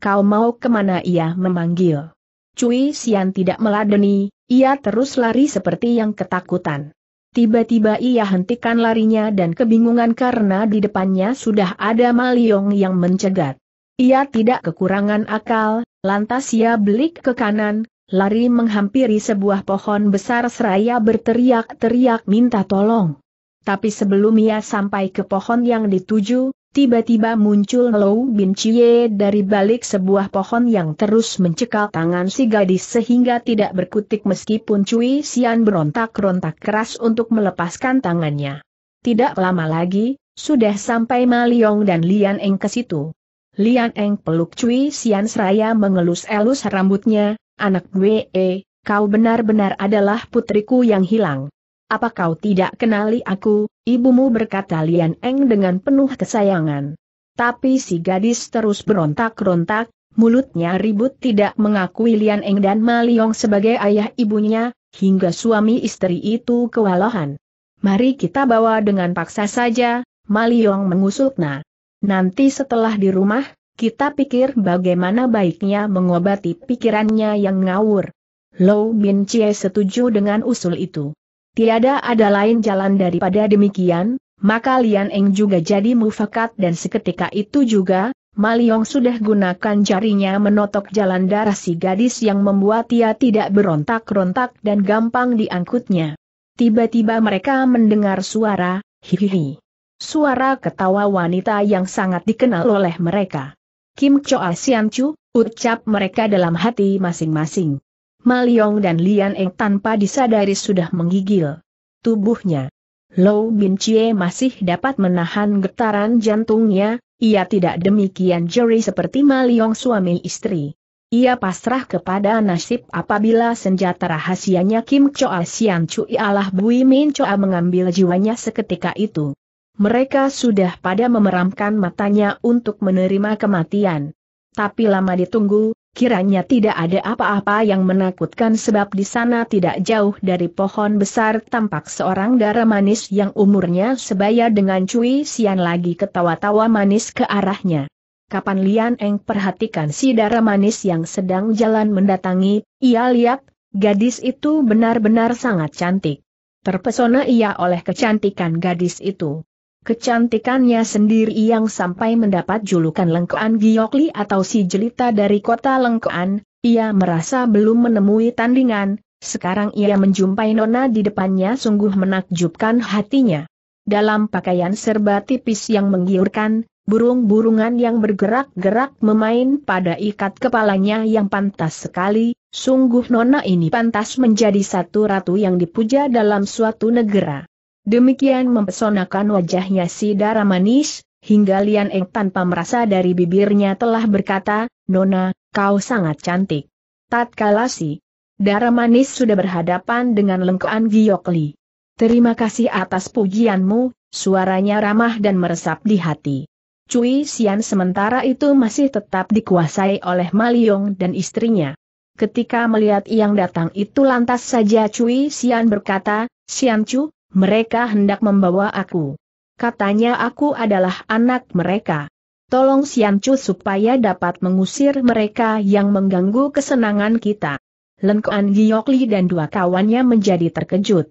kau mau kemana ia memanggil. Cui Sian tidak meladeni, ia terus lari seperti yang ketakutan. Tiba-tiba ia hentikan larinya dan kebingungan karena di depannya sudah ada Maliong yang mencegat. Ia tidak kekurangan akal, lantas ia belik ke kanan, lari menghampiri sebuah pohon besar seraya berteriak-teriak minta tolong. Tapi sebelum ia sampai ke pohon yang dituju, tiba-tiba muncul Lou Bin Chie dari balik sebuah pohon yang terus mencekal tangan si gadis sehingga tidak berkutik meskipun Cui Sian berontak-rontak keras untuk melepaskan tangannya. Tidak lama lagi, sudah sampai Maliong dan Lian Eng ke situ. Lian Eng peluk Cui Sian seraya mengelus-elus rambutnya, anak gue, kau benar-benar adalah putriku yang hilang apa kau tidak kenali aku, ibumu berkata Lian Eng dengan penuh kesayangan. Tapi si gadis terus berontak-rontak, mulutnya ribut tidak mengakui Lian Eng dan Maliong sebagai ayah ibunya, hingga suami istri itu kewalahan. Mari kita bawa dengan paksa saja, Maliong Nah, Nanti setelah di rumah, kita pikir bagaimana baiknya mengobati pikirannya yang ngawur. Lou Bin Chie setuju dengan usul itu. Tiada ada lain jalan daripada demikian, maka Lian Eng juga jadi mufakat dan seketika itu juga, Maliong sudah gunakan jarinya menotok jalan darah si gadis yang membuat ia tidak berontak-rontak dan gampang diangkutnya. Tiba-tiba mereka mendengar suara, hihihi. Suara ketawa wanita yang sangat dikenal oleh mereka. Kim Choa Sian Chu, ucap mereka dalam hati masing-masing. Maliong dan Lian Eng tanpa disadari sudah menggigil tubuhnya. Lou Bin Chie masih dapat menahan getaran jantungnya, ia tidak demikian jeri seperti Maliong suami istri. Ia pasrah kepada nasib apabila senjata rahasianya Kim Choa Sian Cui Allah Bui Min Choa mengambil jiwanya seketika itu. Mereka sudah pada memeramkan matanya untuk menerima kematian. Tapi lama ditunggu, Kiranya tidak ada apa-apa yang menakutkan sebab di sana tidak jauh dari pohon besar tampak seorang darah manis yang umurnya sebaya dengan Cui Sian lagi ketawa-tawa manis ke arahnya. Kapan Lian Eng perhatikan si darah manis yang sedang jalan mendatangi, ia lihat, gadis itu benar-benar sangat cantik. Terpesona ia oleh kecantikan gadis itu. Kecantikannya sendiri yang sampai mendapat julukan Lengkoan Giokli atau si jelita dari kota Lengkoan, ia merasa belum menemui tandingan, sekarang ia menjumpai Nona di depannya sungguh menakjubkan hatinya. Dalam pakaian serba tipis yang menggiurkan, burung-burungan yang bergerak-gerak memain pada ikat kepalanya yang pantas sekali, sungguh Nona ini pantas menjadi satu ratu yang dipuja dalam suatu negara. Demikian mempesonakan wajahnya si darah manis, hingga Lian Eng tanpa merasa dari bibirnya telah berkata, Nona, kau sangat cantik. Tatkala si darah manis sudah berhadapan dengan lengkoan Giokli. Terima kasih atas pujianmu, suaranya ramah dan meresap di hati. Cui sian sementara itu masih tetap dikuasai oleh Maliong dan istrinya. Ketika melihat yang datang itu lantas saja Cui sian berkata, sian Chu, mereka hendak membawa aku. Katanya aku adalah anak mereka. Tolong Siancu supaya dapat mengusir mereka yang mengganggu kesenangan kita. Lengkuan Giokli dan dua kawannya menjadi terkejut.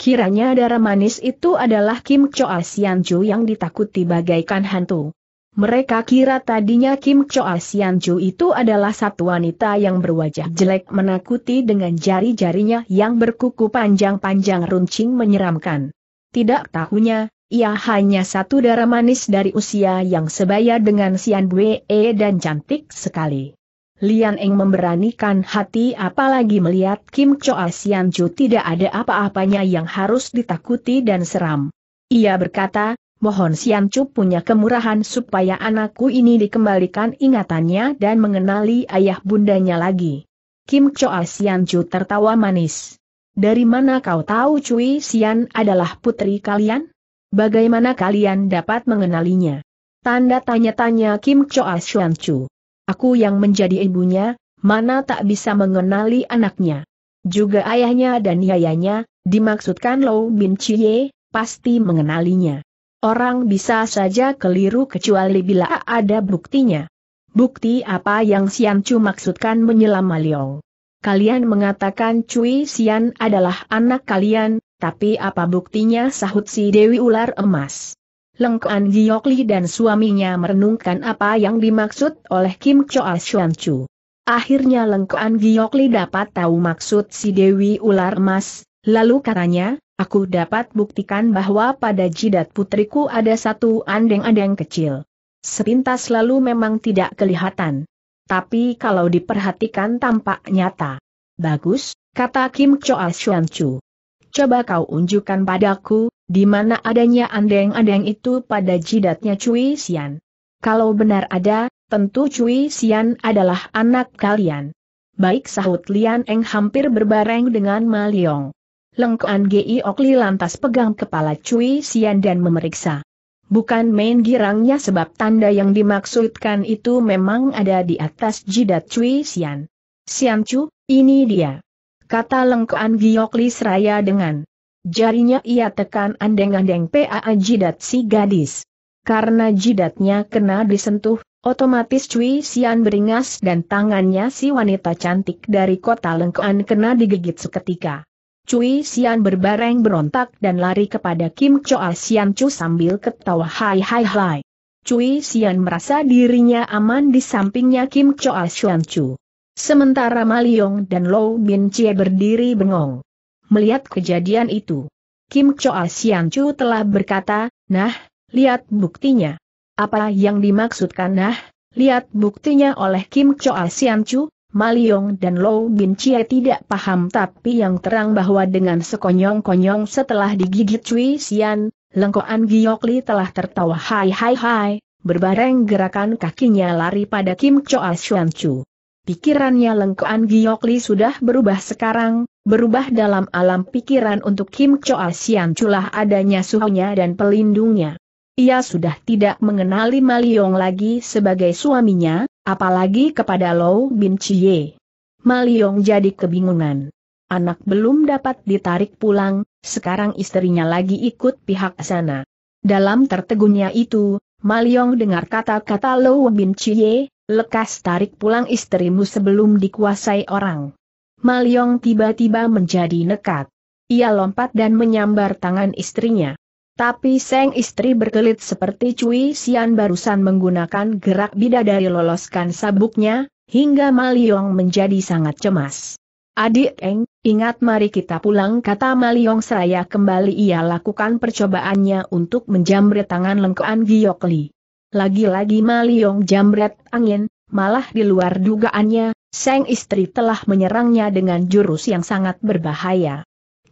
Kiranya darah manis itu adalah Kim Choa Siancu yang ditakuti bagaikan hantu. Mereka kira tadinya Kim Choa Sian Chu itu adalah satu wanita yang berwajah jelek menakuti dengan jari-jarinya yang berkuku panjang-panjang runcing menyeramkan. Tidak tahunya, ia hanya satu darah manis dari usia yang sebaya dengan Sian Bue dan cantik sekali. Lian Eng memberanikan hati apalagi melihat Kim Choa Sian Chu tidak ada apa-apanya yang harus ditakuti dan seram. Ia berkata, mohon Sian Chu punya kemurahan supaya anakku ini dikembalikan ingatannya dan mengenali ayah bundanya lagi. Kim Choa Chu tertawa manis. Dari mana kau tahu Cui Sian adalah putri kalian? Bagaimana kalian dapat mengenalinya? Tanda tanya-tanya Kim Choa Chu. Aku yang menjadi ibunya, mana tak bisa mengenali anaknya. Juga ayahnya dan yayanya, dimaksudkan Lou Bin Chie, pasti mengenalinya. Orang bisa saja keliru kecuali bila ada buktinya. Bukti apa yang Sian Chu maksudkan menyelam Maliong? Kalian mengatakan Cui Sian adalah anak kalian, tapi apa buktinya sahut si Dewi Ular Emas? Lengkuan Giokli dan suaminya merenungkan apa yang dimaksud oleh Kim Choa Sian Chu. Akhirnya Lengkuan Giokli dapat tahu maksud si Dewi Ular Emas, lalu katanya, Aku dapat buktikan bahwa pada jidat putriku ada satu andeng-andeng kecil. Sepintas lalu memang tidak kelihatan. Tapi kalau diperhatikan tampak nyata. Bagus, kata Kim Choa Xuan Chu. Coba kau unjukkan padaku, di mana adanya andeng-andeng itu pada jidatnya Cui Xian. Kalau benar ada, tentu Cui Xian adalah anak kalian. Baik sahut Lian Eng hampir berbareng dengan Maliong. Lengkuan Gi Okli lantas pegang kepala Cui Sian dan memeriksa. Bukan main girangnya sebab tanda yang dimaksudkan itu memang ada di atas jidat Cui Sian. Sian Cu, ini dia. Kata lengkoan Giokli seraya dengan jarinya ia tekan andeng-andeng PAA jidat si gadis. Karena jidatnya kena disentuh, otomatis Cui Sian beringas dan tangannya si wanita cantik dari kota lengkoan kena digigit seketika. Cui Sian berbareng berontak dan lari kepada Kim Choa Sian Chu sambil ketawa hai hai hai. Cui Sian merasa dirinya aman di sampingnya Kim Choa Sian Chu. Sementara Maliong dan Lou Bin Chie berdiri bengong. Melihat kejadian itu, Kim Choa Sian Chu telah berkata, nah, lihat buktinya. Apa yang dimaksudkan nah, lihat buktinya oleh Kim Choa Sian Chu? Maliong dan Lou Bin Chie tidak paham tapi yang terang bahwa dengan sekonyong-konyong setelah digigit Cui Xian, lengkoan Giokli telah tertawa hai hai hai, berbareng gerakan kakinya lari pada Kim Choa Xuan Chu. Pikirannya lengkoan Giokli sudah berubah sekarang, berubah dalam alam pikiran untuk Kim Choa Sian Chu lah adanya suhunya dan pelindungnya. Ia sudah tidak mengenali Maliong lagi sebagai suaminya, Apalagi kepada Lou Bin Chie. Maliong jadi kebingungan. Anak belum dapat ditarik pulang, sekarang istrinya lagi ikut pihak sana. Dalam tertegunnya itu, Maliong dengar kata-kata Lou Bin Chie, lekas tarik pulang istrimu sebelum dikuasai orang. Maliong tiba-tiba menjadi nekat. Ia lompat dan menyambar tangan istrinya. Tapi Seng istri berkelit seperti Cui Sian barusan menggunakan gerak bidadari loloskan sabuknya, hingga Maliong menjadi sangat cemas. Adik Eng, ingat mari kita pulang kata Maliong seraya kembali ia lakukan percobaannya untuk menjamret tangan lengkoan Giokli. Lagi-lagi Maliong jamret angin, malah di luar dugaannya, Seng istri telah menyerangnya dengan jurus yang sangat berbahaya.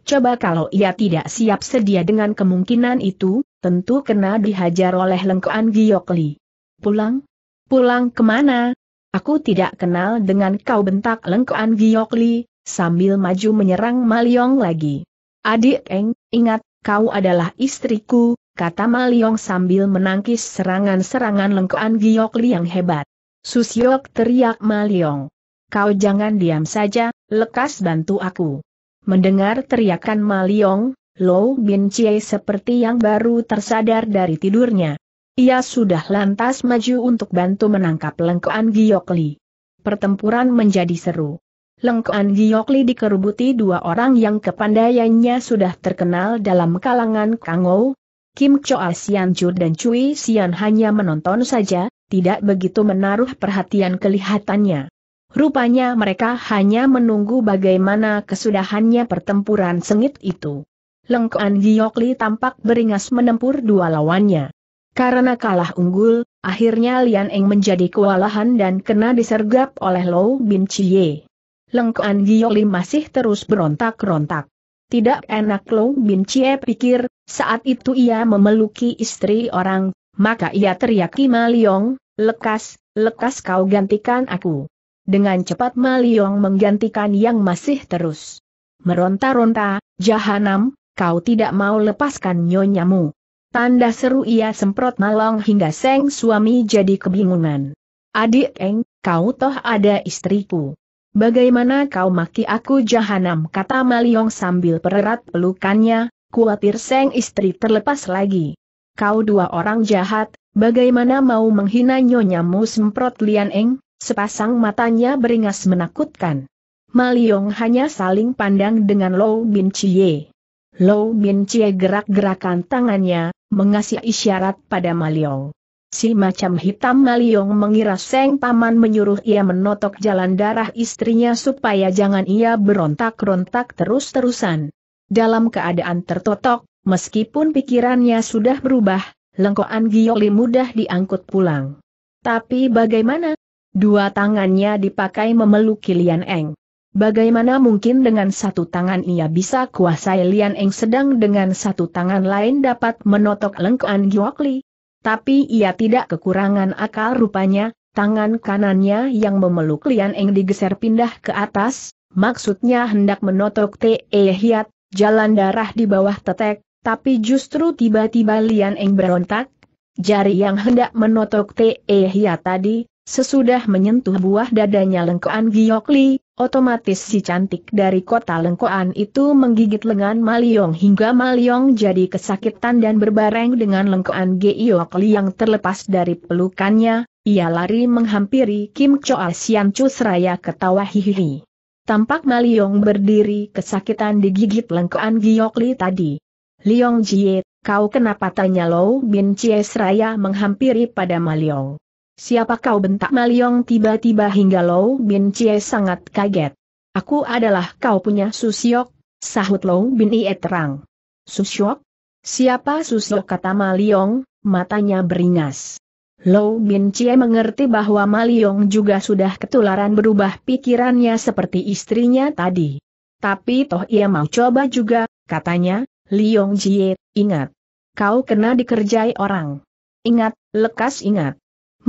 Coba kalau ia tidak siap sedia dengan kemungkinan itu, tentu kena dihajar oleh lengkoan Giokli. Pulang? Pulang kemana? Aku tidak kenal dengan kau bentak lengkoan Giokli, sambil maju menyerang Maliong lagi. Adik Eng, ingat, kau adalah istriku, kata Maliong sambil menangkis serangan-serangan lengkoan Giokli yang hebat. Susyok teriak Maliong. Kau jangan diam saja, lekas bantu aku. Mendengar teriakan Maliong, Lou Bin Chie seperti yang baru tersadar dari tidurnya. Ia sudah lantas maju untuk bantu menangkap Lengkoan Giokli. Pertempuran menjadi seru. Lengkoan Giokli dikerubuti dua orang yang kepandaiannya sudah terkenal dalam kalangan Kangou. Kim Choa Sian Ju dan Cui Sian hanya menonton saja, tidak begitu menaruh perhatian kelihatannya. Rupanya mereka hanya menunggu bagaimana kesudahannya pertempuran sengit itu. Lengkuan Giokli tampak beringas menempur dua lawannya. Karena kalah unggul, akhirnya Lian Eng menjadi kewalahan dan kena disergap oleh Lou Bin Chie. Lengkuan Giokli masih terus berontak-rontak. Tidak enak Lou Bin Chie pikir, saat itu ia memeluki istri orang, maka ia teriak Kimaliong, lekas, lekas kau gantikan aku. Dengan cepat Maliong menggantikan yang masih terus. Meronta-ronta, Jahanam, kau tidak mau lepaskan nyonyamu. Tanda seru ia semprot Malong hingga Seng suami jadi kebingungan. Adik Eng, kau toh ada istriku. Bagaimana kau maki aku Jahanam kata Maliong sambil pererat pelukannya, kuatir Seng istri terlepas lagi. Kau dua orang jahat, bagaimana mau menghina nyonyamu semprot Lian Eng? Sepasang matanya beringas menakutkan. Maliong hanya saling pandang dengan Lou Bin Chie. Lou Bin Chie gerak-gerakan tangannya, mengasih isyarat pada Maliong. Si macam hitam Maliong mengira Seng Paman menyuruh ia menotok jalan darah istrinya supaya jangan ia berontak-rontak terus-terusan. Dalam keadaan tertotok, meskipun pikirannya sudah berubah, lengkoan Gioli mudah diangkut pulang. Tapi bagaimana, Dua tangannya dipakai memeluk Lian Eng. Bagaimana mungkin dengan satu tangan ia bisa kuasai Lian Eng sedang dengan satu tangan lain dapat menotok lengkuan Li? Tapi ia tidak kekurangan akal rupanya, tangan kanannya yang memeluk Lian Eng digeser pindah ke atas, maksudnya hendak menotok Te e Hiat, jalan darah di bawah tetek, tapi justru tiba-tiba Lian Eng berontak, jari yang hendak menotok Te e Hiat tadi, Sesudah menyentuh buah dadanya lengkoan Giok otomatis si cantik dari kota lengkoan itu menggigit lengan Maliong hingga Maliong jadi kesakitan dan berbareng dengan lengkoan Giok yang terlepas dari pelukannya, ia lari menghampiri Kim Choa Sian Chu seraya ketawa hihihi. Tampak Maliong berdiri kesakitan digigit lengkoan Giok Li tadi. Liong Jie, kau kenapa tanya Lou Bin Chie seraya menghampiri pada Maliong. Siapa kau bentak Maliong tiba-tiba hingga Lou Bin Chie sangat kaget. Aku adalah kau punya Susiok, sahut Lou Bin Ie terang. Susiok? Siapa Susiok kata Maliong, matanya beringas. Lou Bin Chie mengerti bahwa Maliong juga sudah ketularan berubah pikirannya seperti istrinya tadi. Tapi toh ia mau coba juga, katanya, Liong Jie, ingat. Kau kena dikerjai orang. Ingat, lekas ingat.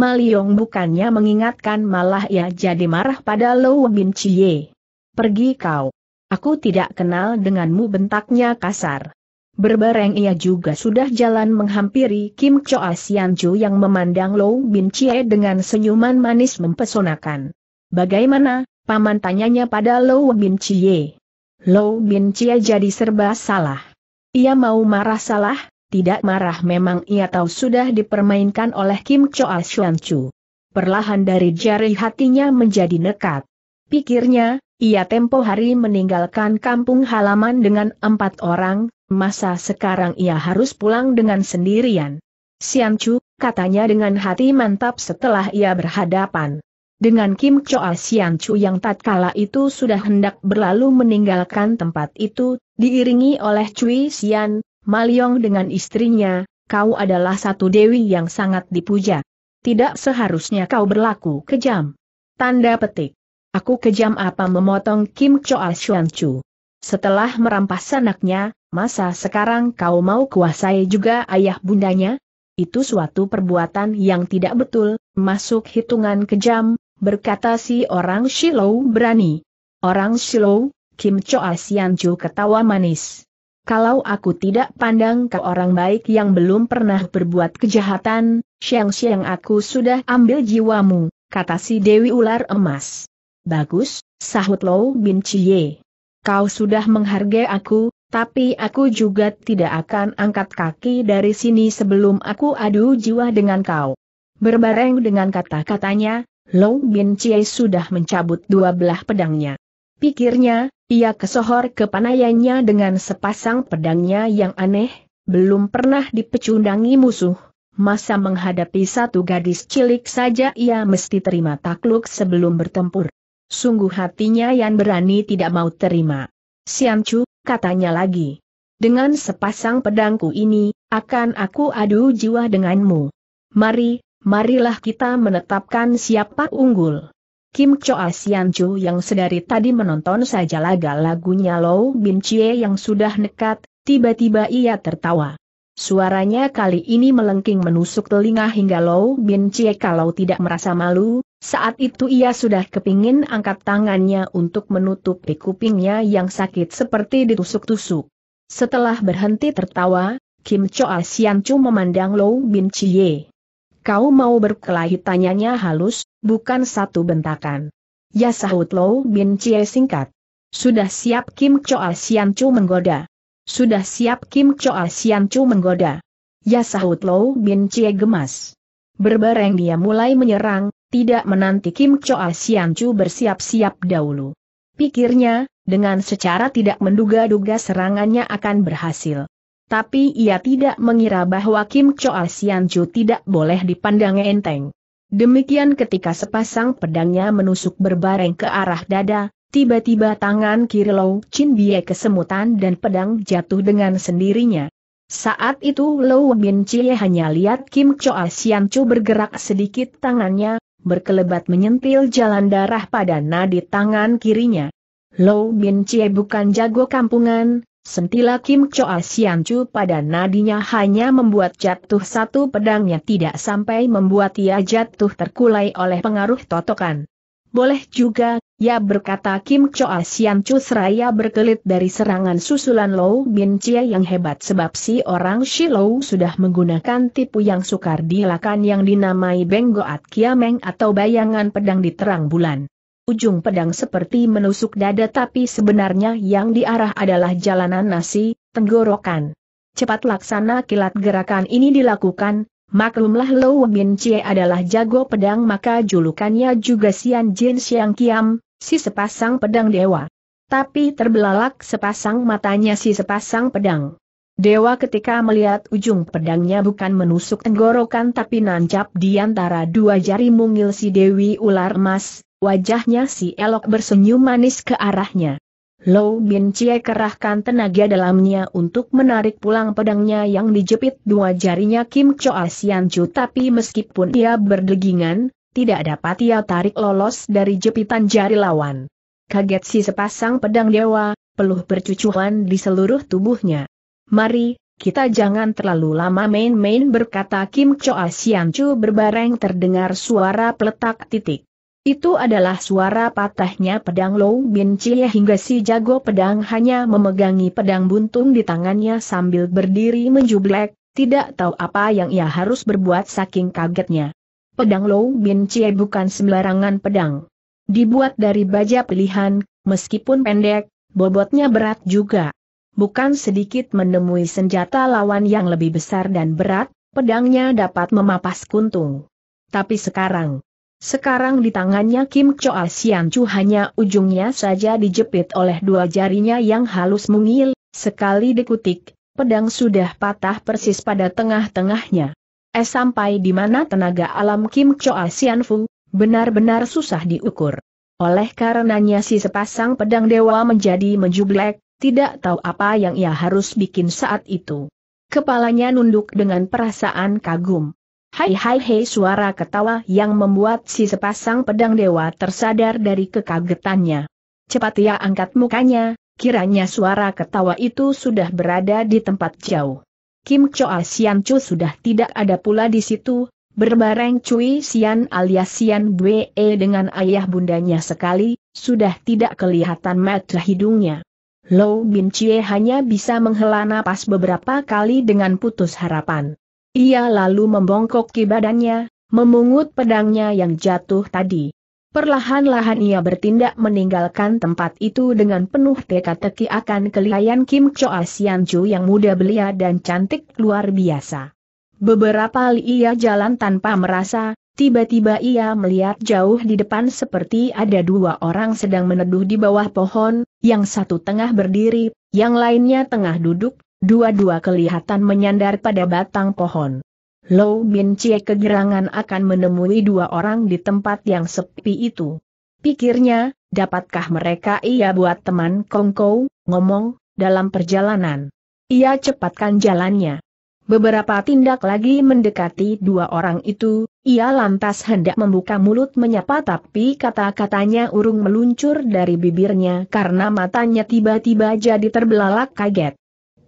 Maliong bukannya mengingatkan malah ia jadi marah pada Lo Bin Chie. Pergi kau. Aku tidak kenal denganmu bentaknya kasar. Berbareng ia juga sudah jalan menghampiri Kim Choa Sian Chu yang memandang Lo Bin Chie dengan senyuman manis mempesonakan. Bagaimana, paman tanyanya pada Lo Bin Chie. Lo Bin Chie jadi serba salah. Ia mau marah salah, tidak marah memang ia tahu sudah dipermainkan oleh Kim Choa Xuan Chu. Perlahan dari jari hatinya menjadi nekat. Pikirnya, ia tempo hari meninggalkan kampung halaman dengan empat orang, masa sekarang ia harus pulang dengan sendirian. Sian Chu, katanya dengan hati mantap setelah ia berhadapan. Dengan Kim Choa Sian Chu yang tatkala itu sudah hendak berlalu meninggalkan tempat itu, diiringi oleh Cui Sian, Maliong dengan istrinya, kau adalah satu dewi yang sangat dipuja. Tidak seharusnya kau berlaku kejam. Tanda petik. Aku kejam apa memotong Kim Choa Xuan Chu. Setelah merampas anaknya, masa sekarang kau mau kuasai juga ayah bundanya? Itu suatu perbuatan yang tidak betul, masuk hitungan kejam, berkata si orang Shiloh berani. Orang Shiloh, Kim Choa Xuan Chu ketawa manis. Kalau aku tidak pandang ke orang baik yang belum pernah berbuat kejahatan, siang-siang aku sudah ambil jiwamu, kata si Dewi Ular Emas. Bagus, sahut Lou Bin Cie. Kau sudah menghargai aku, tapi aku juga tidak akan angkat kaki dari sini sebelum aku adu jiwa dengan kau. Berbareng dengan kata-katanya, Lou Bin Cie sudah mencabut dua belah pedangnya. Pikirnya, ia kesohor kepanayannya dengan sepasang pedangnya yang aneh, belum pernah dipecundangi musuh. Masa menghadapi satu gadis cilik saja ia mesti terima takluk sebelum bertempur. Sungguh hatinya yang berani tidak mau terima. Siancu, katanya lagi. Dengan sepasang pedangku ini, akan aku adu jiwa denganmu. Mari, marilah kita menetapkan siapa unggul. Kim Choa ah Sian Chu yang sedari tadi menonton saja laga-lagunya Lou Bin Chie yang sudah nekat, tiba-tiba ia tertawa. Suaranya kali ini melengking menusuk telinga hingga Lou Bin Chie kalau tidak merasa malu, saat itu ia sudah kepingin angkat tangannya untuk menutupi kupingnya yang sakit seperti ditusuk-tusuk. Setelah berhenti tertawa, Kim Choa ah Sian Chu memandang Lou Bin Chie. Kau mau berkelahi tanyanya halus, bukan satu bentakan. Ya sahut Lou Bin Chie singkat. Sudah siap Kim Choa Sian Chu menggoda. Sudah siap Kim Choa Sian Chu menggoda. Ya sahut Lou Bin Chie gemas. Berbareng dia mulai menyerang, tidak menanti Kim Choa Sian Chu bersiap-siap dahulu. Pikirnya, dengan secara tidak menduga-duga serangannya akan berhasil. Tapi ia tidak mengira bahwa Kim Choa Sian Chu tidak boleh dipandang enteng. Demikian ketika sepasang pedangnya menusuk berbareng ke arah dada, tiba-tiba tangan kiri Lou Chin Bie kesemutan dan pedang jatuh dengan sendirinya. Saat itu Lou Bin Chie hanya lihat Kim Choa Sian Chu bergerak sedikit tangannya, berkelebat menyentil jalan darah pada nadi tangan kirinya. Lou Bin Chie bukan jago kampungan, Sentila Kim Choa Sian Chu pada nadinya hanya membuat jatuh satu pedangnya tidak sampai membuat ia jatuh terkulai oleh pengaruh totokan. Boleh juga, ya berkata Kim Choa Sian Chu seraya berkelit dari serangan susulan Lou Bin Chia yang hebat sebab si orang Shi Lou sudah menggunakan tipu yang sukar dilakukan yang dinamai Benggoat Kiameng atau bayangan pedang di terang bulan ujung pedang seperti menusuk dada tapi sebenarnya yang diarah adalah jalanan nasi, tenggorokan. Cepat laksana kilat gerakan ini dilakukan, maklumlah Lo Min Chie adalah jago pedang maka julukannya juga Sian Jin Siang Kiam, si sepasang pedang dewa. Tapi terbelalak sepasang matanya si sepasang pedang. Dewa ketika melihat ujung pedangnya bukan menusuk tenggorokan tapi nancap di antara dua jari mungil si Dewi Ular Emas. Wajahnya si elok bersenyum manis ke arahnya. Lo Bin Cie kerahkan tenaga dalamnya untuk menarik pulang pedangnya yang dijepit dua jarinya Kim Choa Asian ah Chu tapi meskipun ia berdegingan, tidak dapat ia tarik lolos dari jepitan jari lawan. Kaget si sepasang pedang dewa, peluh bercucuhan di seluruh tubuhnya. Mari, kita jangan terlalu lama main-main berkata Kim Choa Asian ah Chu berbareng terdengar suara peletak titik. Itu adalah suara patahnya pedang Lou Bin Cie hingga si jago pedang hanya memegangi pedang buntung di tangannya sambil berdiri menjublek, tidak tahu apa yang ia harus berbuat saking kagetnya. Pedang Lou Bin Cie bukan sembarangan pedang. Dibuat dari baja pilihan, meskipun pendek, bobotnya berat juga. Bukan sedikit menemui senjata lawan yang lebih besar dan berat, pedangnya dapat memapas kuntung. Tapi sekarang, sekarang di tangannya Kim Choa Sian Chu hanya ujungnya saja dijepit oleh dua jarinya yang halus mungil, sekali dikutik, pedang sudah patah persis pada tengah-tengahnya. Eh sampai di mana tenaga alam Kim Choa Sian Fu, benar-benar susah diukur. Oleh karenanya si sepasang pedang dewa menjadi menjublek, tidak tahu apa yang ia harus bikin saat itu. Kepalanya nunduk dengan perasaan kagum. Hai hai hai suara ketawa yang membuat si sepasang pedang dewa tersadar dari kekagetannya. Cepat ia angkat mukanya, kiranya suara ketawa itu sudah berada di tempat jauh. Kim Choa Sian Chu sudah tidak ada pula di situ, berbareng Cui Sian alias Sian Bwe dengan ayah bundanya sekali, sudah tidak kelihatan mata hidungnya. Lou Bin Chie hanya bisa menghela napas beberapa kali dengan putus harapan. Ia lalu membongkok ke badannya, memungut pedangnya yang jatuh tadi. Perlahan-lahan ia bertindak meninggalkan tempat itu dengan penuh teka-teki akan kelihayan Kim Choa Sian Chu yang muda belia dan cantik luar biasa. Beberapa kali ia jalan tanpa merasa, tiba-tiba ia melihat jauh di depan seperti ada dua orang sedang meneduh di bawah pohon, yang satu tengah berdiri, yang lainnya tengah duduk, Dua-dua kelihatan menyandar pada batang pohon. Low Min Cie kegerangan akan menemui dua orang di tempat yang sepi itu. Pikirnya, dapatkah mereka ia buat teman Kongko, ngomong, dalam perjalanan. Ia cepatkan jalannya. Beberapa tindak lagi mendekati dua orang itu, ia lantas hendak membuka mulut menyapa tapi kata-katanya urung meluncur dari bibirnya karena matanya tiba-tiba jadi terbelalak kaget.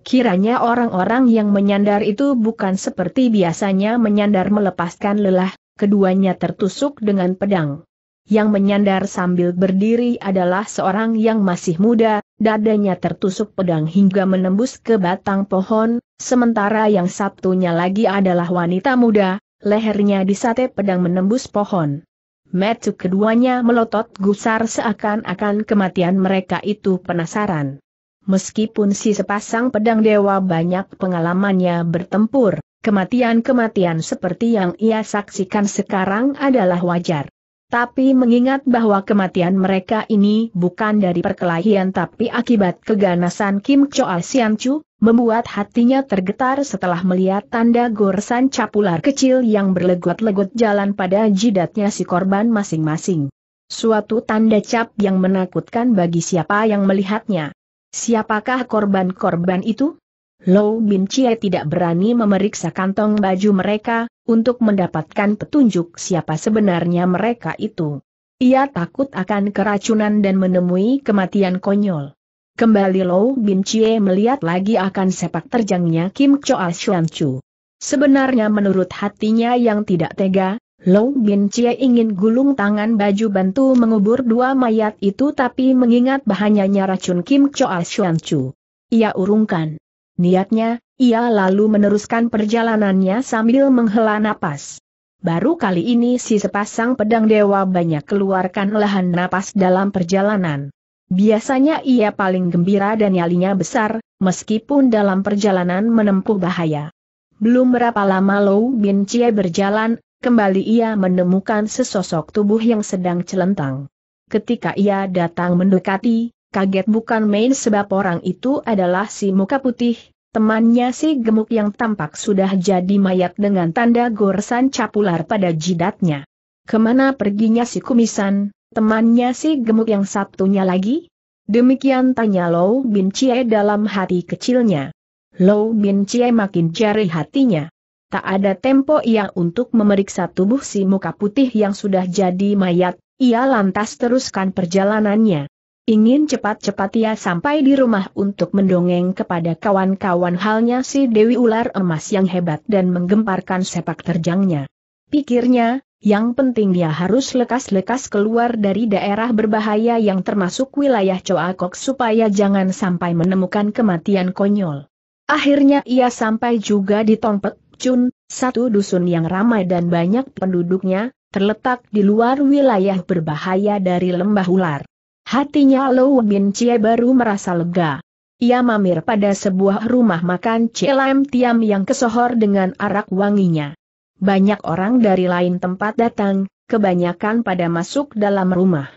Kiranya orang-orang yang menyandar itu bukan seperti biasanya menyandar melepaskan lelah, keduanya tertusuk dengan pedang. Yang menyandar sambil berdiri adalah seorang yang masih muda, dadanya tertusuk pedang hingga menembus ke batang pohon, sementara yang satunya lagi adalah wanita muda, lehernya disate pedang menembus pohon. Metuk keduanya melotot gusar seakan-akan kematian mereka itu penasaran meskipun si sepasang pedang dewa banyak pengalamannya bertempur, kematian-kematian seperti yang ia saksikan sekarang adalah wajar. Tapi mengingat bahwa kematian mereka ini bukan dari perkelahian tapi akibat keganasan Kim Choa ah Sian Chu, membuat hatinya tergetar setelah melihat tanda goresan capular kecil yang berlegut-legut jalan pada jidatnya si korban masing-masing. Suatu tanda cap yang menakutkan bagi siapa yang melihatnya. Siapakah korban-korban itu? Low Min Chie tidak berani memeriksa kantong baju mereka, untuk mendapatkan petunjuk siapa sebenarnya mereka itu. Ia takut akan keracunan dan menemui kematian konyol. Kembali Low Bin Chie melihat lagi akan sepak terjangnya Kim Choa Xuan Chu. Sebenarnya menurut hatinya yang tidak tega, Long Bin Chie ingin gulung tangan baju bantu mengubur dua mayat itu tapi mengingat bahannya racun Kim Choa Xuan Chu. Ia urungkan. Niatnya, ia lalu meneruskan perjalanannya sambil menghela napas. Baru kali ini si sepasang pedang dewa banyak keluarkan lahan napas dalam perjalanan. Biasanya ia paling gembira dan nyalinya besar, meskipun dalam perjalanan menempuh bahaya. Belum berapa lama Lou Bin Chie berjalan, kembali ia menemukan sesosok tubuh yang sedang celentang. Ketika ia datang mendekati, kaget bukan main sebab orang itu adalah si muka putih, temannya si gemuk yang tampak sudah jadi mayat dengan tanda goresan capular pada jidatnya. Kemana perginya si kumisan, temannya si gemuk yang satunya lagi? Demikian tanya Lou Bin Chie dalam hati kecilnya. Lou Bin Chie makin jari hatinya. Tak ada tempo ia untuk memeriksa tubuh si muka putih yang sudah jadi mayat, ia lantas teruskan perjalanannya. Ingin cepat-cepat ia sampai di rumah untuk mendongeng kepada kawan-kawan halnya si Dewi Ular Emas yang hebat dan menggemparkan sepak terjangnya. Pikirnya, yang penting dia harus lekas-lekas keluar dari daerah berbahaya yang termasuk wilayah Coakok supaya jangan sampai menemukan kematian konyol. Akhirnya ia sampai juga di Tongpek, Chun, satu dusun yang ramai dan banyak penduduknya, terletak di luar wilayah berbahaya dari lembah ular. Hatinya Lou Bin Chie baru merasa lega. Ia mampir pada sebuah rumah makan Cilam Tiam yang kesohor dengan arak wanginya. Banyak orang dari lain tempat datang, kebanyakan pada masuk dalam rumah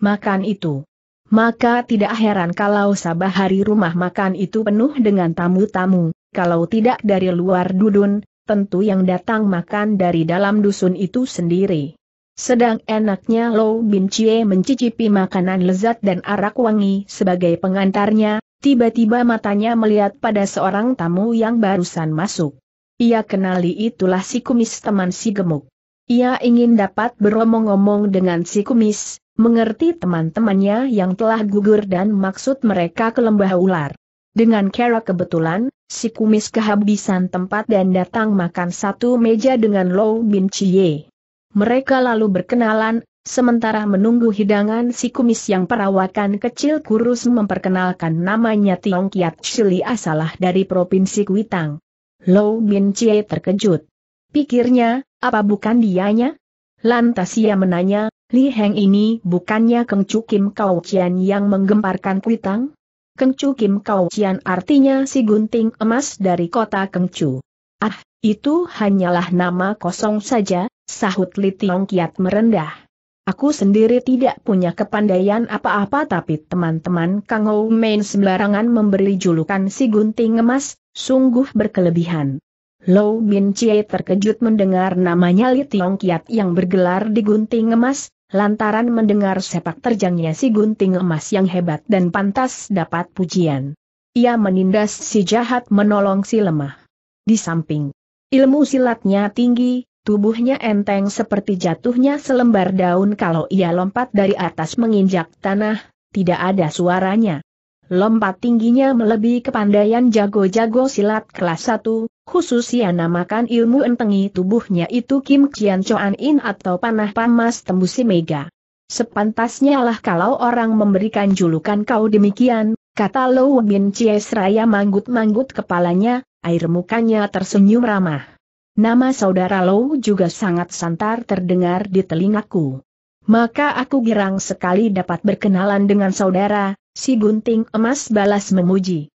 makan itu. Maka tidak heran kalau sabah hari rumah makan itu penuh dengan tamu-tamu, kalau tidak dari luar dudun, tentu yang datang makan dari dalam dusun itu sendiri. Sedang enaknya Lo Bin Chie mencicipi makanan lezat dan arak wangi sebagai pengantarnya, tiba-tiba matanya melihat pada seorang tamu yang barusan masuk. Ia kenali itulah si kumis teman si gemuk. Ia ingin dapat beromong-omong dengan si kumis, mengerti teman-temannya yang telah gugur dan maksud mereka ke lembah ular. Dengan cara kebetulan, si kumis kehabisan tempat dan datang makan satu meja dengan Lou Bin Chie. Mereka lalu berkenalan, sementara menunggu hidangan si kumis yang perawakan kecil kurus memperkenalkan namanya Tiong Kiat Chili asalah dari Provinsi Kuitang. Lou Bin Chie terkejut. Pikirnya, apa bukan dianya? Lantas ia menanya, Li Heng ini bukannya Keng Chu Kau Qian yang menggemparkan Kuitang? Kengcu Kim Kau Cian artinya si gunting emas dari kota Kengcu. Ah, itu hanyalah nama kosong saja, sahut Li Tiong Kiat merendah. Aku sendiri tidak punya kepandaian apa-apa tapi teman-teman Kang Ou Main sembarangan memberi julukan si gunting emas, sungguh berkelebihan. Lou Bin Chie terkejut mendengar namanya Li Tiong Kiat yang bergelar di gunting emas, lantaran mendengar sepak terjangnya si gunting emas yang hebat dan pantas dapat pujian. Ia menindas si jahat menolong si lemah. Di samping ilmu silatnya tinggi, tubuhnya enteng seperti jatuhnya selembar daun kalau ia lompat dari atas menginjak tanah, tidak ada suaranya. Lompat tingginya melebihi kepandaian jago-jago silat kelas 1, Khusus ia ya namakan ilmu entengi tubuhnya itu Kim Kian Choan In atau panah pamas tembusi mega. Sepantasnya lah kalau orang memberikan julukan kau demikian, kata Lo Bin Chie seraya manggut-manggut kepalanya, air mukanya tersenyum ramah. Nama saudara Lo juga sangat santar terdengar di telingaku. Maka aku girang sekali dapat berkenalan dengan saudara, si gunting emas balas memuji.